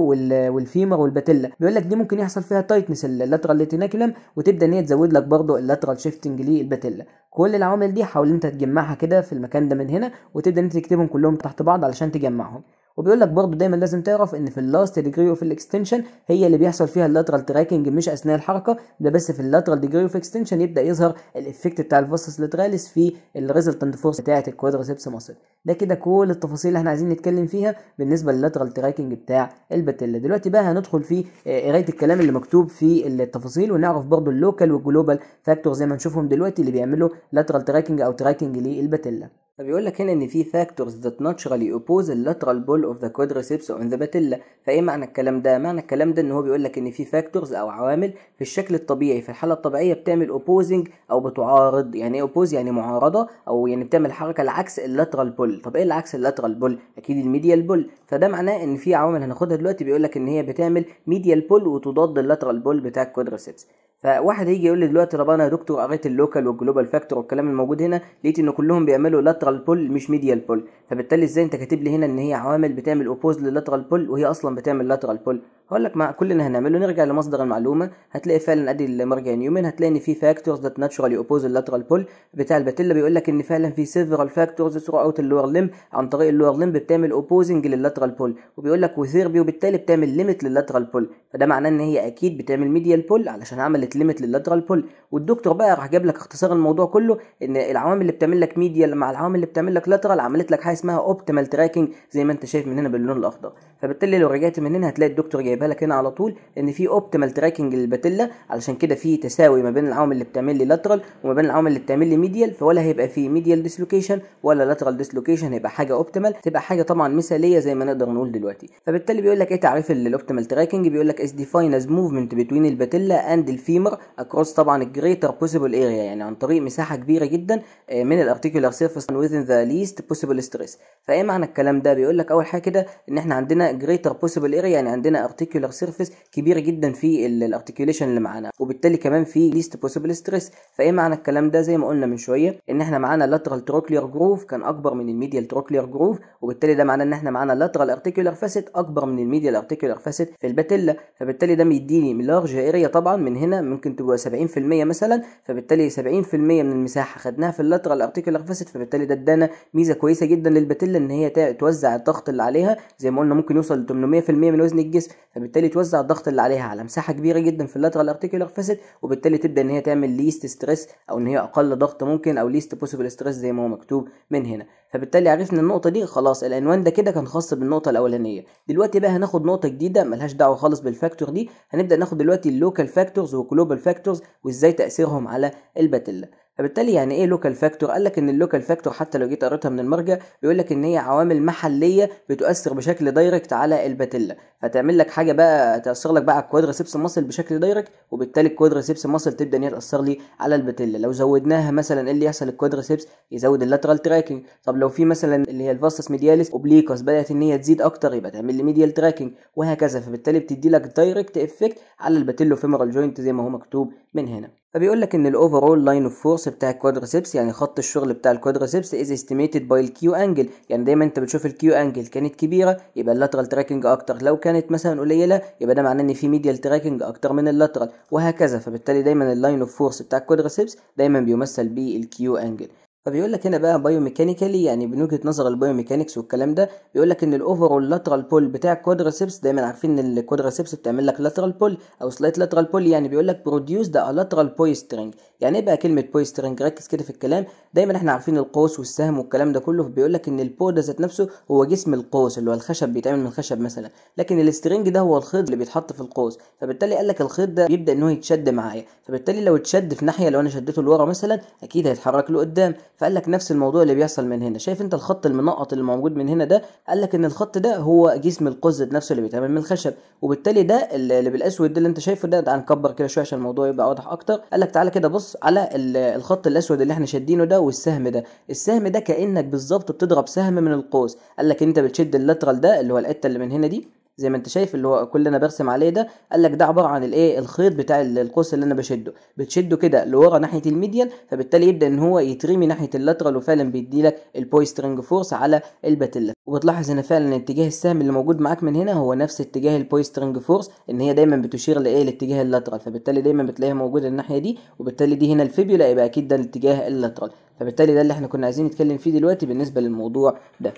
والفيمر والباتيلا بيقول لك دي ممكن يحصل فيها تايتنس اللاترال ريتيناكيولم وتبدا ان هي تزود لك برضه اللاترال شيفتنج للباتيلا كل العوامل دي حاول انت تجمعها كده في المكان ده من هنا وتبدا انت تكتبهم كلهم تحت بعض علشان تجمعهم وبيقول لك برضه دايما لازم تعرف ان في اللاست ديجري اوف الاكستنشن هي اللي بيحصل فيها اللاترال تراكنج مش اثناء الحركه ده بس في اللاترال ديجري اوف اكستنشن يبدا يظهر الايفكت بتاع الفاسس لاتراليس في الريزلتنت فورس بتاعه الكوادريسبس ماسل ده كده كل التفاصيل اللي احنا عايزين نتكلم فيها بالنسبه لللاترال تراكنج بتاع الباتيلا دلوقتي بقى هندخل في آه، قرايه الكلام اللي مكتوب في التفاصيل ونعرف برضه اللوكال والجلوبال فاكتور زي ما هنشوفهم دلوقتي اللي بيعملوا لاترال تراكنج او تراكنج للباتيلا فبيقول لك هنا ان في فاكتورز ذات ناتشرالي اوبوز اللاترال بول اوف ذا كوادريسبس اون ذا باتيلا فايه معنى الكلام ده معنى الكلام ده ان هو بيقول لك ان في فاكتورز او عوامل في الشكل الطبيعي في الحاله الطبيعيه بتعمل اوبوزنج او بتعارض يعني ايه اوبوز يعني معارضه او يعني بتعمل حركه العكس اللاترال بول طب ايه العكس اللاترال بول اكيد الميديال بول فده معناه ان في عوامل هناخدها دلوقتي بيقول لك ان هي بتعمل ميديال بول وتضاد اللاترال بول بتاع الكوادريسبس فواحد هيجي يقول لي دلوقتي طب انا يا دكتور قريت اللوكال والجلوبال فاكتور والكلام الموجود هنا لقيت ان كلهم بيعملوا لاترال سنترال بول مش ميديال بول فبالتالي ازاي انت كاتب لي هنا ان هي عوامل بتعمل اوبوز للاترال بول وهي اصلا بتعمل لاترال بول هقول لك مع اللي هنعمله نرجع لمصدر المعلومه هتلاقي فعلا ادي المرجع نيومن هتلاقي ان في فاكتورز ذات ناتشورالي اوبوز اللاترال بول بتاع الباتيلا بيقول لك ان فعلا في سيفرال فاكتورز ثرو اوت اللور ليم عن طريق اللور ليم بتعمل اوبوزنج لللاترال بول وبيقول لك وثيربي وبالتالي بتعمل ليميت لللاترال بول فده معناه ان هي اكيد بتعمل ميديال بول علشان عملت ليميت لللاترال بول والدكتور بقى راح جاب لك اختصار الموضوع كله ان العوامل اللي بتعمل لك ميديال مع العوامل اللي بتعمل لك لاترال عملت لك اسمها اوبتيمال تراكنج زي ما انت شايف من هنا باللون الاخضر فبالتالي لو رجعت من هنا هتلاقي الدكتور جايبها لك هنا على طول ان في اوبتيمال تراكنج للباتيلا علشان كده في تساوي ما بين العوامل اللي بتعمل لي لاترال وما بين العوامل اللي بتعمل لي ميديال فولا هيبقى في ميديال ديسلوكيشن ولا لاترال ديسلوكيشن هيبقى حاجه اوبتيمال تبقى حاجه طبعا مثاليه زي ما نقدر نقول دلوقتي فبالتالي بيقول لك ايه تعريف الاوبتيمال تراكنج بيقول لك از ديفاين از موفمنت بتوين الباتيلا اند الفيمر اكروس طبعا الجريتر بوسيبل اريا يعني عن طريق مساحه كبيره جدا آه، من الارتيكولار سيرفيس within ذا ليست بوسيبل ستريس فايه معنى الكلام ده بيقول لك اول حاجه كده ان احنا عندنا جريتر greater possible area يعني عندنا articular surface كبير جدا في الارتكيوليشن اللي معانا وبالتالي كمان في ليست possible stress فايه معنى الكلام ده زي ما قلنا من شويه ان احنا معانا lateral trochlear groove كان اكبر من الميديال تروكلير groove وبالتالي ده معناه ان احنا معانا lateral articular facet اكبر من الميديال articular facet في الباتيلا فبالتالي ده بيديني لارج اريا طبعا من هنا ممكن تبقى 70% مثلا فبالتالي 70% من المساحه خدناها في اللاترال ارتيكولار فاسيت فبالتالي ده ادانا ميزه كويسه جدا للباتيلا ان هي توزع الضغط اللي عليها زي ما قلنا ممكن بنوصل ل 800% من وزن الجسم فبالتالي توزع الضغط اللي عليها على مساحه كبيره جدا في اللاترال ارتيكولار فاسيت وبالتالي تبدا ان هي تعمل ليست ستريس او ان هي اقل ضغط ممكن او ليست بوسيبل ستريس زي ما هو مكتوب من هنا فبالتالي عرفنا النقطه دي خلاص العنوان ده كده كان خاص بالنقطه الاولانيه دلوقتي بقى هناخد نقطه جديده ملهاش دعوه خالص بالفاكتور دي هنبدا ناخد دلوقتي اللوكال فاكتورز وجلوبال فاكتورز وازاي تاثيرهم على الباتيلا فبالتالي يعني ايه لوكال فاكتور قال لك ان اللوكال فاكتور حتى لو جيت قريتها من المرجع بيقول لك ان هي عوامل محليه بتؤثر بشكل دايركت على الباتيلا فتعمل لك حاجه بقى تاثر لك بقى على الكوادريسبس ماسل بشكل دايركت وبالتالي الكوادريسبس ماسل تبدا ان هي تاثر لي على الباتيلا لو زودناها مثلا ايه اللي يحصل الكوادريسبس يزود اللاترال تراكنج طب لو في مثلا اللي هي الفاستس ميدياليس اوبليكوس بدات ان هي تزيد اكتر يبقى تعمل لي ميديال تراكنج وهكذا فبالتالي بتدي لك دايركت افكت على الباتيلو فيمورال جوينت زي ما هو مكتوب من هنا فبيقول لك ان الاوفر اول لاين اوف فورس بتاع الكوادريسبس يعني خط الشغل بتاع الكوادريسبس از استيميتد باي الكيو انجل يعني دايما انت بتشوف الكيو انجل كانت كبيره يبقى اللاترال تراكنج اكتر لو كانت مثلا قليله يبقى ده معناه ان في ميديال تراكنج اكتر من اللاترال وهكذا فبالتالي دايما اللاين اوف فورس بتاع الكوادريسبس دايما بيمثل بالكيو انجل فبيقول لك هنا بقى بايوميكانيكالي يعني من وجهه نظر البايوميكانكس والكلام ده بيقول لك ان الاوفرول لاترال بول بتاع الكوادريسبس دايما عارفين ان الكوادريسبس بتعمل لك لاترال بول او سلايت لاترال بول يعني بيقول لك بروديوس ذا لاترال بوي سترينج يعني ايه بقى كلمه بوي سترينج ركز كده في الكلام دايما احنا عارفين القوس والسهم والكلام ده كله بيقول لك ان البول ده ذات نفسه هو جسم القوس اللي هو الخشب بيتعمل من خشب مثلا لكن السترينج ده هو الخيط اللي بيتحط في القوس فبالتالي قال لك الخيط ده بيبدا ان هو يتشد معايا فبالتالي لو اتشد في ناحيه لو انا شديته لورا مثلا اكيد هيتحرك لقدام فقال لك نفس الموضوع اللي بيحصل من هنا شايف انت الخط المنقط اللي موجود من هنا ده قال لك ان الخط ده هو جسم القز نفسه اللي بيتعمل من الخشب وبالتالي ده اللي بالاسود ده اللي انت شايفه ده تعال نكبر كده شويه عشان الموضوع يبقى واضح اكتر قال لك تعالى كده بص على الخط الاسود اللي احنا شادينه ده والسهم ده السهم ده كانك بالظبط بتضرب سهم من القوس قال لك انت بتشد اللاترال ده اللي هو الحته اللي من هنا دي زي ما انت شايف اللي هو كل اللي انا برسم عليه ده قال لك ده عباره عن الايه الخيط بتاع القوس اللي انا بشده بتشده كده لورا ناحيه الميديان فبالتالي يبدا ان هو يترمي ناحيه اللاترال وفعلا بيدي لك البوي سترينج فورس على الباتيلا وبتلاحظ ان فعلا اتجاه السهم اللي موجود معاك من هنا هو نفس اتجاه البوي سترينج فورس ان هي دايما بتشير لايه الاتجاه اللاترال فبالتالي دايما بتلاقيها موجوده الناحيه دي وبالتالي دي هنا الفيبيولا يبقى اكيد ده الاتجاه اللاترال فبالتالي ده اللي احنا كنا عايزين نتكلم فيه دلوقتي بالنسبه للموضوع ده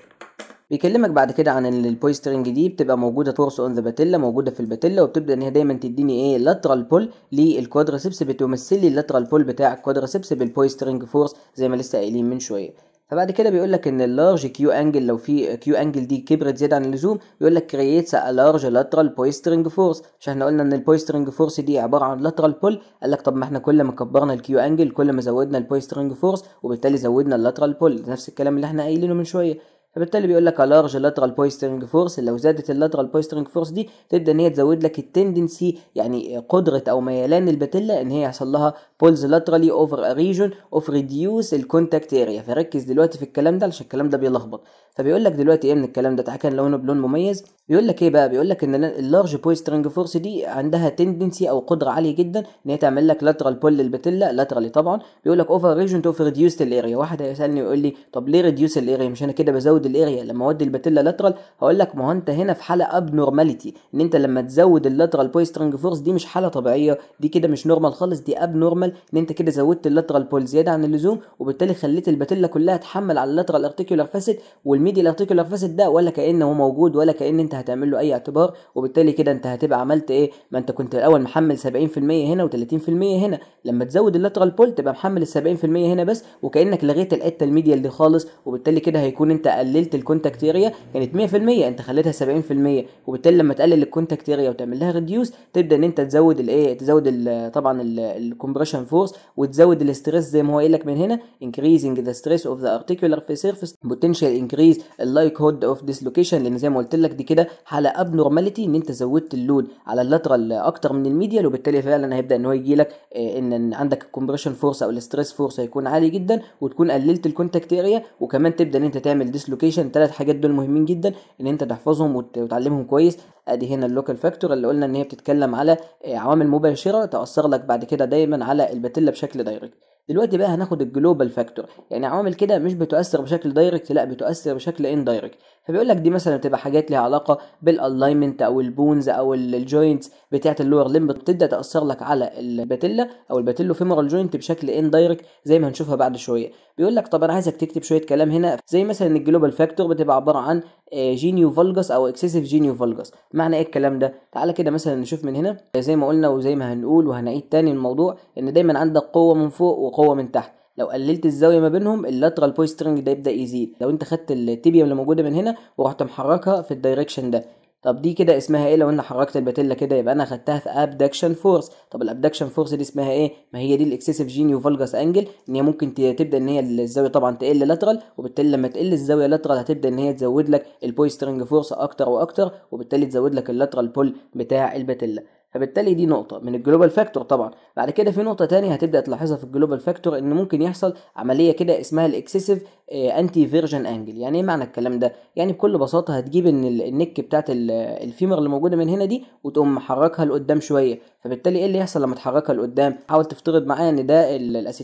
بيكلمك بعد كده عن ان البويسترنج دي بتبقى موجوده تورس اون ذا باتيلا موجوده في الباتيلا وبتبدا ان هي دايما تديني ايه لاترال بول للكوادريسبس بتمثل لي اللاترال بول بتاع الكوادريسبس بالبويسترنج فورس زي ما لسه قايلين من شويه فبعد كده بيقول لك ان اللارج كيو انجل لو في كيو انجل دي كبرت زياده عن اللزوم بيقول لك كرييتس ا لارج لاترال بويسترنج فورس عشان احنا قلنا ان البويسترنج فورس دي عباره عن لاترال بول قال لك طب ما احنا كل ما كبرنا الكيو انجل كل ما زودنا البويسترنج فورس وبالتالي زودنا اللاترال بول نفس الكلام اللي احنا قايلينه من شويه فبالتالي بيقول لك لارج لاترال بويسترنج فورس لو زادت اللاترال بويسترنج فورس دي تبدا ان هي تزود لك التندنسي يعني قدره او ميلان الباتيلا ان هي يحصل لها بولز لاترالي اوفر ا ريجون اوف ريديوس الكونتاكت اريا فركز دلوقتي في الكلام ده عشان الكلام ده بيلخبط فبيقول لك دلوقتي ايه من الكلام ده تعالى لونه بلون مميز بيقول لك ايه بقى بيقول لك ان اللارج بوي فورس دي عندها تندنسي او قدره عاليه جدا ان هي تعمل لك لاترال بول للبتيلا لاترالي طبعا بيقول لك اوفر ريجن اوف ريديوس الاريا واحد هيسالني ويقول لي طب ليه ريديوس الاريا مش انا كده بزود الاريا لما اودي البتيلا لاترال هقول لك ما هو انت هنا في حاله اب نورماليتي ان انت لما تزود اللاترال بوي فورس دي مش حاله طبيعيه دي كده مش نورمال خالص دي اب نورمال ان انت كده زودت اللاترال بول زياده عن اللزوم وبالتالي خليت البتيلا كلها تحمل على اللاترال ارتيكولار فاسيت والمي الميديا الارتيكولار فاسد ده ولا كان هو موجود ولا كأن انت هتعمل له اي اعتبار وبالتالي كده انت هتبقى عملت ايه ما انت كنت الاول محمل 70% هنا و30% هنا لما تزود اللاترال بول تبقى محمل ال 70% هنا بس وكأنك لغيت الحته الميديال دي خالص وبالتالي كده هيكون انت قللت الكونتاكت اريا كانت 100% انت خليتها 70% وبالتالي لما تقلل الكونتاكت اريا وتعمل لها ريديوس تبدا ان انت تزود الايه تزود الـ طبعا الكومبريشن فورس وتزود الاستريس زي ما هو قايل لك من هنا increasing the stress of the articular surface potential increase increase اللايك هود اوف ديسلوكيشن لان زي ما قلت لك دي كده حاله اب نورماليتي ان انت زودت اللود على اللاترال اكتر من الميديال وبالتالي فعلا هيبدا ان هو يجي لك آه، ان عندك الكومبريشن فورس او الاستريس فورس هيكون عالي جدا وتكون قللت الكونتاكت اريا وكمان تبدا ان انت تعمل ديسلوكيشن ثلاث حاجات دول مهمين جدا ان انت تحفظهم وتعلمهم كويس ادي هنا اللوكال فاكتور اللي قلنا ان هي بتتكلم على آه، عوامل مباشره تاثر لك بعد كده دايما على الباتيلا بشكل دايركت دلوقتي بقى هناخد الجلوبال فاكتور يعني عوامل كده مش بتؤثر بشكل دايركت لا بتؤثر بشكل اندايركت فبيقول لك دي مثلا بتبقى حاجات ليها علاقه بالالاينمنت او البونز او الجوينتس بتاعه اللور لمب بتبدا تاثر لك على الباتيلا او الباتيلو فيمورال جوينت بشكل اندايركت زي ما هنشوفها بعد شويه بيقول لك طب انا عايزك تكتب شويه كلام هنا زي مثلا الجلوبال فاكتور بتبقى عباره عن جينيو آه، فالجس او اكسسيف جينيو فالجس معنى ايه الكلام ده تعالى كده مثلا نشوف من هنا زي ما قلنا وزي ما هنقول وهنعيد تاني الموضوع ان دايما عندك قوه من فوق وقوه من تحت لو قللت الزاويه ما بينهم اللاترال بويسترنج ده يبدا يزيد لو انت خدت التيبيا اللي موجوده من هنا ورحت محركها في الدايركشن ده طب دي كده اسمها ايه لو انا حركت الباتيلا كده يبقى انا خدتها في ابدكشن فورس طب الابدكشن فورس دي اسمها ايه ما هي دي الاكسسيف جينيو فالجاس انجل ان هي ممكن تبدا ان هي الزاويه طبعا تقل لاترال وبالتالي لما تقل الزاويه لاترال هتبدا ان هي تزود لك البويسترنج فورس اكتر واكتر وبالتالي تزود لك اللاترال بول بتاع الباتيلا فبالتالي دي نقطه من الجلوبال فاكتور طبعا بعد كده في نقطه تانية هتبدا تلاحظها في الجلوبال فاكتور ان ممكن يحصل عمليه كده اسمها الاكسسيف انتي فيرجن انجل يعني ايه معنى الكلام ده يعني بكل بساطه هتجيب ان النك بتاعت الفيمر اللي موجوده من هنا دي وتقوم محركها لقدام شويه فبالتالي ايه اللي يحصل لما تحركها لقدام حاول تفترض معايا ان ده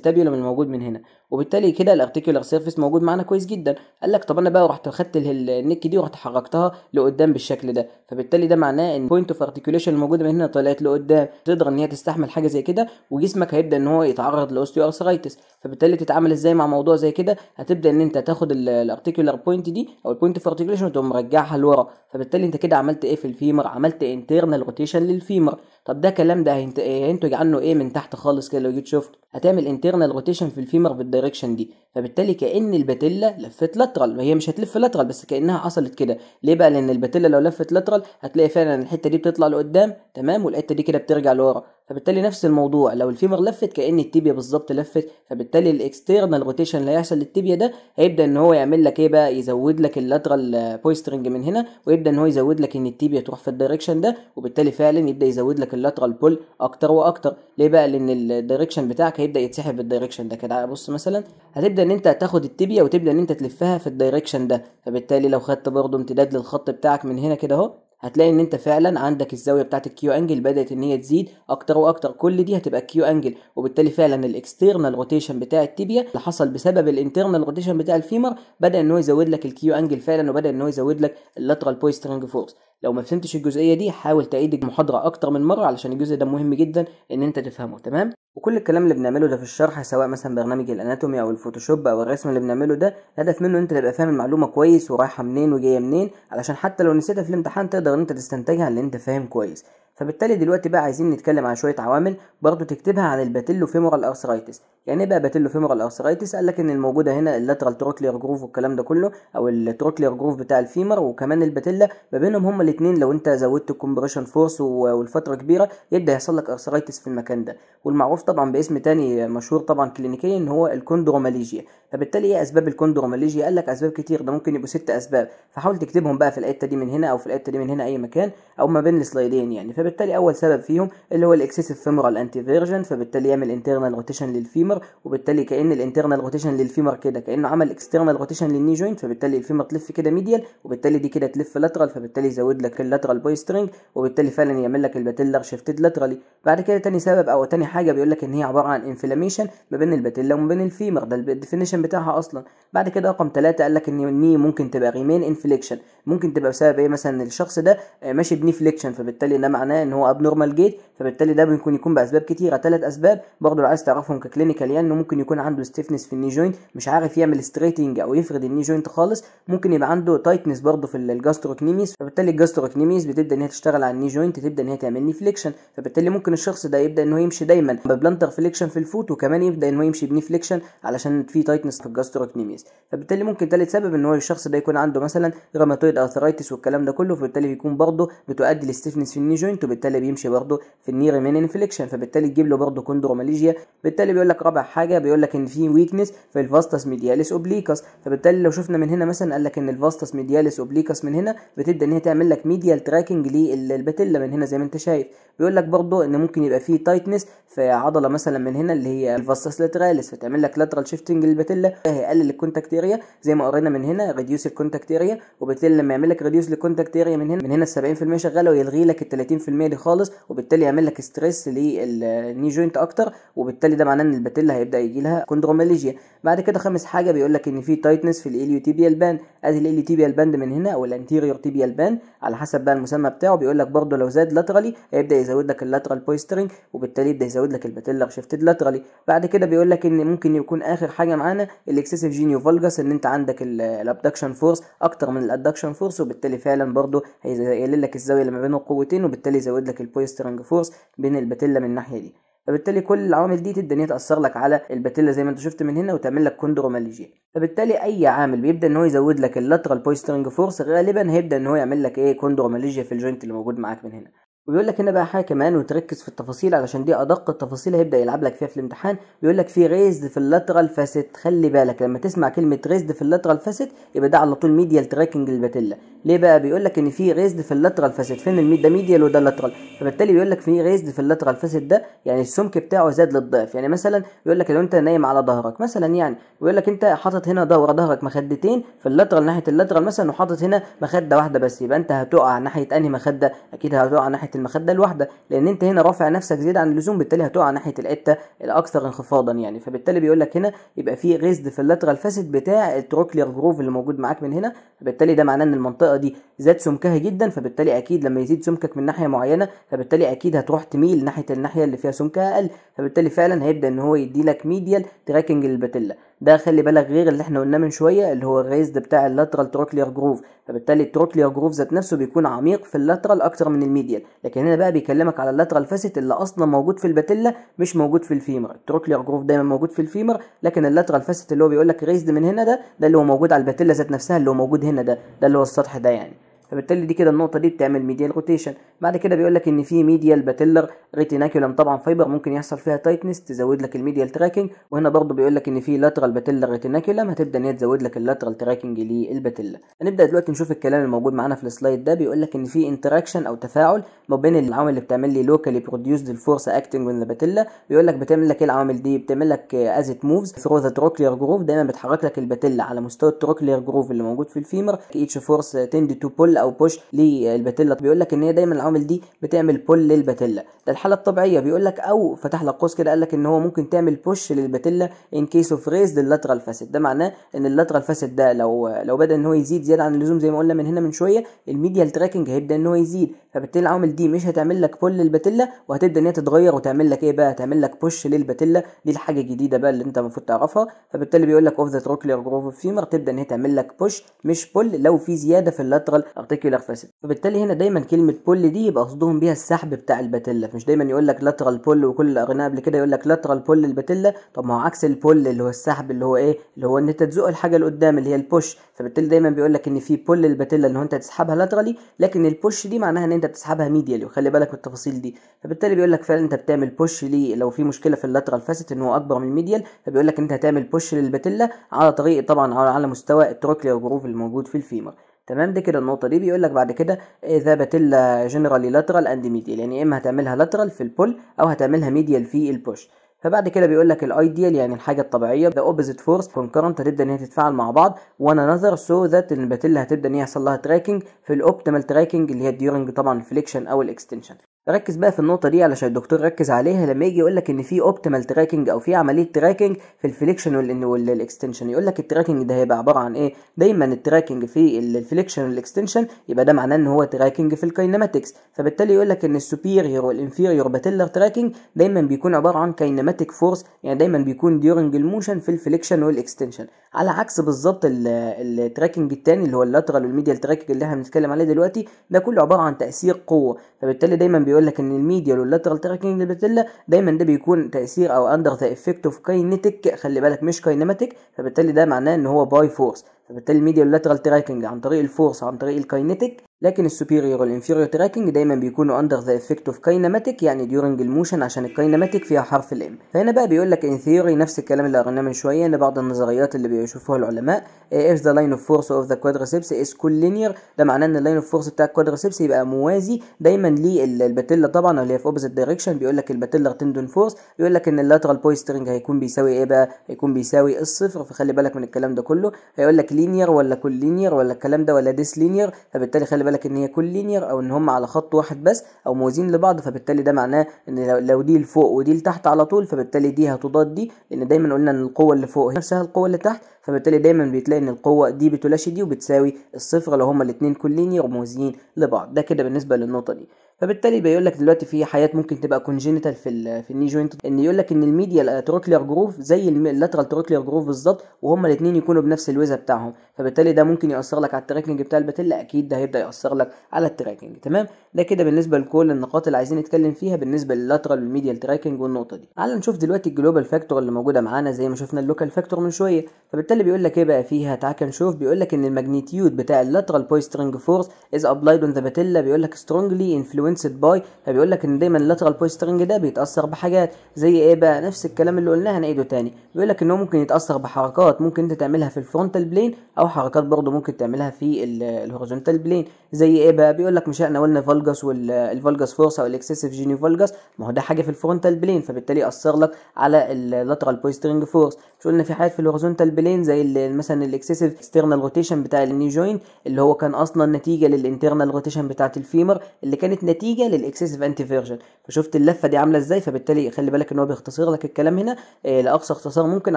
من الموجود من هنا وبالتالي كده الارتيكولار سيرفيس موجود معانا كويس جدا قال لك طب انا بقى رحت خدت النك دي ورحت حركتها لقدام بالشكل ده فبالتالي ده معناه ان بوينت اوف ارتيكوليشن الموجوده من هنا طلعت لقدام تقدر ان هي تستحمل حاجه زي كده وجسمك هيبدا ان هو يتعرض لاوستيوارثرايتس فبالتالي تتعامل ازاي مع موضوع زي كده هتبدا ان انت تاخد الارتيكولار بوينت دي او البوينت اوف ارتيكوليشن وتقوم مرجعها لورا فبالتالي انت كده عملت ايه في الفيمر عملت انترنال روتيشن للفيمر طب ده كلام ده إيه، هينتج عنه ايه من تحت خالص كده لو جيت شفت هتعمل انترنال روتيشن في الفيمر بالدايركشن دي فبالتالي كان الباتيلا لفت لاترال هي مش هتلف لاترال بس كانها حصلت كده ليه بقى لان الباتيلا لو لفت لاترال هتلاقي فعلا الحته دي بتطلع لقدام تمام والحته دي كده بترجع لورا فبالتالي نفس الموضوع لو الفيمر لفت كأن التيبيا بالظبط لفت فبالتالي الاكسترنال روتيشن اللي هيحصل للتيبيا ده هيبدا ان هو يعمل لك ايه بقى يزود لك اللاترال بويسترنج من هنا ويبدا ان هو يزود لك ان التيبيا تروح في الدايركشن ده وبالتالي فعلا يبدا يزود لك اللاترال بول اكتر واكتر ليه بقى لان الدايركشن بتاعك هيبدا يتسحب في الدايركشن ده كده بص مثلا هتبدا ان انت تاخد التيبيا وتبدا ان انت تلفها في الدايركشن ده فبالتالي لو خدت برضه امتداد للخط بتاعك من هنا كده اهو هتلاقي ان انت فعلا عندك الزاويه بتاعه الكيو انجل بدات ان هي تزيد اكتر واكتر كل دي هتبقى كيو انجل وبالتالي فعلا الاكسترنال روتيشن بتاع التيبيا اللي حصل بسبب الانترنال روتيشن بتاع الفيمر بدا ان هو يزود لك الكيو انجل فعلا وبدا ان هو يزود لك اللاترال بويسترنج فورس لو ما فهمتش الجزئيه دي حاول تعيد المحاضره اكتر من مره علشان الجزء ده مهم جدا ان انت تفهمه تمام وكل الكلام اللي بنعمله ده في الشرح سواء مثلا برنامج الاناتومي او الفوتوشوب او الرسم اللي بنعمله ده الهدف منه انت تبقى فاهم المعلومه كويس ورايحه منين وجايه منين علشان حتى لو نسيتها في الامتحان تقدر انت تستنتجها اللي انت فاهم كويس فبالتالي دلوقتي بقى عايزين نتكلم عن شويه عوامل برضو تكتبها عن الباتيلو فيمورال ارثرايتس يعني ايه بقى باتيلو فيمورال ارثرايتس قال لك ان الموجوده هنا اللاترال تروكلير جروف والكلام ده كله او التروكلير جروف بتاع الفيمر وكمان الباتيلا ما بينهم هما الاثنين لو انت زودت الكومبريشن فورس والفتره كبيره يبدا يحصل لك ارثرايتس في المكان ده والمعروف طبعا باسم تاني مشهور طبعا كلينيكيا ان هو الكوندروماليجيا فبالتالي ايه اسباب الكوندروماليجيا قال لك اسباب كتير ده ممكن يبقوا ست اسباب فحاول تكتبهم بقى في الحته دي من هنا او في الحته دي من هنا اي مكان او ما بين السلايدين يعني فبالتالي اول سبب فيهم اللي هو الاكسسيف فيمورال انتي فيرجن فبالتالي يعمل انترنال روتيشن للفيمر وبالتالي كان الانترنال روتيشن للفيمر كده كانه عمل اكسترنال روتيشن للني جوينت فبالتالي الفيمر تلف كده ميديال وبالتالي دي كده تلف لاترال فبالتالي يزود لك اللاترال باي سترنج وبالتالي فعلا يعمل لك الباتيلر شيفتد لاترالي بعد كده تاني سبب او تاني حاجه بيقول لك ان هي عباره عن انفلاميشن ما بين الباتيلا وما بين الفيمر ده الديفينيشن بتاعها اصلا بعد كده رقم ثلاثة قال لك ان الني ممكن تبقى ريمين انفليكشن ممكن تبقى بسبب ايه مثلا الشخص ده آه، ماشي بني فليكشن فبالتالي ده معناه معناه ان هو ابنورمال جيت فبالتالي ده ممكن يكون باسباب كتيره ثلاث اسباب برضه لو عايز تعرفهم ككلينيكال انه ممكن يكون عنده ستيفنس في الني جوينت مش عارف يعمل ستريتنج او يفرد الني جوينت خالص ممكن يبقى عنده تايتنس برضه في الجاستروكنيميس فبالتالي الجاستروكنيميس بتبدا ان هي تشتغل على الني جوينت تبدا ان هي تعمل لي فليكشن فبالتالي ممكن الشخص ده يبدا ان هو يمشي دايما ببلانتر فليكشن في الفوت وكمان يبدا ان هو يمشي بني فليكشن علشان في تايتنس في الجاستروكنيميس فبالتالي ممكن ثالث سبب ان هو الشخص ده يكون عنده مثلا روماتويد ارثرايتس والكلام ده كله فبالتالي بيكون برضه بتؤدي لستيفنس في الني جوينت كوندروماليت وبالتالي بيمشي برضه في الني ريمين انفليكشن فبالتالي تجيب له برضه كوندروماليجيا بالتالي بيقول لك رابع حاجه بيقول لك ان في ويكنس في الفاستس ميدياليس اوبليكاس فبالتالي لو شفنا من هنا مثلا قال لك ان الفاستس ميدياليس اوبليكاس من هنا بتبدا ان هي تعمل لك ميديال تراكنج للباتيلا من هنا زي ما انت شايف بيقول لك برضه ان ممكن يبقى في تايتنس في عضله مثلا من هنا اللي هي الفاستس لاتراليس فتعمل لك لاترال شيفتنج للباتيلا هيقلل الكونتاكت اريا زي ما قرينا من هنا ريديوس الكونتاكت اريا وبالتالي لما يعمل لك ريديوس للكونتاكت اريا من هنا من هنا ال 70% شغاله ويلغي لك ال 30% دي خالص وبالتالي يعمل لك ستريس للني جوينت اكتر وبالتالي ده معناه ان الباتيلا هيبدا يجي لها كوندروماليجيا بعد كده خامس حاجه بيقول لك ان في تايتنس في الاليوتيبيال باند ادي الاليوتيبيال باند من هنا او الانتيريور تيبيال باند على حسب بقى المسمى بتاعه بيقول لك برده لو زاد لاترالي هيبدا يزود لك اللاترال بويسترنج وبالتالي يبدا يزود لك الباتيلا شيفتد لاترالي بعد كده بيقول لك ان ممكن يكون اخر حاجه معانا الاكسسيف جينيو فالجاس ان انت عندك الابدكشن فورس اكتر من الادكشن فورس وبالتالي فعلا برده هيقلل لك الزاويه اللي ما بين القوتين وبالتالي يزود لك البويسترنج فورس بين الباتيلا من الناحيه دي فبالتالي كل العوامل دي تبدا تاثر لك على الباتيلا زي ما انت شفت من هنا وتعمل لك كوندروماليجيا فبالتالي اي عامل بيبدا ان هو يزود لك اللاترال بويسترنج فورس غالبا هيبدا ان هو يعمل لك ايه كوندروماليجيا في الجوينت اللي موجود معاك من هنا وبيقول لك هنا بقى حاجه كمان وتركز في التفاصيل علشان دي ادق التفاصيل هيبدا يلعب لك فيها في الامتحان بيقول لك في ريزد في اللاترال فاسيت خلي بالك لما تسمع كلمه ريزد في اللاترال فاسيت يبقى ده على طول ميديال تراكنج الباتيلا ليه بقى بيقول لك ان في ريزد في اللاترال فاسيت فين الميد ده ميديال وده لاترال فبالتالي بيقول لك في ريزد في اللاترال فاسيت ده يعني السمك بتاعه زاد للضعف يعني مثلا بيقول لك لو انت نايم على ظهرك مثلا يعني بيقول لك انت حاطط هنا ورا ظهرك مخدتين في اللاترال ناحيه اللاترال مثلا وحاطط هنا مخده واحده بس يبقى انت هتقع ناحيه انهي مخده اكيد هتقع ناحيه المخده الواحده لان انت هنا رافع نفسك زياده عن اللزوم بالتالي هتقع ناحيه الحته الاكثر انخفاضا يعني فبالتالي بيقول لك هنا يبقى في غزد في اللاترال فاسد بتاع التروكلير جروف اللي موجود معاك من هنا فبالتالي ده معناه ان المنطقه دي زاد سمكها جدا فبالتالي اكيد لما يزيد سمكك من ناحيه معينه فبالتالي اكيد هتروح تميل ناحيه الناحيه اللي فيها سمكها اقل فبالتالي فعلا هيبدا ان هو يدي لك ميديال تراكنج للباتيلا ده خلي بالك غير اللي احنا قلناه من شويه اللي هو الريزد بتاع اللاترال تروكلير جروف فبالتالي التروكلير جروف ذات نفسه بيكون عميق في اللاترال اكتر من الميديال لكن هنا بقى بيكلمك على اللاترال فاسيت اللي اصلا موجود في الباتيلا مش موجود في الفيمر التروكلير جروف دايما موجود في الفيمر لكن اللاترال فاسيت اللي هو بيقول لك ريزد من هنا ده ده اللي هو موجود على الباتيلا ذات نفسها اللي هو موجود هنا ده ده اللي هو السطح ده يعني فبالتالي دي كده النقطه دي بتعمل ميديال روتيشن بعد كده بيقول لك ان في ميديال باتيلر ريتيناكيولم طبعا فايبر ممكن يحصل فيها تايتنس تزود لك الميديال تراكنج وهنا برضو بيقول لك ان في لاترال باتيلر ريتيناكيولم هتبدا ان هي تزود لك اللاترال تراكنج للباتيلا هنبدا دلوقتي نشوف الكلام الموجود معانا في السلايد ده بيقول لك ان في انتراكشن او تفاعل ما بين العوامل اللي بتعمل لي لوكالي بروديوسد الفورس اكتنج من الباتيلا بيقول لك بتعمل لك ايه العوامل دي بتعمل لك از ات موفز ثرو ذا تروكلير جروف دايما بتحرك لك الباتيلا على مستوى التروكلير جروف اللي موجود في الفيمر ايتش فورس تند تو بول بول او بوش للباتيلا بيقول لك ان هي دايما العوامل دي بتعمل بول للباتيلا ده الحاله الطبيعيه بيقول لك او فتح لك قوس كده قال لك ان هو ممكن تعمل بوش للباتيلا ان كيس اوف ريز لللاترال فاسد ده معناه ان اللاترال فاسد ده لو لو بدا ان هو يزيد زياده عن اللزوم زي ما قلنا من هنا من شويه الميديال تراكنج هيبدا ان هو يزيد فبالتالي العوامل دي مش هتعمل لك بول للباتيلا وهتبدا ان هي تتغير وتعمل لك ايه بقى هتعمل لك بوش للباتيلا دي الحاجه الجديده بقى اللي انت المفروض تعرفها فبالتالي بيقول لك اوف ذا تروكلير جروف اوف فيمر تبدا ان هي تعمل لك بوش مش بول لو في زياده في اللاترال الارتيكولار فاسد فبالتالي هنا دايما كلمه بول دي يبقى قصدهم بيها السحب بتاع الباتيلا مش دايما يقول لك لاترال بول وكل الاغنياء قبل كده يقول لك لاترال بول للباتيلا طب ما هو عكس البول اللي هو السحب اللي هو ايه اللي هو ان انت تزق الحاجه لقدام اللي هي البوش فبالتالي دايما بيقول لك ان في بول للباتيلا ان هو انت تسحبها لاترالي لكن البوش دي معناها ان انت بتسحبها ميديالي وخلي بالك من التفاصيل دي فبالتالي بيقول لك فعلا انت بتعمل بوش ليه لو في مشكله في اللاترال فاسد ان هو اكبر من الميديال فبيقول لك انت هتعمل بوش للباتيلا على طريق طبعا على مستوى التروكلير جروف الموجود في الفيمر تمام دي كده النقطه دي بيقول لك بعد كده اذا باتيلا جنرالي لاترال اند ميديال يعني يا اما هتعملها لاترال في البول او هتعملها ميديال في البوش فبعد كده بيقول لك الايديال يعني الحاجه الطبيعيه ذا اوبوزيت فورس كونكرنت هتبدا ان هي تتفاعل مع بعض وانا نظر سو ذات الباتيلا هتبدا ان هي يحصل لها تراكنج في الاوبتيمال تراكنج اللي هي ديورنج طبعا الفليكشن او الاكستنشن ركز بقى في النقطه دي علشان الدكتور ركز عليها لما يجي يقول لك ان في اوبتيمال تراكنج او في عمليه تراكنج في الفليكشن والاكستنشن يقول لك التراكنج ده هيبقى عباره عن ايه دايما التراكنج في الفليكشن والاكستنشن يبقى ده معناه ان هو تراكنج في الكاينماتكس فبالتالي يقول لك ان السوبيريور والانفيريور باتيلر تراكنج دايما بيكون عباره عن كاينماتيك فورس يعني دايما بيكون ديورنج الموشن في الفليكشن والاكستنشن على عكس بالظبط التراكنج الثاني اللي هو اللاترال والميديال تراكنج اللي احنا بنتكلم عليه دلوقتي ده كله عباره عن تاثير قوه فبالتالي دايما بي بيقول لك ان الميديا واللاترال تراكنج للباتيلا دايما ده بيكون تاثير او اندر ذا افكت اوف كاينيتيك خلي بالك مش كاينماتيك فبالتالي ده معناه ان هو باي فورس فبالتالي الميديا لاترال تراكنج عن طريق الفورس عن طريق الكاينتيك لكن السوبيريور والانفيريور تراكنج دايما بيكونوا اندر ذا افكت اوف كاينماتيك يعني ديورنج الموشن عشان الكاينماتيك فيها حرف الام فهنا بقى بيقول لك ان ثيوري نفس الكلام اللي قريناه من شويه ان بعض النظريات اللي بيشوفوها العلماء اف ذا لاين اوف فورس اوف ذا كوادريسبس از كول لينير ده معناه ان اللاين اوف فورس بتاع الكوادريسبس يبقى موازي دايما للباتيلا طبعا اللي هي في اوبزيت دايركشن بيقول لك الباتيلا تندون فورس بيقول لك ان اللاترال بويسترنج هيكون بيساوي ايه بقى هيكون بيساوي الصفر فخلي بالك من الكلام ده كله هيقول لك ليه لينير ولا كل لينير ولا الكلام ده ولا ديس لينير فبالتالي خلي بالك ان هي كل لينير او ان هم على خط واحد بس او موازين لبعض فبالتالي ده معناه ان لو دي لفوق ودي لتحت على طول فبالتالي دي هتضاد دي لان دايما قلنا ان القوه اللي فوق هي نفسها القوه اللي تحت فبالتالي دايما بتلاقي ان القوه دي بتلاشي دي وبتساوي الصفر لو هما الاثنين كل لينير وموازين لبعض ده كده بالنسبه للنقطه دي فبالتالي بيقول لك دلوقتي في حاجات ممكن تبقى كونجينيتال في الـ في الني جوينت ان يقول لك ان الميديا تروكلير جروف زي اللاترال تروكلير جروف بالظبط وهما الاثنين يكونوا بنفس الويزه بتاعهم فبالتالي ده ممكن ياثر لك على التراكنج بتاع الباتيلا اكيد ده هيبدا ياثر لك على التراكنج تمام ده كده بالنسبه لكل النقاط اللي عايزين نتكلم فيها بالنسبه للاترال والميديا تراكنج والنقطه دي تعال نشوف دلوقتي الجلوبال فاكتور اللي موجوده معانا زي ما شفنا اللوكال فاكتور من شويه فبالتالي بيقول لك ايه بقى فيها تعال نشوف بيقول لك ان الماجنيتيود بتاع اللاترال سترينج فورس از ابلايد اون ذا باتيلا بيقول لك سترونجلي انفلو انفلونسد باي فبيقول لك ان دايما اللاترال سترنج ده بيتاثر بحاجات زي ايه بقى نفس الكلام اللي قلناه هنعيده تاني بيقول لك ان هو ممكن يتاثر بحركات ممكن انت تعملها في الفرونتال بلين او حركات برضه ممكن تعملها في الهوريزونتال بلين زي ايه بقى بيقول لك مش احنا قلنا فالجاس والفالجاس فورس او الاكسسيف جيني فالجاس ما هو ده حاجه في الفرونتال بلين فبالتالي اثر لك على اللاترال سترنج فورس مش قلنا في حاجات في الهوريزونتال بلين زي مثلا الاكسسيف اكسترنال روتيشن بتاع الني جوين اللي هو كان اصلا نتيجه للانترنال روتيشن بتاعه الفيمر اللي كانت نتيجه للاكسسيف انتي فيرجن فشفت اللفه دي عامله ازاي فبالتالي خلي بالك ان هو بيختصر لك الكلام هنا إيه لاقصى اختصار ممكن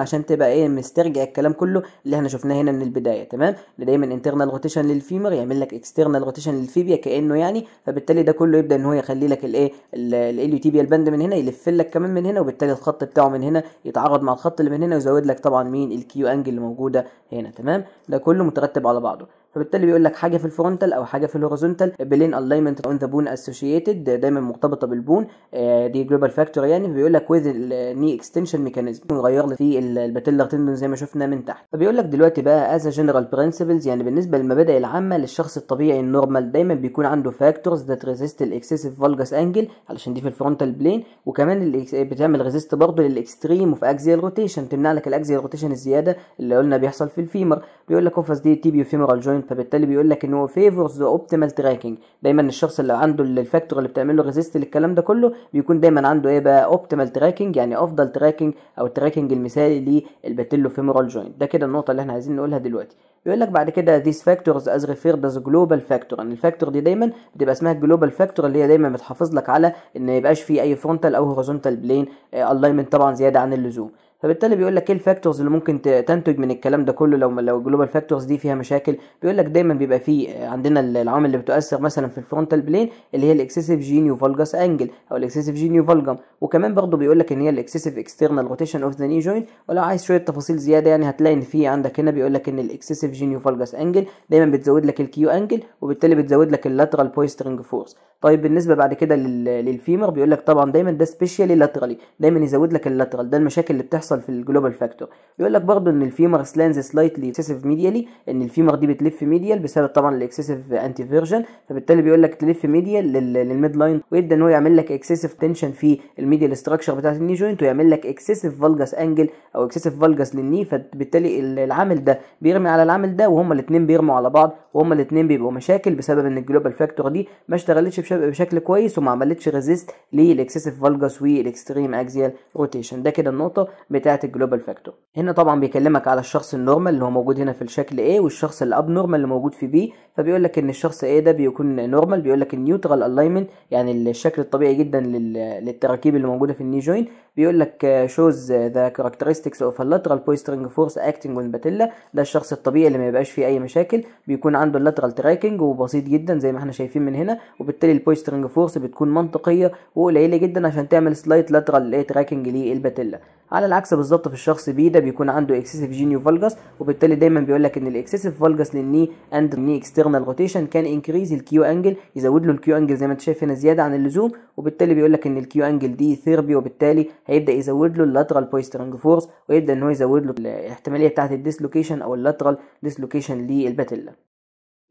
عشان تبقى ايه مسترجع الكلام كله اللي احنا شفناه هنا من البدايه تمام اللي دايما انترنال روتيشن للفيمر يعمل لك اكسترنال روتيشن للفيبيا كانه يعني فبالتالي ده كله يبدا ان هو يخلي لك الايه الاليوتيبيا البند من هنا يلف لك كمان من هنا وبالتالي الخط بتاعه من هنا يتعرض مع الخط اللي من هنا ويزود بيزود لك طبعا مين الكيو انجل اللي موجوده هنا تمام ده كله مترتب على بعضه فبالتالي بيقول لك حاجه في الفرونتال او حاجه في الهوريزونتال بلين الاينمنت اون ذا بون اسوشيتد دايما مرتبطه بالبون آه، دي جلوبال فاكتور يعني بيقول لك ويز الني اكستنشن ميكانيزم ويغير لي في الباتيلر تندون زي ما شفنا من تحت فبيقول لك دلوقتي بقى از جنرال برنسبلز يعني بالنسبه للمبادئ العامه للشخص الطبيعي النورمال دايما بيكون عنده فاكتورز ذات ريزيست الاكسسيف فالجس انجل علشان دي في الفرونتال بلين وكمان بتعمل ريزيست برضه للاكستريم وفي اكزيال روتيشن تمنع لك الاكزيال روتيشن الزياده اللي قلنا بيحصل في الفيمر بيقول لك اوفاس دي تيبيو فيمورال جوينت تمام فبالتالي بيقول لك ان هو فيفورز ذا اوبتيمال تراكنج دايما الشخص اللي عنده الفاكتور اللي بتعمل له ريزيست للكلام ده كله بيكون دايما عنده ايه بقى اوبتيمال تراكنج يعني افضل تراكنج او التراكنج المثالي للباتيلو فيمورال جوينت ده كده النقطه اللي احنا عايزين نقولها دلوقتي بيقول لك بعد كده these factors as referred as global factor ان يعني الفاكتور دي دايما بتبقى اسمها global factor اللي هي دايما بتحافظ لك على ان ما يبقاش فيه اي فرونتال او هوريزونتال بلين الاينمنت طبعا زياده عن اللزوم فبالتالي بيقول لك ايه الفاكتورز اللي ممكن تنتج من الكلام ده كله لو لو الجلوبال فاكتورز دي فيها مشاكل بيقول لك دايما بيبقى في عندنا العوامل اللي بتؤثر مثلا في الفرونتال بلين اللي هي الاكسسيف جينيو فالجاس انجل او الاكسسيف جينيو فالجم وكمان برضه بيقول لك ان هي الاكسسيف اكسترنال روتيشن اوف ذا ني جوينت ولو عايز شويه تفاصيل زياده يعني هتلاقي ان في عندك هنا بيقول لك ان الاكسسيف جينيو فالجاس انجل دايما بتزود لك الكيو انجل وبالتالي بتزود لك اللاترال بويسترنج فورس طيب بالنسبه بعد كده للفيمر بيقول لك طبعا دايما ده سبيشالي لاترالي دايما يزود لك اللاترال ده المشاكل اللي بتحصل بيحصل في الجلوبال فاكتور يقول لك برضه ان الفيمر سلانز سلايتلي اكسسيف ميديالي ان الفيمر دي بتلف ميديال بسبب طبعا الاكسسيف انتي فيرجن فبالتالي بيقول لك تلف ميديال للميد لاين ويبدا ان هو يعمل لك اكسسيف تنشن في الميديال ستراكشر بتاعه الني جوينت ويعمل لك اكسسيف فالجاس انجل او اكسسيف فالجاس للني فبالتالي العامل ده بيرمي على العامل ده وهما الاثنين بيرموا على بعض وهما الاثنين بيبقوا مشاكل بسبب ان الجلوبال فاكتور دي ما اشتغلتش بشكل كويس وما عملتش ريزيست للاكسسيف فالجاس والاكستريم اكزيال روتيشن ده كده النقطه بتاعت الجلوبال فاكتور هنا طبعا بيكلمك على الشخص النورمال اللي هو موجود هنا في الشكل A والشخص الاب نورمال اللي موجود في B فبيقول لك ان الشخص A ده بيكون نورمال بيقول لك النيوترال الاينمنت يعني الشكل الطبيعي جدا للتراكيب اللي موجودة في الني جوين بيقول لك شوز ذا كاركترستكس اوف اللاترال بويسترنج فورس اكتنج والباتيلا ده الشخص الطبيعي اللي ما يبقاش فيه اي مشاكل بيكون عنده اللاترال تراكنج وبسيط جدا زي ما احنا شايفين من هنا وبالتالي البويسترنج فورس بتكون منطقيه وقليله جدا عشان تعمل سلايت لاترال ايه تراكنج للباتيلا على العكس بالظبط في الشخص بي ده بيكون عنده اكسسيف جينيو فالجاس وبالتالي دايما بيقول لك ان الاكسسيف فالجاس للني اند ني اكسترنال روتيشن كان انكريز الكيو انجل يزود له الكيو انجل زي ما انت شايف هنا زياده عن اللزوم وبالتالي بيقول لك ان الكيو انجل دي ثيربي وبالتالي هيبدا يزود له اللاترال بويسترنج فورس ويبدا ان هو يزود له الاحتماليه بتاعه الديسلوكيشن او اللاترال ديسلوكيشن للباتيلا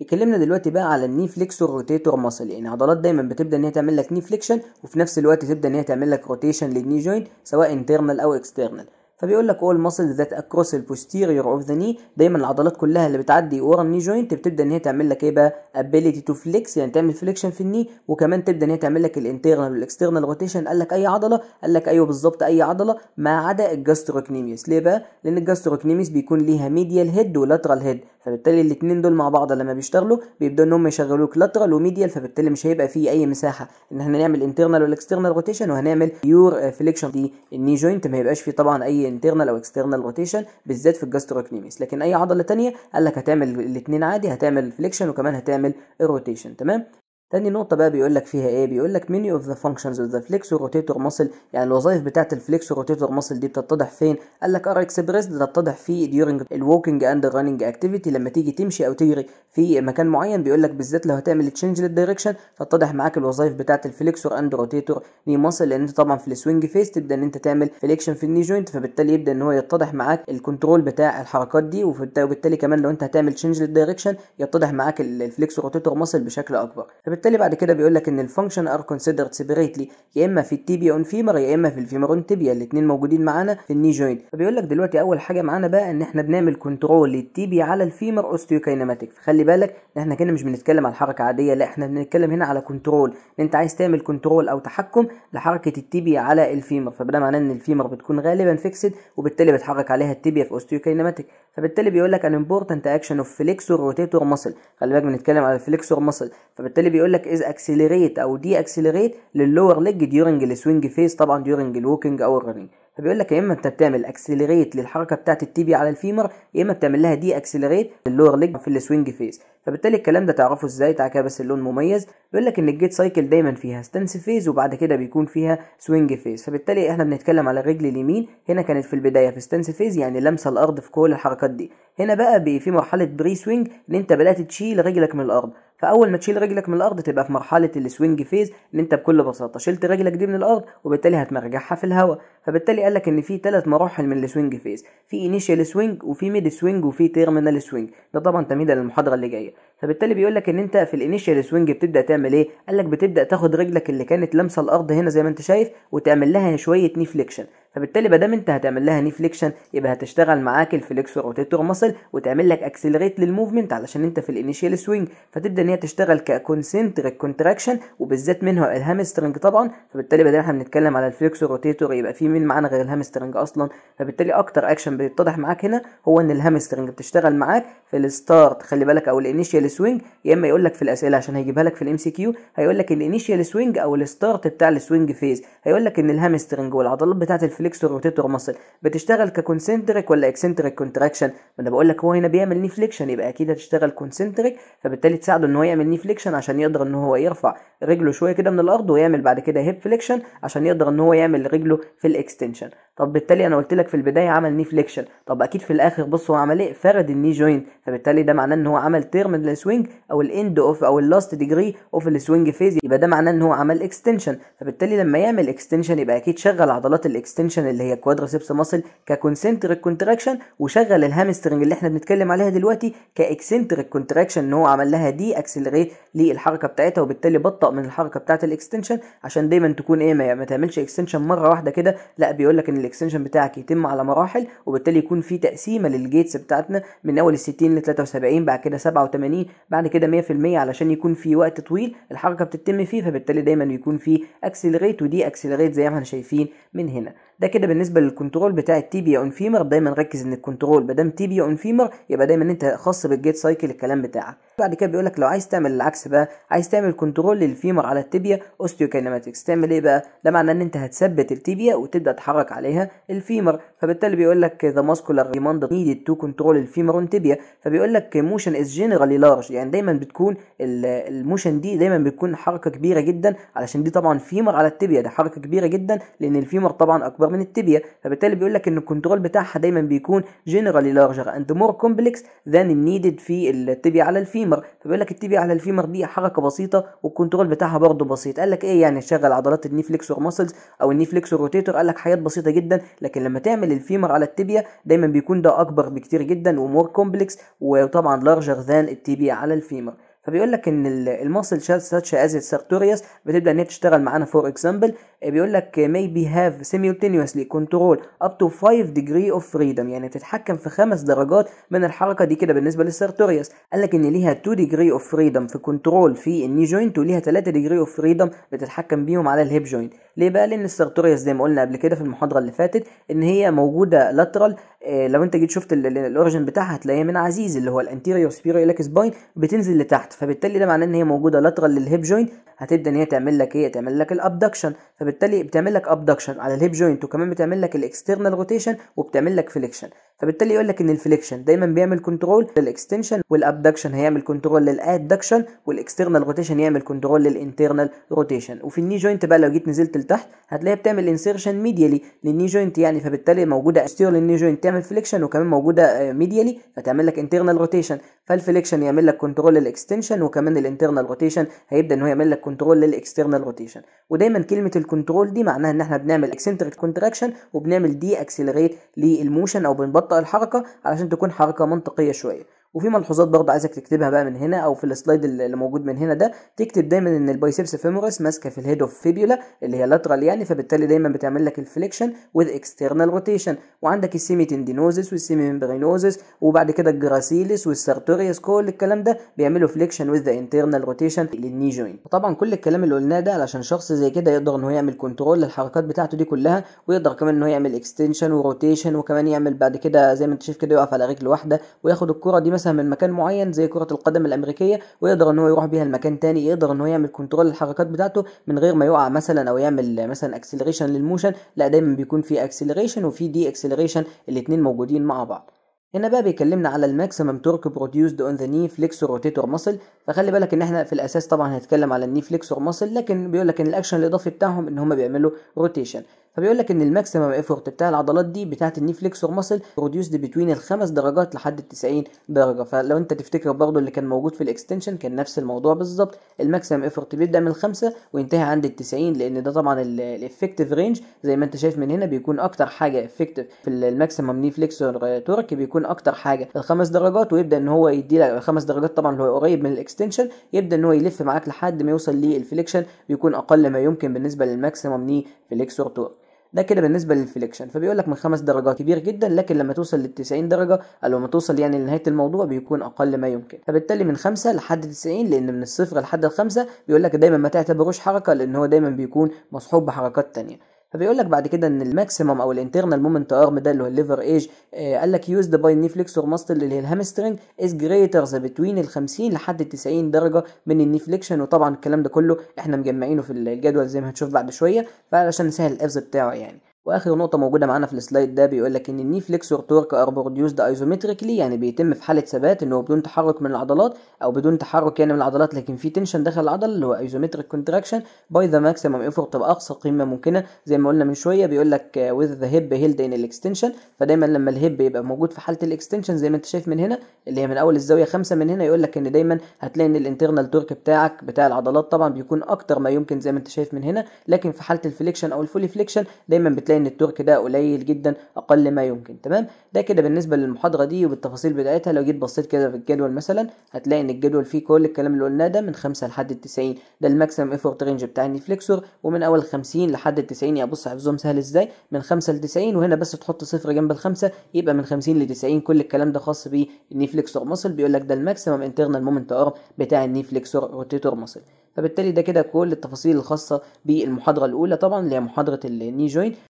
اتكلمنا دلوقتي بقى على الني فليكسور روتيتور ماسل يعني عضلات دايما بتبدا ان هي تعمل لك ني فليكشن وفي نفس الوقت تبدا ان هي تعمل لك روتيشن للني جوينت سواء انترنال او اكسترنال فبيقول لك اول ماسلز ذات اكروس البوستيريور اوف ذا ني دايما العضلات كلها اللي بتعدي ورا الني جوينت بتبدا ان هي تعمل لك ايه بقى ability تو فليكس يعني تعمل فليكشن في الني وكمان تبدا ان هي تعمل لك الانترنال والاكسترنال روتيشن قال لك اي عضله قال لك ايوه بالظبط اي عضله ما عدا الجاستروكنيميس ليه بقى لان الجاستروكنيميس بيكون ليها ميديال هيد ولاترال هيد فبالتالي الاثنين دول مع بعض لما بيشتغلوا بيبداوا ان هم يشغلوك لاترال وميديال فبالتالي مش هيبقى فيه اي مساحه ان احنا نعمل انترنال والاكسترنال روتيشن وهنعمل يور فليكشن دي الني جوينت ما يبقاش فيه طبعا اي انترنال او اكسترنال روتيشن بالذات في الجاستروكنيميس لكن اي عضله ثانيه قال لك هتعمل الاثنين عادي هتعمل فليكشن وكمان هتعمل الروتيشن تمام تاني نقطة بقى بيقول لك فيها ايه بيقول لك many of the functions of the flexor rotator muscle يعني الوظائف بتاعة الفليكسور روتيتور ماسل دي بتتضح فين قال لك ار اكسبريس بتتضح في during الووكينج اند running اكتيفيتي لما تيجي تمشي او تجري في مكان معين بيقول لك بالذات لو هتعمل تشينج للدايركشن تتضح معاك الوظائف بتاعة الفليكسور اند روتيتور ني ماسل لان انت طبعا في السوينج فيس تبدا ان انت تعمل فليكشن في الني جوينت فبالتالي يبدا ان هو يتضح معاك الكنترول بتاع الحركات دي وبالتالي كمان لو انت هتعمل تشينج للدايركشن يتضح معاك الفليكسور روتيتور ماسل بشكل اكبر فبالتالي بعد كده بيقول لك ان الفانكشن ار كونسيدرد سيبريتلي يا اما في التيبيا اون فيمر يا اما في الفيمر اون تيبيا الاثنين موجودين معانا في الني جوينت فبيقول لك دلوقتي اول حاجه معانا بقى ان احنا بنعمل كنترول للتيبيا على الفيمر اوستيوكايناماتيك فخلي بالك ان احنا كده مش بنتكلم على حركه عاديه لا احنا بنتكلم هنا على كنترول ان انت عايز تعمل كنترول او تحكم لحركه التيبيا على الفيمر فده معناه ان الفيمر بتكون غالبا فيكسد وبالتالي بتحرك عليها التيبيا في اوستيوكايناماتيك فبالتالي بيقول لك ان امبورتنت اكشن اوف فليكسور روتيتور ماسل خلي بالك بنتكلم على الفليكسور ماسل فبالتالي بيقول بيقول لك از اكسلريت او دي اكسلريت لللور ليج ديورنج السوينج فيس طبعا ديورنج الووكينج او الرننج فبيقول لك يا اما انت بتعمل اكسلريت للحركه بتاعت التيبي على الفيمر يا اما بتعمل لها دي اكسلريت للور ليج في السوينج فيس فبالتالي الكلام ده تعرفه ازاي تعالى كده بس اللون مميز بيقول لك ان الجيت سايكل دايما فيها ستانس فيز وبعد كده بيكون فيها سوينج فيز فبالتالي احنا بنتكلم على الرجل اليمين هنا كانت في البدايه في ستانس فيز يعني لمسه الارض في كل الحركات دي هنا بقى في مرحله بري سوينج ان انت بدات تشيل رجلك من الارض فاول ما تشيل رجلك من الارض تبقى في مرحله السوينج فيز ان انت بكل بساطه شلت رجلك دي من الارض وبالتالي هتمرجعها في الهواء فبالتالي قال لك ان في ثلاث مراحل من السوينج فيز في انيشال سوينج وفي ميد سوينج وفي تيرمينال سوينج ده طبعا تمهيدا للمحاضره اللي جايه فبالتالي بيقول لك ان انت في الانيشال سوينج بتبدا تعمل ايه قال لك بتبدا تاخد رجلك اللي كانت لامسه الارض هنا زي ما انت شايف وتعمل لها شويه ني فليكشن فبالتالي ما دام انت هتعمل لها ني فليكشن يبقى هتشتغل معاك الفليكسور روتيتور ماسل وتعمل لك اكسلريت للموفمنت علشان انت في الانيشال سوينج فتبدا ان هي تشتغل ككونسنتريك كونتراكشن وبالذات منها الهامسترنج طبعا فبالتالي بدل احنا بنتكلم على الفليكسور روتيتور يبقى في مين معانا غير الهامسترنج اصلا فبالتالي اكتر اكشن بيتضح معاك هنا هو ان الهامسترنج بتشتغل معاك في الستارت خلي بالك او الانيشال سوينج يا اما يقول لك في الاسئله عشان هيجيبها لك في الام سي كيو هيقول لك الانيشال سوينج او الستارت بتاع السوينج فيز هيقول لك ان الهامسترنج والعضلات بتاعه الفليكسور روتيتور ماسل بتشتغل ككونسنتريك ولا اكسنتريك كونتراكشن ما انا بقول لك هو هنا بيعمل ني فليكشن يبقى اكيد هتشتغل كونسنتريك فبالتالي تساعده ان هو يعمل ني فليكشن عشان يقدر ان هو يرفع رجله شويه كده من الارض ويعمل بعد كده هيب فليكشن عشان يقدر ان هو يعمل رجله في الاكستنشن طب بالتالي انا قلت لك في البدايه عمل ني فليكشن طب اكيد في الاخر بص هو عمل ايه فرد الني جوينت فبالتالي ده معناه ان هو عمل تيرم للسوينج او الاند اوف او اللاست ديجري اوف السوينج فيز يبقى ده معناه ان هو عمل اكستنشن فبالتالي لما يعمل اكستنشن يبقى اكيد شغل عضلات الاكستنشن اللي هي كوادريسبس ماسل ككونسنتريك كونتراكشن وشغل الهامسترنج اللي احنا بنتكلم عليها دلوقتي كاكسنتريك كونتراكشن ان هو عمل لها دي اكسلريت للحركه بتاعتها وبالتالي بطأ من الحركه بتاعت الاكستنشن عشان دايما تكون ايه ما تعملش اكستنشن مره واحده كده لا بيقول لك ان الاكستنشن بتاعك يتم على مراحل وبالتالي يكون في تقسيمه للجيتس بتاعتنا من اول ال 60 ل 73 بعد كده 87 بعد كده 100% علشان يكون في وقت طويل الحركه بتتم فيه فبالتالي دايما يكون في اكسلريت ودي اكسلريت زي ما احنا شايفين من هنا ده كده بالنسبه للكنترول بتاع التيبيا اون فيمر دايما ركز ان الكنترول ما دام تيبيا اون فيمر يبقى دايما انت خاص بالجيت سايكل الكلام بتاعك بعد كده بيقول لك لو عايز تعمل العكس بقى عايز تعمل كنترول للفيمر على التيبيا اوستيوكينيماتكس تعمل ايه بقى ده معناه ان انت هتثبت التيبيا وتبدا تحرك عليها الفيمر فبالتالي بيقول لك ذا ماسكولار ريماند نيدد تو كنترول الفيمر اون تيبيا فبيقول لك موشن از جنرالي لارج يعني دايما بتكون الموشن دي دايما بتكون حركه كبيره جدا علشان دي طبعا فيمر على التيبيا ده حركه كبيره جدا لان الفيمر طبعا اكبر اكبر من التيبيا فبالتالي بيقول لك ان الكنترول بتاعها دايما بيكون جنرالي لارجر اند مور كومبلكس ذان النيدد في التيبيا على الفيمر فبيقول لك التيبيا على الفيمر دي حركه بسيطه والكنترول بتاعها برضه بسيط قال لك ايه يعني شغل عضلات الني فليكسور ماسلز او الني فليكسور روتيتور قال لك حاجات بسيطه جدا لكن لما تعمل الفيمر على التيبيا دايما بيكون ده اكبر بكتير جدا ومور كومبلكس وطبعا لارجر ذان التيبيا على الفيمر فبيقول لك ان الماسل شيلز ساتش از سارتوريوس بتبدا ان هي تشتغل معانا فور اكزامبل آه، بيقول لك may be have simultaneously control up to 5 ديجري of freedom يعني بتتحكم في خمس درجات من الحركه دي كده بالنسبه للسارتوريوس قال لك ان ليها 2 ديجري of freedom في كنترول في الني جوينت وليها 3 ديجري of freedom بتتحكم بيهم على الهيب جوينت ليه بقى لان السرطوريس زي ما قلنا قبل كده في المحاضره اللي فاتت ان هي موجوده لاترال آه، لو انت جيت شفت الاوريجن بتاعها هتلاقيها من عزيز اللي هو الانتيريور سبيرويلاك سباين بتنزل لتحت فبالتالي ده معناه ان هي موجوده لاترال للهيب جوينت هتبدا ان هي تعمل لك ايه تعمل لك الابدكشن فبالتالي بتعمل لك ابدكشن على الهيب جوينت وكمان بتعمل لك الاكسترنال روتيشن وبتعمل لك فليكشن فبالتالي يقول لك ان الفليكشن دايما بيعمل كنترول للاكستنشن والابدكشن هيعمل كنترول للادكشن والاكسترنال روتيشن يعمل كنترول للانترنال روتيشن وفي الني جوينت بقى لو جيت نزلت لتحت هتلاقيها بتعمل انسيرشن ميديالي للني جوينت يعني فبالتالي موجوده استير للني جوينت تعمل فليكشن وكمان موجوده ميديالي آه، فتعمل لك انترنال روتيشن فالفليكشن يعمل لك كنترول للاكستنشن وكمان الانترنال روتيشن هيبدا ان هو يعمل لك كنترول للاكسترنال روتيشن ودايما كلمه الكنترول دي معناها ان احنا بنعمل اكسنتريك كونتراكشن وبنعمل دي اكسلريت للموشن او بنبطئ أبطأ الحركة علشان تكون حركة منطقية شوية وفي ملحوظات برضه عايزك تكتبها بقى من هنا او في السلايد اللي موجود من هنا ده تكتب دايما ان البايسبس فيموريس ماسكه في الهيد اوف فيبيولا اللي هي لاترال يعني فبالتالي دايما بتعمل لك الفليكشن وذ اكسترنال روتيشن وعندك السيمي تندينوزس والسيمي ممبرينوزس وبعد كده الجراسيلس والسارتوريس كل الكلام ده بيعملوا فليكشن وذ انترنال روتيشن للني جوين وطبعا كل الكلام اللي قلناه ده علشان شخص زي كده يقدر ان هو يعمل كنترول للحركات بتاعته دي كلها ويقدر كمان ان هو يعمل اكستنشن وروتيشن وكمان يعمل بعد كده زي ما انت شايف كده يقف على رجل واحده وياخد الكره دي مثلا لمسها من مكان معين زي كرة القدم الأمريكية ويقدر إن هو يروح بيها لمكان تاني يقدر إن هو يعمل كنترول للحركات بتاعته من غير ما يقع مثلا أو يعمل مثلا اكسلريشن للموشن لا دايما بيكون في اكسلريشن وفي دي اكسلريشن الاتنين موجودين مع بعض هنا بقى بيكلمنا على الماكسيمم تورك بروديوسد اون ذا ني فليكسور روتيتور ماسل فخلي بالك ان احنا في الاساس طبعا هنتكلم على الني فليكسور ماسل لكن بيقول لك ان الاكشن الاضافي بتاعهم ان هم بيعملوا روتيشن فبيقول لك ان الماكسيمم ايفورت بتاع العضلات دي بتاعه الني فليكسور ماسل بروديوسد بتوين الخمس درجات لحد ال 90 درجه فلو انت تفتكر برضو اللي كان موجود في الاكستنشن كان نفس الموضوع بالظبط الماكسيمم ايفورت بيبدا من الخمسه وينتهي عند ال 90 لان ده طبعا الافكتيف رينج زي ما انت شايف من هنا بيكون اكتر حاجه افكتيف في الماكسيمم ني فليكسور تورك بيكون اكتر حاجه الخمس درجات ويبدا ان هو يدي لك خمس درجات طبعا اللي هو قريب من الاكستنشن يبدا ان هو يلف معاك لحد ما يوصل للفليكشن بيكون اقل ما يمكن بالنسبه للماكسيمم ني فليكسور تورك ده كده بالنسبه للفليكشن فبيقول لك من خمس درجات كبير جدا لكن لما توصل لل 90 درجه او لما توصل يعني لنهايه الموضوع بيكون اقل ما يمكن فبالتالي من خمسه لحد 90 لان من الصفر لحد الخمسه بيقول لك دايما ما تعتبروش حركه لان هو دايما بيكون مصحوب بحركات ثانيه فبيقول لك بعد كده ان الماكسيمم او الانترنال مومنت ارم ده اللي هو الليفر ايج آه، قال لك يوزد باي ني فليكسور ماسل اللي هي الهامسترنج از جريتر ذا بتوين ال 50 لحد 90 درجه من الني فليكشن وطبعا الكلام ده كله احنا مجمعينه في الجدول زي ما هنشوف بعد شويه فعلشان نسهل الحفظ بتاعه يعني واخر نقطه موجوده معانا في السلايد ده بيقول لك ان الني فليكسور تورك ار بروديوسد ايزومتريكلي يعني بيتم في حاله ثبات ان هو بدون تحرك من العضلات او بدون تحرك يعني من العضلات لكن في تنشن داخل العضله اللي هو ايزومتريك كونتراكشن باي ذا ماكسيمم ايفورت باقصى قيمه ممكنه زي ما قلنا من شويه بيقول لك وذ ذا هيب هيلد ان الاكستنشن فدايما لما الهيب يبقى موجود في حاله الاكستنشن زي ما انت شايف من هنا اللي هي من اول الزاويه 5 من هنا يقول لك ان دايما هتلاقي ان الانترنال تورك بتاعك بتاع العضلات طبعا بيكون اكتر ما يمكن زي ما انت شايف من هنا لكن في حاله الفليكشن او الفولي فليكشن دايما بتلاقي ان الترك ده قليل جدا اقل ما يمكن تمام ده كده بالنسبه للمحاضره دي وبالتفاصيل بتاعتها لو جيت بصيت كده في الجدول مثلا هتلاقي ان الجدول فيه كل الكلام اللي قلناه ده من 5 لحد 90 ده الماكسيمم ايفورت رينج بتاع الفليكسور ومن اول 50 لحد 90 يا يعني بص حفظهم سهل ازاي من 5 ل 90 وهنا بس تحط صفر جنب الخمسه يبقى من 50 ل 90 كل الكلام ده خاص بالنيفليكسور ماسل بيقول لك ده الماكسيمم انترنال مومنت ارم بتاع النيفليكسور روتيتور ماسل فبالتالي ده كده كل التفاصيل الخاصه بالمحاضره الاولى طبعا اللي هي محاضره الني جوين